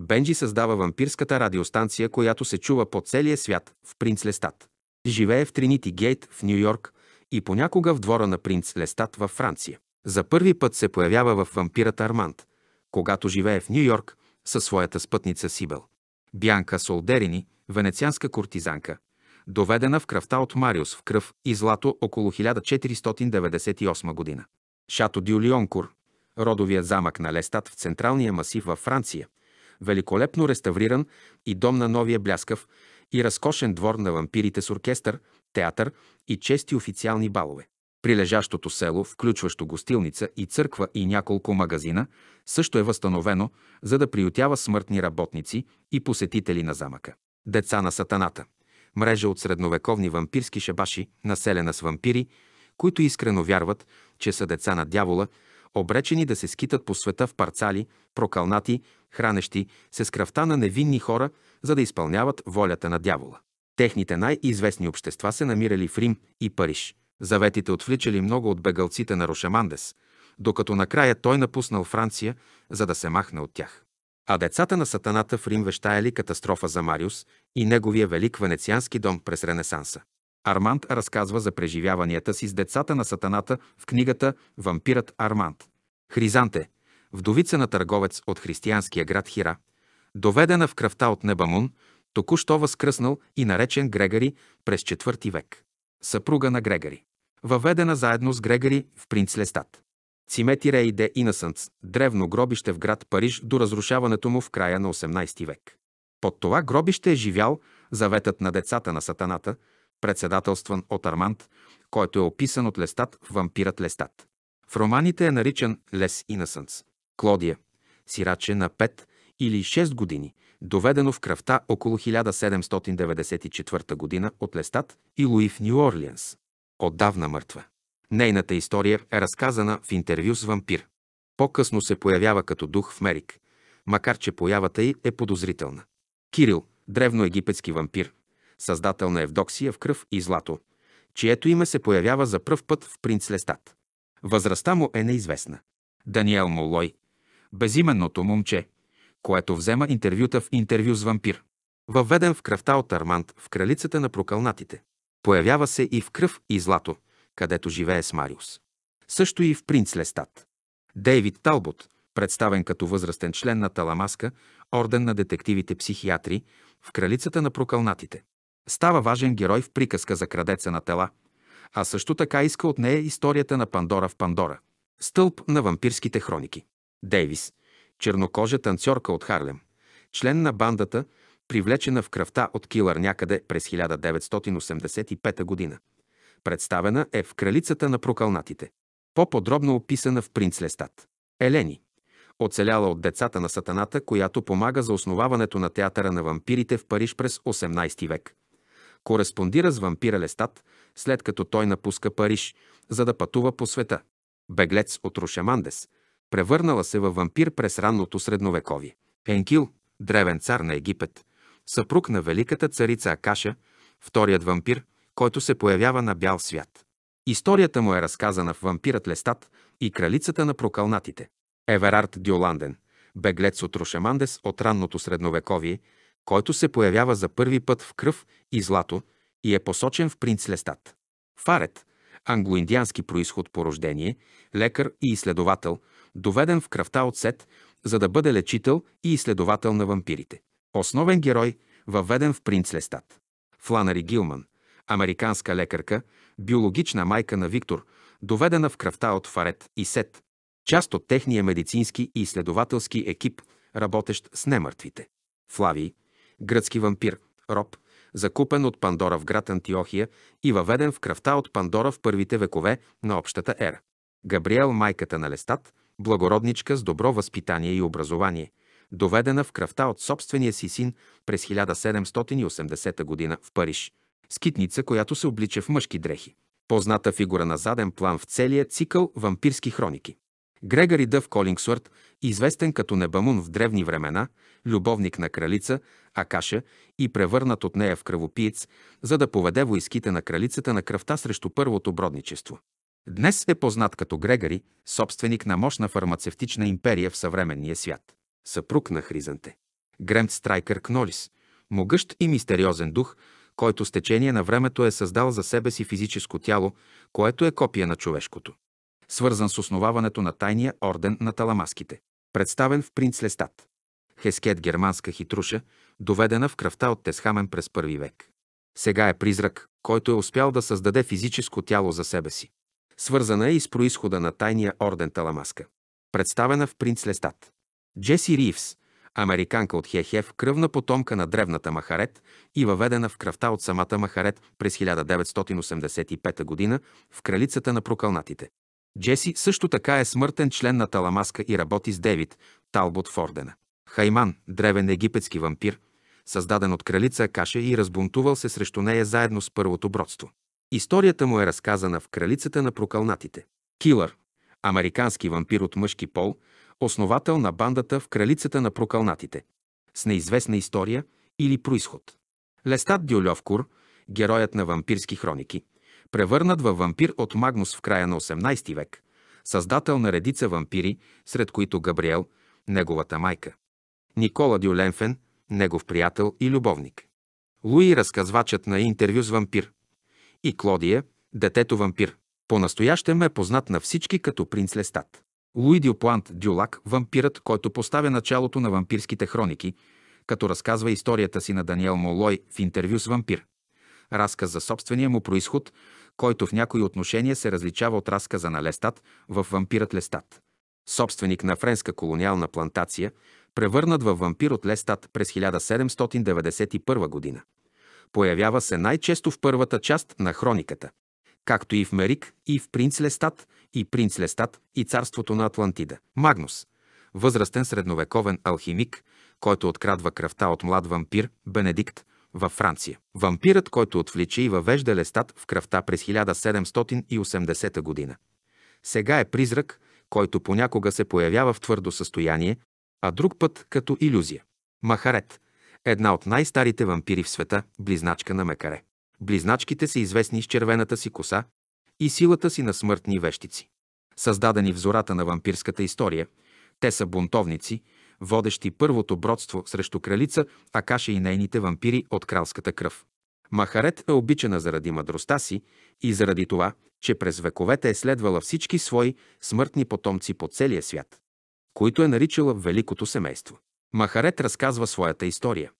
Бенджи създава вампирската радиостанция, която се чува по целия свят в Принц Лестат. Живее в Тринити Гейт в Нью Йорк и понякога в двора на Принц Лестат във Франция. За първи път се появява в вампирата Арманд, когато живее в Нью Йорк със своята спътница Сибел. Бянка Солдерини, венецианска кортизанка, доведена в кръвта от Мариус в кръв и злато около 1498 година. Шато Дюлионкур, родовият замък на Лестат в централния масив във Франция, великолепно реставриран и дом на новия бляскав, и разкошен двор на вампирите с оркестър, театър и чести официални балове. Прилежащото село, включващо гостилница и църква и няколко магазина, също е възстановено, за да приютява смъртни работници и посетители на замъка. Деца на сатаната – мрежа от средновековни вампирски шабаши, населена с вампири, които искрено вярват, че са деца на дявола – обречени да се скитат по света в парцали, прокалнати, хранещи се с кръвта на невинни хора, за да изпълняват волята на дявола. Техните най-известни общества се намирали в Рим и Париж. Заветите отвличали много от бегалците на Рошамандес, докато накрая той напуснал Франция, за да се махне от тях. А децата на сатаната в Рим вещаяли катастрофа за Мариус и неговия велик венециански дом през Ренесанса. Арманд разказва за преживяванията си с децата на сатаната в книгата «Вампирът Арманд». Хризанте, вдовица на търговец от християнския град Хира, доведена в кръвта от Небамун, току-що възкръснал и наречен Грегари през IV век. Съпруга на Грегари. Въведена заедно с Грегари в Лестат. Цимети Рей де Инасънц, древно гробище в град Париж до разрушаването му в края на 18 век. Под това гробище е живял заветът на децата на сатаната – председателстван от Арманд, който е описан от Лестат в «Вампирът Лестат». В романите е наричан Лес Инасънс. Клодия, сираче на 5 или 6 години, доведено в кръвта около 1794 година от Лестат и Луи в Нью Орлианс. Отдавна мъртва. Нейната история е разказана в интервю с вампир. По-късно се появява като дух в Мерик, макар че появата й е подозрителна. Кирил, древноегипетски вампир, създател на Евдоксия в кръв и злато, чието име се появява за пръв път в принц Лестат. Възрастта му е неизвестна. Даниел Молой, безименното момче, което взема интервюта в интервю с вампир. Въведен в кръвта от Арманд в кралицата на прокълнатите. Появява се и в кръв и злато, където живее с Мариус. Също и в принц Лестат. Дейвид Талбот, представен като възрастен член на Таламаска, орден на детективите-психиатри, в кралицата на прокълнатите. Става важен герой в приказка за крадеца на тела, а също така иска от нея историята на Пандора в Пандора. Стълб на вампирските хроники. Дейвис, чернокожа танцорка от Харлем, член на бандата, привлечена в кръвта от Килър някъде през 1985 година. Представена е в Кралицата на прокалнатите. По-подробно описана в Принц Лестат. Елени, оцеляла от децата на сатаната, която помага за основаването на театъра на вампирите в Париж през 18 век кореспондира с вампира Лестат, след като той напуска Париж, за да пътува по света. Беглец от Рушемандес, превърнала се във вампир през ранното средновековие. Енкил, древен цар на Египет, съпруг на великата царица Акаша, вторият вампир, който се появява на бял свят. Историята му е разказана в Вампирът Лестат и Кралицата на прокълнатите. Еверард Дюланден, беглец от Рушемандес от ранното средновековие, който се появява за първи път в кръв и злато и е посочен в принц Лестат. Фарет, англоиндиански происход по рождение, лекар и изследовател, доведен в кръвта от Сет, за да бъде лечител и изследовател на вампирите. Основен герой, въведен в принц Лестат. Фланари Гилман, американска лекарка, биологична майка на Виктор, доведена в кръвта от Фарет и Сет, част от техния медицински и изследователски екип, работещ с немъртвите. Флавий, гръцки вампир, роб, закупен от Пандора в град Антиохия и въведен в кръвта от Пандора в първите векове на общата ера. Габриел, майката на Лестат, благородничка с добро възпитание и образование, доведена в кръвта от собствения си син през 1780 г. в Париж. Скитница, която се облича в мъжки дрехи. Позната фигура на заден план в целия цикъл вампирски хроники. Грегори Дъв Колингсуърт, известен като Небамун в древни времена, любовник на кралица, Акаша и превърнат от нея в кръвопиец, за да поведе войските на кралицата на кръвта срещу първото бродничество. Днес е познат като Грегори, собственик на мощна фармацевтична империя в съвременния свят. Съпруг на Хризанте. Гремт Страйкър Кнолис, могъщ и мистериозен дух, който с течение на времето е създал за себе си физическо тяло, което е копия на човешкото. Свързан с основаването на тайния орден на таламаските. Представен в принц Лестат. Хескет германска хитруша, доведена в кръвта от Тесхамен през първи век. Сега е призрак, който е успял да създаде физическо тяло за себе си. Свързана е и с происхода на тайния орден Таламаска. Представена в принц Лестат. Джеси Ривс, американка от Хехев, кръвна потомка на древната Махарет и въведена в кръвта от самата Махарет през 1985 г. в кралицата на прокълнатите. Джеси също така е смъртен член на Таламаска и работи с Девид Талбот в ордена. Хайман, древен египетски вампир, създаден от кралица Акаше и разбунтувал се срещу нея заедно с първото бродство. Историята му е разказана в Кралицата на прокълнатите. Килър, американски вампир от мъжки пол, основател на бандата в Кралицата на прокълнатите, с неизвестна история или происход. Лестат Дюльовкур, героят на вампирски хроники, превърнат във вампир от Магнус в края на 18 век, създател на редица вампири, сред които Габриел, неговата майка. Никола Дюленфен, негов приятел и любовник. Луи разказвачът на интервю с вампир. И Клодия, детето вампир. По-настоящем е познат на всички като принц Лестат. Луи Дюплант Дюлак, вампирът, който поставя началото на вампирските хроники, като разказва историята си на Даниел Молой в интервю с вампир. Разказ за собствения му происход, който в някои отношения се различава от разказа на Лестат в Вампирът Лестат. Собственик на френска колониална плантация, превърнат във вампир от Лестат през 1791 година. Появява се най-често в първата част на хрониката, както и в Мерик, и в Принц Лестат, и Принц Лестат, и царството на Атлантида. Магнус – възрастен средновековен алхимик, който открадва кръвта от млад вампир Бенедикт във Франция. Вампирът, който отвлича и въвежда Лестат в кръвта през 1780 година. Сега е призрак – който понякога се появява в твърдо състояние, а друг път като иллюзия. Махарет – една от най-старите вампири в света, близначка на Мекаре. Близначките са известни с червената си коса и силата си на смъртни вещици. Създадени в зората на вампирската история, те са бунтовници, водещи първото бродство срещу кралица Акаша и нейните вампири от кралската кръв. Махарет е обичана заради мъдростта си и заради това, че през вековете е следвала всички свои смъртни потомци по целия свят които е наричала Великото семейство. Махарет разказва своята история.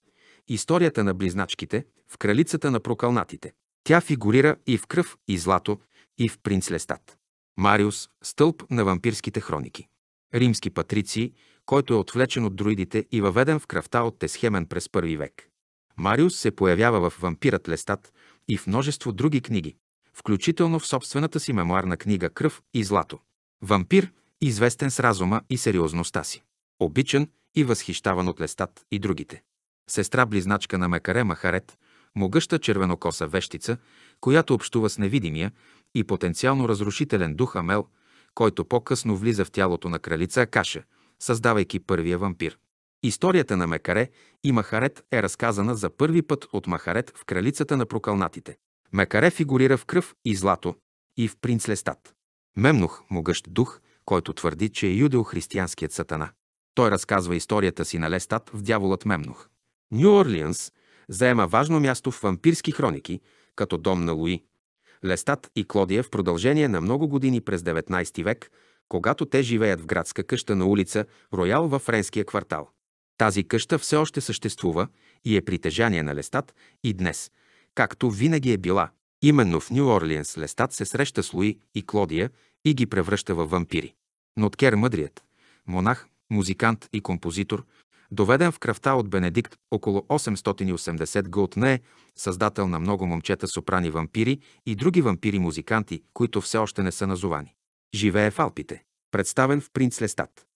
Историята на близначките в кралицата на прокалнатите. Тя фигурира и в кръв, и злато, и в принц Лестат. Мариус – стълб на вампирските хроники. Римски патрици, който е отвлечен от друидите и въведен в кръвта от Тесхемен през първи век. Мариус се появява в «Вампирът Лестат» и в множество други книги, включително в собствената си мемуарна книга «Кръв и злато». Вампир известен с разума и сериозността си, обичан и възхищаван от Лестат и другите. Сестра-близначка на Мекаре Махарет, могъща червенокоса вещица, която общува с невидимия и потенциално разрушителен дух Амел, който по-късно влиза в тялото на кралица Акаша, създавайки първия вампир. Историята на Мекаре и Махарет е разказана за първи път от Махарет в Кралицата на прокалнатите. Мекаре фигурира в кръв и злато и в принц Лестат. Мемнух, могъщ дух, който твърди, че е юдеохристиянският сатана. Той разказва историята си на Лестат в Дяволът Мемнух. Нью Орлианс заема важно място в вампирски хроники, като дом на Луи. Лестат и Клодия в продължение на много години през 19 век, когато те живеят в градска къща на улица Роял във френския квартал. Тази къща все още съществува и е притежание на Лестат и днес, както винаги е била. Именно в Нью Орлиенс Лестат се среща с Луи и Клодия и ги превръща в вампири. Ноткер Мъдрият, монах, музикант и композитор, доведен в кръвта от Бенедикт около 880 г. е създател на много момчета сопрани вампири и други вампири-музиканти, които все още не са назовани. Живее в Алпите. Представен в Принц Лестат.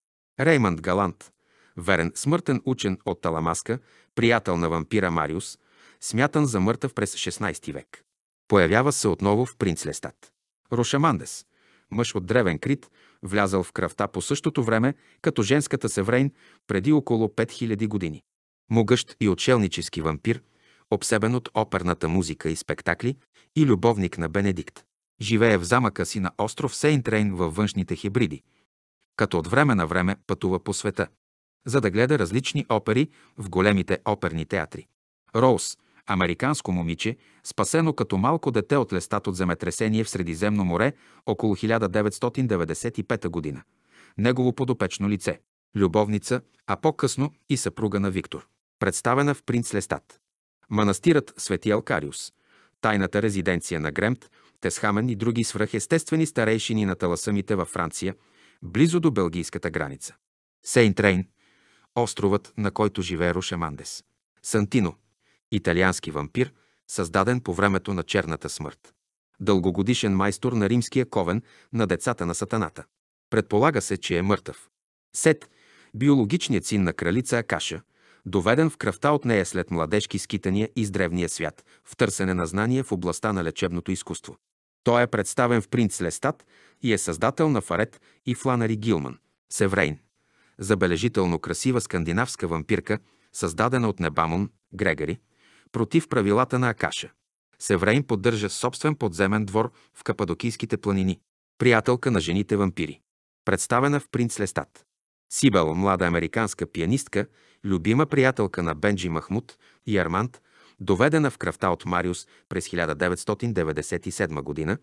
Рейманд Галант, верен смъртен учен от Таламаска, приятел на вампира Мариус, смятан за мъртъв през 16 век. Появява се отново в Принц Лестат. Рошамандес, мъж от древен крит, влязал в кръвта по същото време, като женската Севрейн преди около 5000 години. Могъщ и отшелнически вампир, обсебен от оперната музика и спектакли и любовник на Бенедикт. Живее в замъка си на остров Сейнтрейн във външните хибриди, като от време на време пътува по света, за да гледа различни опери в големите оперни театри. Роуз – американско момиче, спасено като малко дете от лестат от земетресение в Средиземно море около 1995 година. Негово подопечно лице, любовница, а по-късно и съпруга на Виктор, представена в принц Лестат. Манастирът Свети Алкариус, тайната резиденция на Гремт, Тесхамен и други свръхестествени старейшини на таласамите във Франция, близо до белгийската граница. Сейнтрейн, островът, на който живее Рушемандес. Сантино – италиански вампир, създаден по времето на Черната смърт. Дългогодишен майстор на римския ковен на децата на сатаната. Предполага се, че е мъртъв. Сет, биологичният син на кралица Акаша, доведен в кръвта от нея след младежки скитания из древния свят, в търсене на знания в областта на лечебното изкуство. Той е представен в принц Лестат и е създател на Фарет и Фланари Гилман, Севрейн. Забележително красива скандинавска вампирка, създадена от Небамон, Грегари, против правилата на Акаша. Севрейн поддържа собствен подземен двор в Кападокийските планини. Приятелка на жените вампири. Представена в принц Лестат. Сибел, млада американска пианистка, любима приятелка на Бенджи Махмуд и Арманд, доведена в кръвта от Мариус през 1997 година,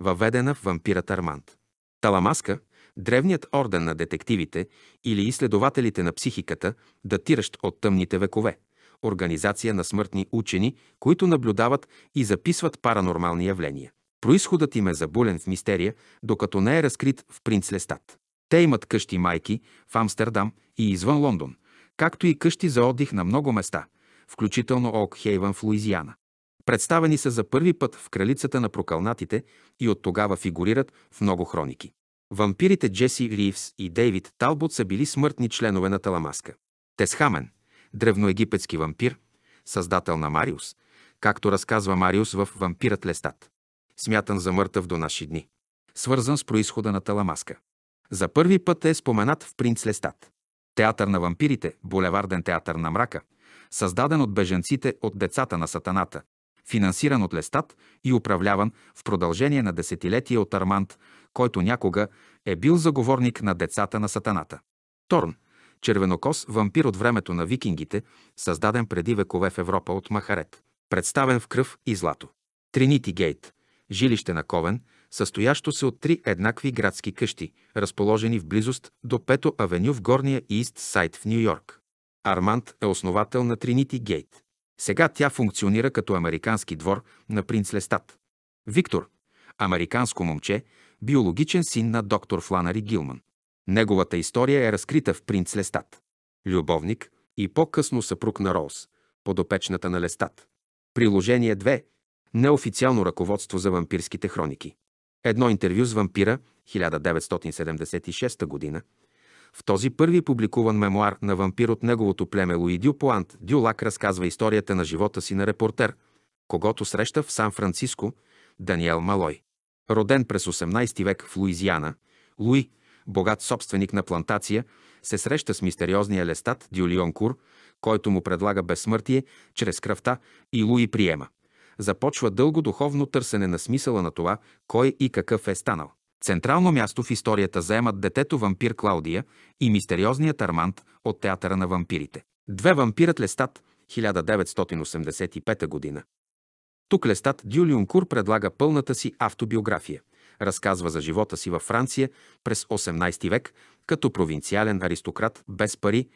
въведена в вампират Арманд. Таламаска, древният орден на детективите или изследователите на психиката, датиращ от тъмните векове – организация на смъртни учени, които наблюдават и записват паранормални явления. Произходът им е забулен в мистерия, докато не е разкрит в принц Лестат. Те имат къщи майки в Амстердам и извън Лондон, както и къщи за отдих на много места, включително Ок Хейвън в Луизиана. Представени са за първи път в кралицата на прокълнатите и от тогава фигурират в много хроники. Вампирите Джеси Ривс и Дейвид Талбот са били смъртни членове на Таламаска. Тесхамен – древноегипетски вампир, създател на Мариус, както разказва Мариус в «Вампирът Лестат», смятан за мъртъв до наши дни, свързан с происхода на Таламаска. За първи път е споменат в «Принц Лестат». Театър на вампирите, булеварден театър на мрака, създаден от беженците от децата на сатаната, финансиран от Лестат и управляван в продължение на десетилетия от Арманд, който някога е бил заговорник на децата на сатаната. Торн, червенокос вампир от времето на викингите, създаден преди векове в Европа от Махарет, представен в кръв и злато. Тринити Гейт – жилище на Ковен, състоящо се от три еднакви градски къщи, разположени в близост до Пето авеню в горния Ист Сайд в Нью-Йорк. Арманд е основател на Тринити Гейт. Сега тя функционира като американски двор на принц Лестат. Виктор – американско момче, биологичен син на доктор Фланари Гилман. Неговата история е разкрита в «Принц Лестат», любовник и по-късно съпруг на Роуз, подопечната на Лестат. Приложение 2. Неофициално ръководство за вампирските хроники. Едно интервю с вампира, 1976 година. В този първи публикуван мемуар на вампир от неговото племе Луи Дюпуант, Дюлак разказва историята на живота си на репортер, когато среща в Сан-Франциско Даниел Малой. Роден през 18 век в Луизиана, Луи – богат собственик на плантация, се среща с мистериозния лестат Дюлион Кур, който му предлага безсмъртие чрез кръвта и Луи приема. Започва дълго духовно търсене на смисъла на това, кой и какъв е станал. Централно място в историята заемат детето вампир Клаудия и мистериозният армант от театъра на вампирите. Две вампират Лестат, 1985 година. Тук Лестат Дюлион Кур предлага пълната си автобиография – Разказва за живота си във Франция през 18 век като провинциален аристократ без пари,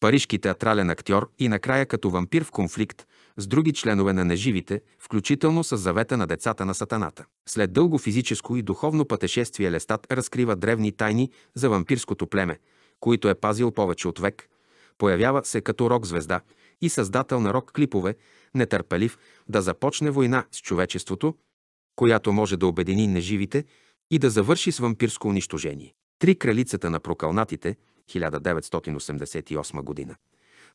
парижки театрален актьор и накрая като вампир в конфликт с други членове на неживите, включително с завета на децата на сатаната. След дълго физическо и духовно пътешествие Лестат разкрива древни тайни за вампирското племе, които е пазил повече от век. Появява се като рок-звезда и създател на рок-клипове, нетърпелив да започне война с човечеството, която може да обедини неживите и да завърши с вампирско унищожение. Три кралицата на прокълнатите, 1988 година.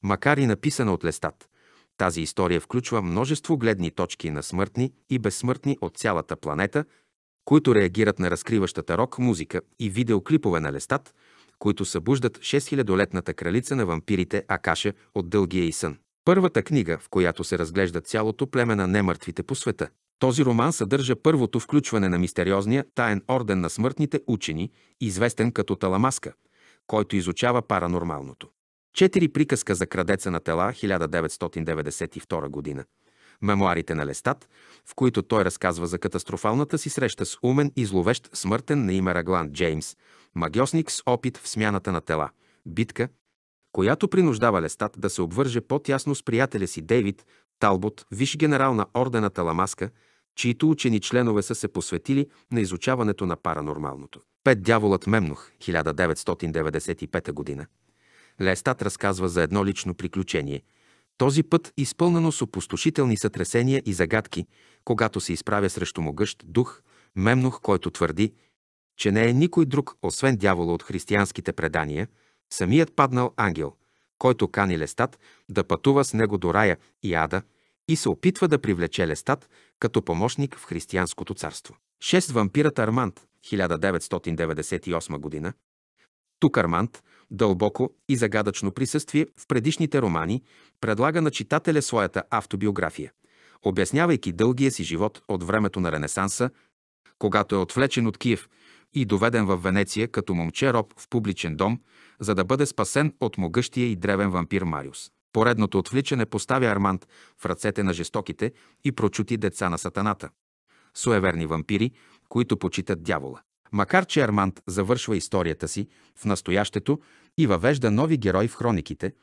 Макар и написана от Лестат, тази история включва множество гледни точки на смъртни и безсмъртни от цялата планета, които реагират на разкриващата рок музика и видеоклипове на Лестат, които събуждат 6000-летната кралица на вампирите Акаша от дългия и сън. Първата книга, в която се разглежда цялото племе на немъртвите по света. Този роман съдържа първото включване на мистериозния таен орден на смъртните учени, известен като Таламаска, който изучава паранормалното. Четири приказка за крадеца на тела 1992 година. Мемуарите на Лестат, в които той разказва за катастрофалната си среща с умен и зловещ смъртен на име Раглан Джеймс, магиосник с опит в смяната на тела, битка, която принуждава Лестат да се обвърже по-тясно с приятеля си Дейвид Талбот, виш генерал на ордена Таламаска, чието учени членове са се посветили на изучаването на паранормалното. Пет дяволът Мемнох, 1995 година. Лестат разказва за едно лично приключение, този път изпълнено с опустошителни сътресения и загадки, когато се изправя срещу могъщ дух, Мемнох, който твърди, че не е никой друг, освен дявола от християнските предания, самият паднал ангел, който кани Лестат да пътува с него до рая и ада и се опитва да привлече Лестат като помощник в християнското царство. 6. Вампирът Арманд, 1998 година. Тук Арманд, дълбоко и загадъчно присъствие в предишните романи, предлага на читателя своята автобиография, обяснявайки дългия си живот от времето на Ренесанса, когато е отвлечен от Киев и доведен в Венеция като момче роб в публичен дом, за да бъде спасен от могъщия и древен вампир Мариус. Поредното отвличане поставя Арманд в ръцете на жестоките и прочути деца на сатаната. Суеверни вампири, които почитат дявола. Макар че Арманд завършва историята си в настоящето и въвежда нови герои в хрониките,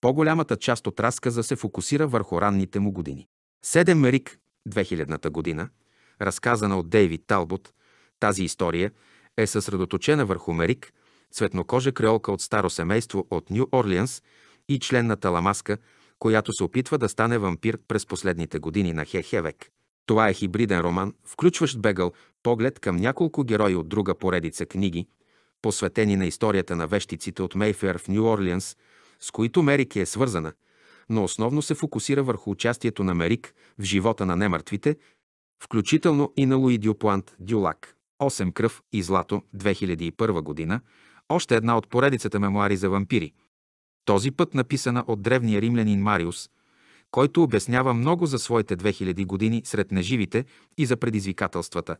по-голямата част от разказа се фокусира върху ранните му години. Седем Рик, 2000-та година, разказана от Дейвид Талбот, тази история е съсредоточена върху Мерик, цветнокожа креолка от старо семейство от Нью Орлианс, и член на Таламаска, която се опитва да стане вампир през последните години на Хехе век. Това е хибриден роман, включващ бегъл поглед към няколко герои от друга поредица книги, посветени на историята на вещиците от Мейфер в Нью Орлианс, с които Мерик е свързана, но основно се фокусира върху участието на Мерик в живота на немъртвите, включително и на Луи Дюплант Дюлак. 8 кръв и злато 2001 година, още една от поредицата мемуари за вампири – този път написана от древния римлянин Мариус, който обяснява много за своите 2000 години сред неживите и за предизвикателствата,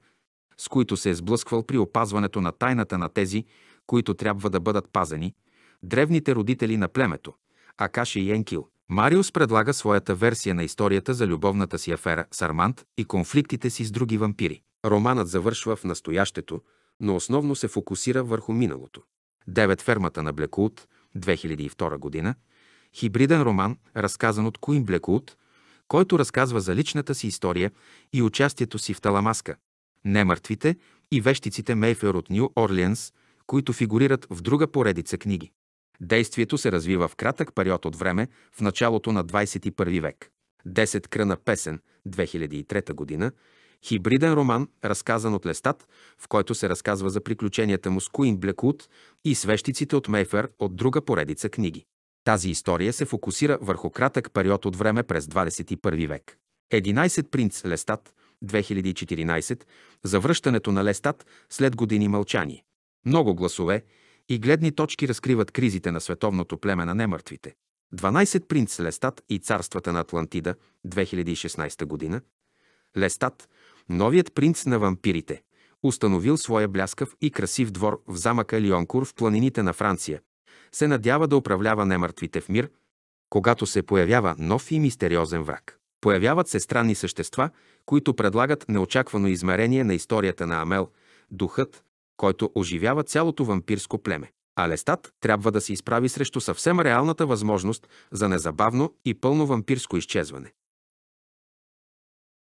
с които се е сблъсквал при опазването на тайната на тези, които трябва да бъдат пазени, древните родители на племето, Акаши и Енкил. Мариус предлага своята версия на историята за любовната си афера с Арманд и конфликтите си с други вампири. Романът завършва в настоящето, но основно се фокусира върху миналото. Девет фермата на Блекулт, 2002 година, хибриден роман, разказан от Куин Блекуд, който разказва за личната си история и участието си в Таламаска, Немъртвите и вещиците Мейфер от Нью Орлиенс, които фигурират в друга поредица книги. Действието се развива в кратък период от време в началото на 21 век. 10 кръна песен 2003 година хибриден роман, разказан от Лестат, в който се разказва за приключенията му с Куин Блекут и свещиците от Мейфер от друга поредица книги. Тази история се фокусира върху кратък период от време през 21 век. 11 принц Лестат, 2014, завръщането на Лестат след години мълчание. Много гласове и гледни точки разкриват кризите на световното племе на немъртвите. 12 принц Лестат и царствата на Атлантида, 2016 година. Лестат, новият принц на вампирите, установил своя бляскав и красив двор в замъка Лионкур в планините на Франция, се надява да управлява немъртвите в мир, когато се появява нов и мистериозен враг. Появяват се странни същества, които предлагат неочаквано измерение на историята на Амел, духът, който оживява цялото вампирско племе. А Лестат трябва да се изправи срещу съвсем реалната възможност за незабавно и пълно вампирско изчезване.